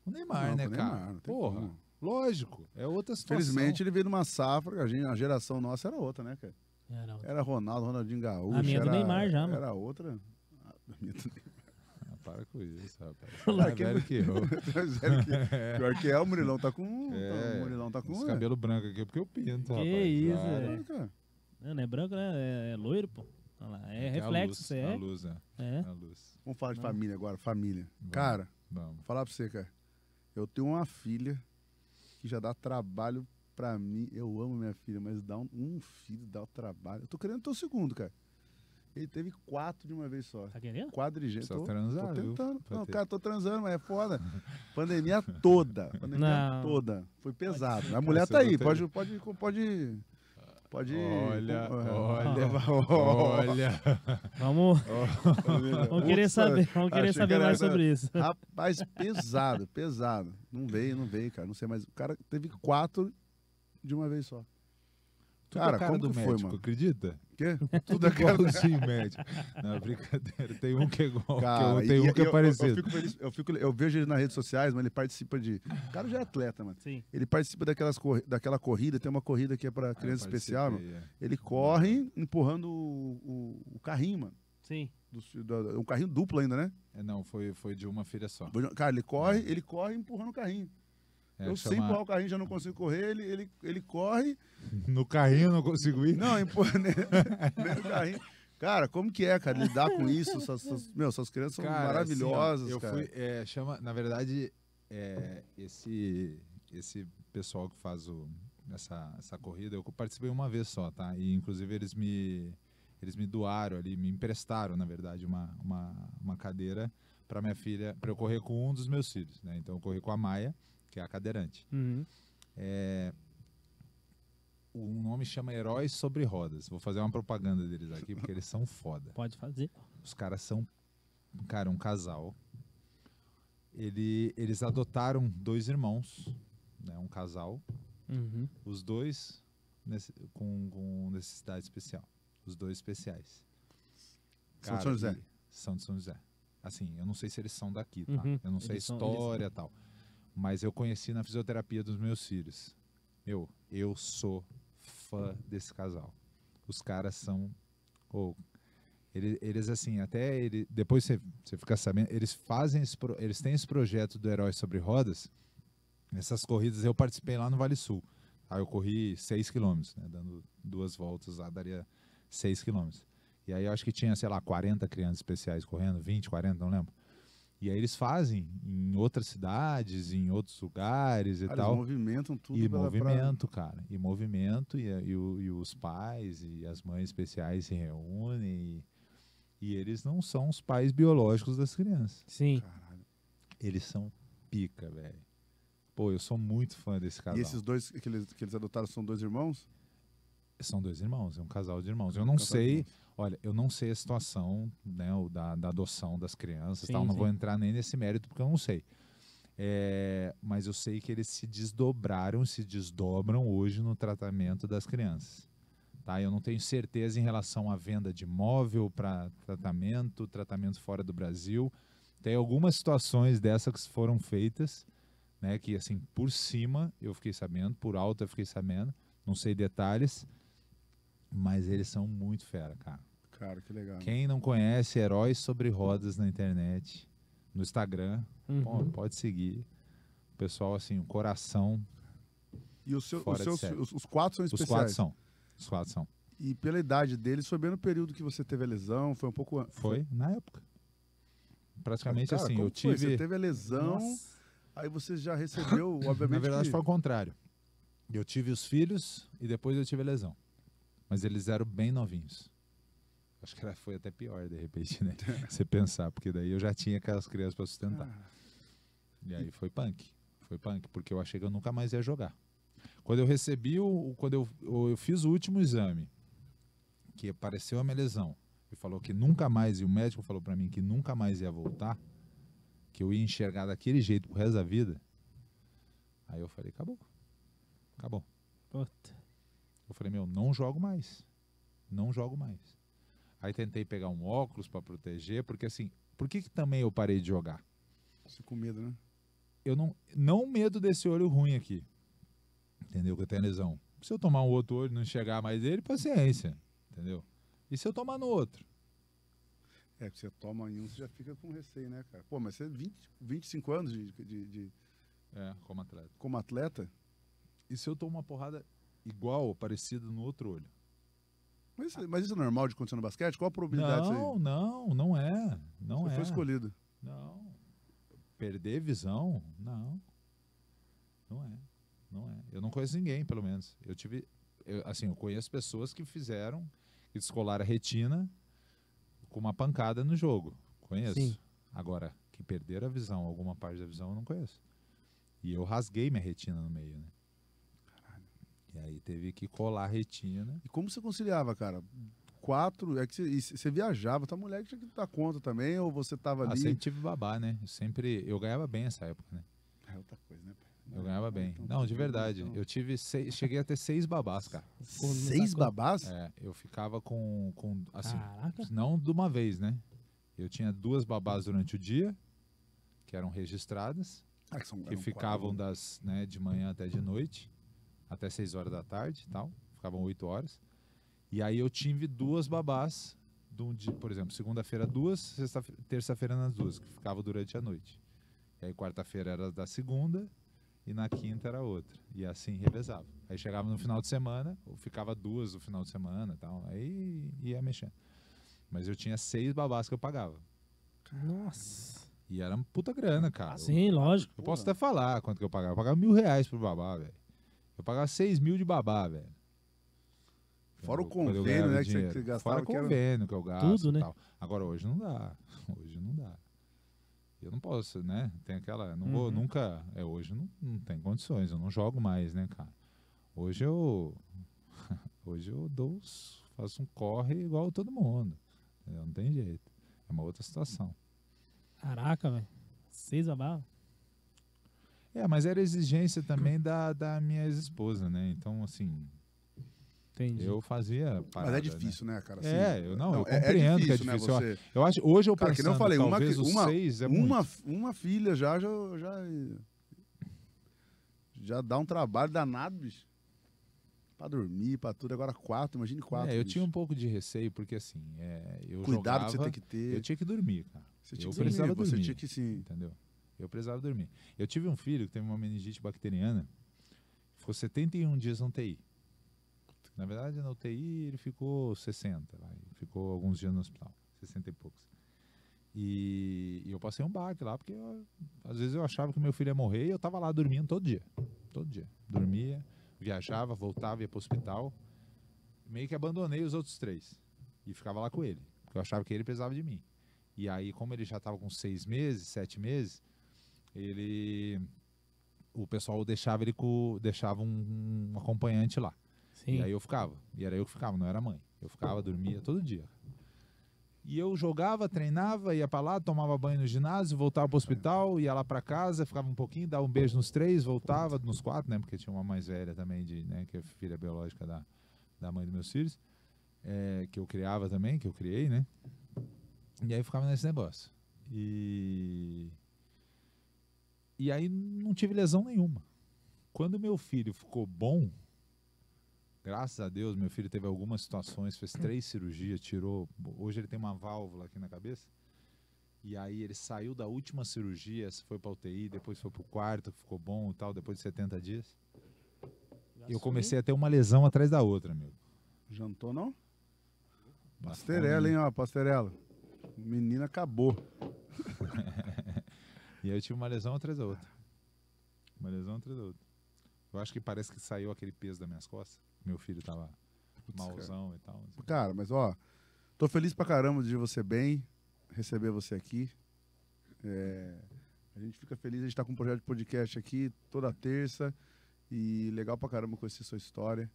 O Neymar, não, né, o Neymar, cara? Porra, como. lógico, é outra situação. Felizmente ele veio numa safra, a, gente, a geração nossa era outra, né, cara? Era, outra. era Ronaldo, Ronaldinho Gaúcho. A minha era, do Neymar já, mano. Era outra. A minha do Neymar para com isso, rapaz. Tá que eu. Tá Pior que é, o Murilão tá com. Tá, é, o Murilão tá com. Os é. cabelo branco aqui é porque eu pinto, que rapaz. isso, velho. É. Não, não é branco, né? É loiro, pô. Olha lá. É, é reflexo, você é. A luz, é. é. A luz. Vamos falar de família agora, família. Vamos. Cara, Vamos. falar pra você, cara. Eu tenho uma filha que já dá trabalho pra mim. Eu amo minha filha, mas dá um, um filho, dá o trabalho. Eu tô querendo ter o segundo, cara. Ele teve quatro de uma vez só. Tá querendo? Quadrigênio. Tô, transar, tô tentando. Não, cara, tô transando, mas é foda. pandemia toda. Pandemia não. toda. Foi pesado. Pode, a mulher tá aí. Pode, pode, pode, pode. Olha, olha, olha. Vamos, vamos querer saber, vamos querer saber que mais era, sobre isso. Rapaz, pesado, pesado. Não veio, não veio, cara. Não sei mais. O cara teve quatro de uma vez só. Tudo cara, quando cara como do médico, foi, mano? acredita? Quê? Tudo é igualzinho médico. Não, é brincadeira. Tem um que é igual, é cara, que, tem um que é parecido. Eu, fico feliz, eu, fico, eu vejo ele nas redes sociais, mas ele participa de... O cara já é atleta, mano. Sim. Ele participa daquelas, daquela corrida, tem uma corrida que é para ah, criança ah, especial, mano. É. Ele corre empurrando o, o, o carrinho, mano. Sim. Do, do, um carrinho duplo ainda, né? É, não, foi, foi de uma filha só. Cara, ele corre, é. ele corre empurrando o carrinho. É, eu chama... sem empurrar o carrinho já não consigo correr, ele, ele, ele corre. No carrinho eu não consigo ir? Não, empurra. Né, né, no carrinho. Cara, como que é, cara, lidar com isso? Suas, suas, meu, suas crianças cara, são maravilhosas, assim, ó, eu cara. Fui, é, chama, na verdade, é, esse, esse pessoal que faz o, essa, essa corrida, eu participei uma vez só, tá? E, inclusive, eles me, eles me doaram ali, me emprestaram, na verdade, uma, uma, uma cadeira para minha filha, para eu correr com um dos meus filhos, né? Então, eu corri com a Maia, que é a cadeirante. Uhum. É, o nome chama Heróis Sobre Rodas. Vou fazer uma propaganda deles aqui, porque eles são foda. Pode fazer. Os caras são, cara, um casal. Ele, eles adotaram dois irmãos, né, um casal. Uhum. Os dois nesse, com, com, necessidade especial. Os dois especiais. Cara, são de São José. São de São José. Assim, eu não sei se eles são daqui, tá? Uhum. Eu não sei a história e eles... tal. Mas eu conheci na fisioterapia dos meus filhos. Meu, eu sou fã desse casal. Os caras são. Oh, eles, eles, assim, até ele, depois você, você fica sabendo, eles fazem esse, eles têm esse projeto do Herói sobre Rodas. Nessas corridas eu participei lá no Vale Sul. Aí tá, eu corri 6 km, né, dando duas voltas lá, daria 6 km. E aí eu acho que tinha, sei lá, 40 crianças especiais correndo, 20, 40, não lembro. E aí eles fazem em outras cidades, em outros lugares e tal. Eles movimentam tudo. E movimento, pra... cara. E movimento, e, e, e, os pais e as mães especiais se reúnem. E, e eles não são os pais biológicos das crianças. Sim. Caralho. Eles são pica, velho. Pô, eu sou muito fã desse casal. E esses dois que eles, que eles adotaram são dois irmãos? São dois irmãos, é um casal de irmãos. É eu não um sei Olha, eu não sei a situação né, da, da adoção das crianças, sim, tal. não sim. vou entrar nem nesse mérito porque eu não sei. É, mas eu sei que eles se desdobraram, se desdobram hoje no tratamento das crianças. Tá? Eu não tenho certeza em relação à venda de imóvel para tratamento, tratamento fora do Brasil. Tem algumas situações dessas que foram feitas, né, que assim, por cima eu fiquei sabendo, por alto eu fiquei sabendo, não sei detalhes, mas eles são muito fera, cara. Cara, que legal. Quem não conhece Heróis sobre Rodas na internet, no Instagram, uhum. pode seguir. O pessoal, assim, o coração. E o seu, os, seus, os, os quatro são especiais? Os quatro são. Os quatro são. E pela idade deles, foi bem no período que você teve a lesão? Foi um pouco antes? Foi, na época. Praticamente Cara, assim, eu tive. Você teve a lesão, Nossa. aí você já recebeu, obviamente. na verdade, que... foi o contrário. Eu tive os filhos e depois eu tive a lesão. Mas eles eram bem novinhos. Acho que ela foi até pior, de repente, né? Você pensar, porque daí eu já tinha aquelas crianças para sustentar. Ah. E aí foi punk. Foi punk, porque eu achei que eu nunca mais ia jogar. Quando eu recebi o. Quando eu, eu fiz o último exame, que apareceu a minha lesão, e falou que nunca mais, e o médico falou para mim que nunca mais ia voltar, que eu ia enxergar daquele jeito pro resto da vida. Aí eu falei, acabou. Acabou. Puta. Eu falei, meu, não jogo mais. Não jogo mais. Aí tentei pegar um óculos para proteger, porque assim, por que, que também eu parei de jogar? Você com medo, né? Eu não, não medo desse olho ruim aqui. Entendeu? Que eu tenho lesão. Se eu tomar um outro olho e não enxergar mais ele, paciência. Entendeu? E se eu tomar no outro? É, você toma em um, você já fica com receio, né, cara? Pô, mas você 20, é 25 anos de, de, de... É, como atleta. Como atleta? E se eu tomo uma porrada igual, parecida no outro olho? Mas, mas isso é normal de acontecer no basquete? Qual a probabilidade disso Não, aí? não, não é. Não Você é. foi escolhido. Não. Perder visão? Não. Não é. Não é. Eu não conheço ninguém, pelo menos. Eu tive. Eu, assim, eu conheço pessoas que fizeram, que descolaram a retina com uma pancada no jogo. Conheço. Sim. Agora, que perderam a visão, alguma parte da visão, eu não conheço. E eu rasguei minha retina no meio, né? teve que colar a retina. Né? E como você conciliava, cara? Quatro, é que você viajava, tua mulher tinha que dar conta também, ou você tava ah, ali? Ah, sempre tive babá, né? Eu sempre, eu ganhava bem essa época, né? É outra coisa, né, pai? Eu ganhava bem. Então, não, de verdade. Então. Eu tive seis, cheguei a ter seis babás, cara. seis babás? É, eu ficava com, com assim, Caraca. não de uma vez, né? Eu tinha duas babás durante o dia, que eram registradas, ah, que, são, que eram ficavam quatro, né? das, né, de manhã até de noite até 6 horas da tarde e tal. Ficavam 8 horas. E aí eu tive duas babás, de, por exemplo, segunda-feira duas, terça-feira nas duas, que ficava durante a noite. E aí quarta-feira era da segunda e na quinta era outra. E assim revezava. Aí chegava no final de semana, ou ficava duas no final de semana e tal. Aí ia mexendo. Mas eu tinha seis babás que eu pagava. Nossa! E era uma puta grana, cara. Sim, lógico. Eu posso até falar quanto que eu pagava. Eu pagava mil reais pro babá, velho. Eu pagava 6 mil de babá, velho. Fora o convênio, né? Dinheiro. Que você gastava. Fora o convênio era... que eu gasto. Tudo, né? Tal. Agora, hoje não dá. Hoje não dá. Eu não posso, né? Tem aquela. Não uhum. vou nunca. É, hoje não, não tem condições. Eu não jogo mais, né, cara? Hoje eu. Hoje eu dou. Faço um corre igual todo mundo. Não tem jeito. É uma outra situação. Caraca, velho. Seis abalos. É, mas era exigência também da, da minha ex-esposa, né? Então, assim, Entendi. Eu fazia parada, Mas é né? difícil, né, né cara? Assim, é, eu não, não eu é, é compreendo é, difícil, que é difícil. Né, você... eu, acho, hoje eu cara, pensando, que não falei, uma, uma, é uma, uma, filha já, já, já, já dá um trabalho danado, bicho. Pra dormir, pra tudo. Agora quatro, imagine quatro. É, eu bicho. tinha um pouco de receio, porque assim, é, eu Cuidado jogava, que você tem que ter. Eu tinha que dormir, cara. Você tinha eu que precisava dormir, dormir. Você tinha que sim. Entendeu? Eu precisava dormir. Eu tive um filho que teve uma meningite bacteriana, ficou 71 dias na UTI. Na verdade, na UTI ele ficou 60, vai, ficou alguns dias no hospital, 60 e poucos. E, e eu passei um baque lá, porque eu, às vezes eu achava que meu filho ia morrer e eu tava lá dormindo todo dia. Todo dia. Dormia, viajava, voltava, ia pro hospital. Meio que abandonei os outros três. E ficava lá com ele, porque eu achava que ele precisava de mim. E aí, como ele já estava com seis meses, sete meses, ele o pessoal deixava ele com, deixava um, um acompanhante lá. Sim. E aí eu ficava. E era eu que ficava, não era a mãe. Eu ficava, dormia todo dia. E eu jogava, treinava, ia para lá, tomava banho no ginásio, voltava pro hospital, ia lá para casa, ficava um pouquinho, dava um beijo nos três, voltava nos quatro, né? Porque tinha uma mais velha também, de, né? Que é filha biológica da, da mãe dos meus filhos, é, que eu criava também, que eu criei, né? E aí ficava nesse negócio. E e aí não tive lesão nenhuma. Quando meu filho ficou bom, graças a Deus, meu filho teve algumas situações, fez três cirurgias, tirou. Hoje ele tem uma válvula aqui na cabeça. E aí ele saiu da última cirurgia, foi para UTI, depois foi para o quarto, ficou bom e tal, depois de 70 dias. E eu comecei a ter uma lesão atrás da outra, meu. Jantou não? Pastorella, hein, ó, Pastorella. Menina acabou. E aí eu tive uma lesão atrás da é outra. Uma lesão atrás da é outra. Eu acho que parece que saiu aquele peso das minhas costas. Meu filho tava Putz, malzão cara. e tal. Assim. Cara, mas ó, tô feliz pra caramba de você bem, receber você aqui. É, a gente fica feliz, a gente tá com um projeto de podcast aqui toda terça. E legal pra caramba conhecer sua história.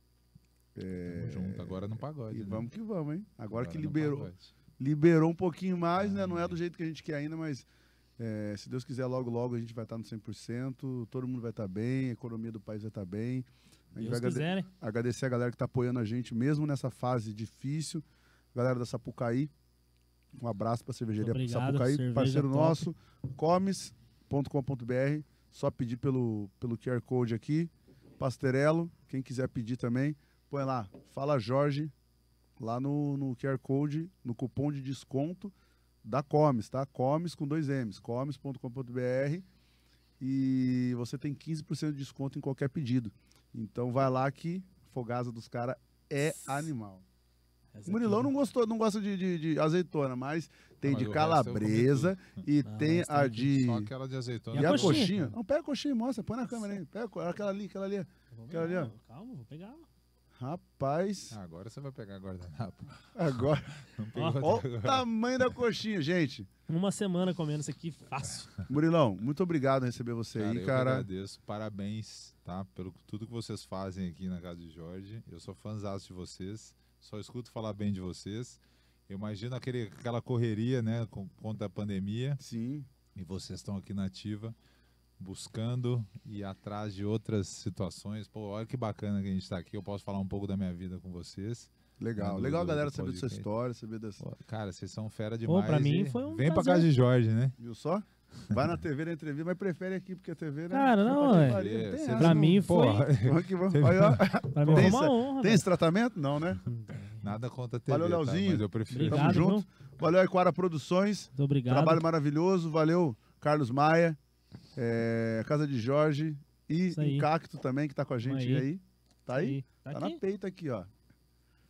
É, Tamo junto, agora no pagode. E né? vamos que vamos, hein? Agora, agora que liberou. Liberou um pouquinho mais, ah, né? Não é do jeito que a gente quer ainda, mas é, se Deus quiser, logo, logo a gente vai estar no 100%, todo mundo vai estar bem, a economia do país vai estar bem. A gente Deus vai quiser, agrade né? agradecer a galera que está apoiando a gente, mesmo nessa fase difícil. Galera da Sapucaí, um abraço para a cervejaria Obrigado, Sapucaí, cerveja parceiro top. nosso, comes.com.br. Só pedir pelo, pelo QR Code aqui. Pasterelo. quem quiser pedir também, põe lá, fala Jorge, lá no, no QR Code, no cupom de desconto da Comes, tá? Comes com dois M's, comes.com.br e você tem 15% de desconto em qualquer pedido. Então vai lá que a fogasa dos caras é animal. o Murilão não né? gostou, não gosta de, de, de azeitona, mas tem não, mas de calabresa e não, tem é a de. Só aquela de azeitona. E, e a, coxinha? coxinha? Não, pega a coxinha e mostra, põe na câmera aí. Pega aquela ali, aquela ali. Aquela ali, Calma, vou pegar. Rapaz. Ah, agora você vai pegar a guardanapo. Agora. Não Olha o tamanho da coxinha, gente. Uma semana comendo isso aqui, fácil. Murilão, muito obrigado em receber você cara, aí, cara. Eu agradeço, parabéns, tá? Pelo tudo que vocês fazem aqui na casa de Jorge. Eu sou fãzão de vocês, só escuto falar bem de vocês. Eu imagino aquele, aquela correria, né, com, contra a pandemia. Sim. E vocês estão aqui na ativa buscando e atrás de outras situações. Pô, olha que bacana que a gente está aqui. Eu posso falar um pouco da minha vida com vocês. Legal, né, do, legal, do, galera, do saber da sua história, saber das. Pô, cara, vocês são fera demais. Pô, pra mim foi um. Vem para casa de Jorge, né? Viu só? Vai na TV na entrevista, mas prefere aqui, porque a TV, né? Cara, não, é. Pra, pra mim foi. Vamos é que vamos. Olha, pra mim tem, uma honra, tem esse tratamento? Não, né? Nada contra a TV. Valeu, tá, Leozinho. Tá? eu prefiro. Obrigado, Tamo junto. Valeu, Equara Produções. Muito obrigado. Trabalho maravilhoso. Valeu, Carlos Maia é, Casa de Jorge e o Cacto também, que tá com a gente aí. aí. Tá aí? aí. Tá, tá na peita aqui, ó.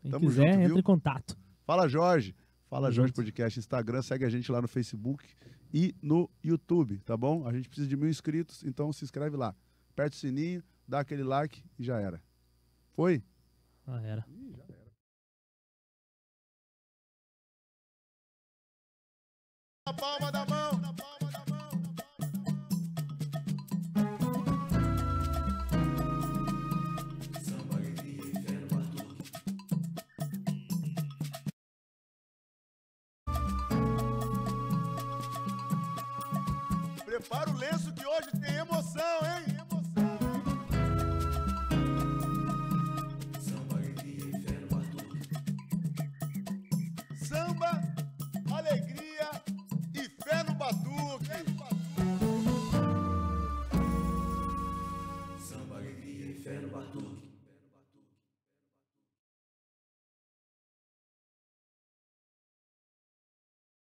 Quem Tamo quiser, junto, entre em contato. Fala, Jorge. Fala, Tamo Jorge junto. Podcast Instagram. Segue a gente lá no Facebook e no YouTube, tá bom? A gente precisa de mil inscritos, então se inscreve lá. Aperta o sininho, dá aquele like e já era. Foi? era. já era. A palma da mão.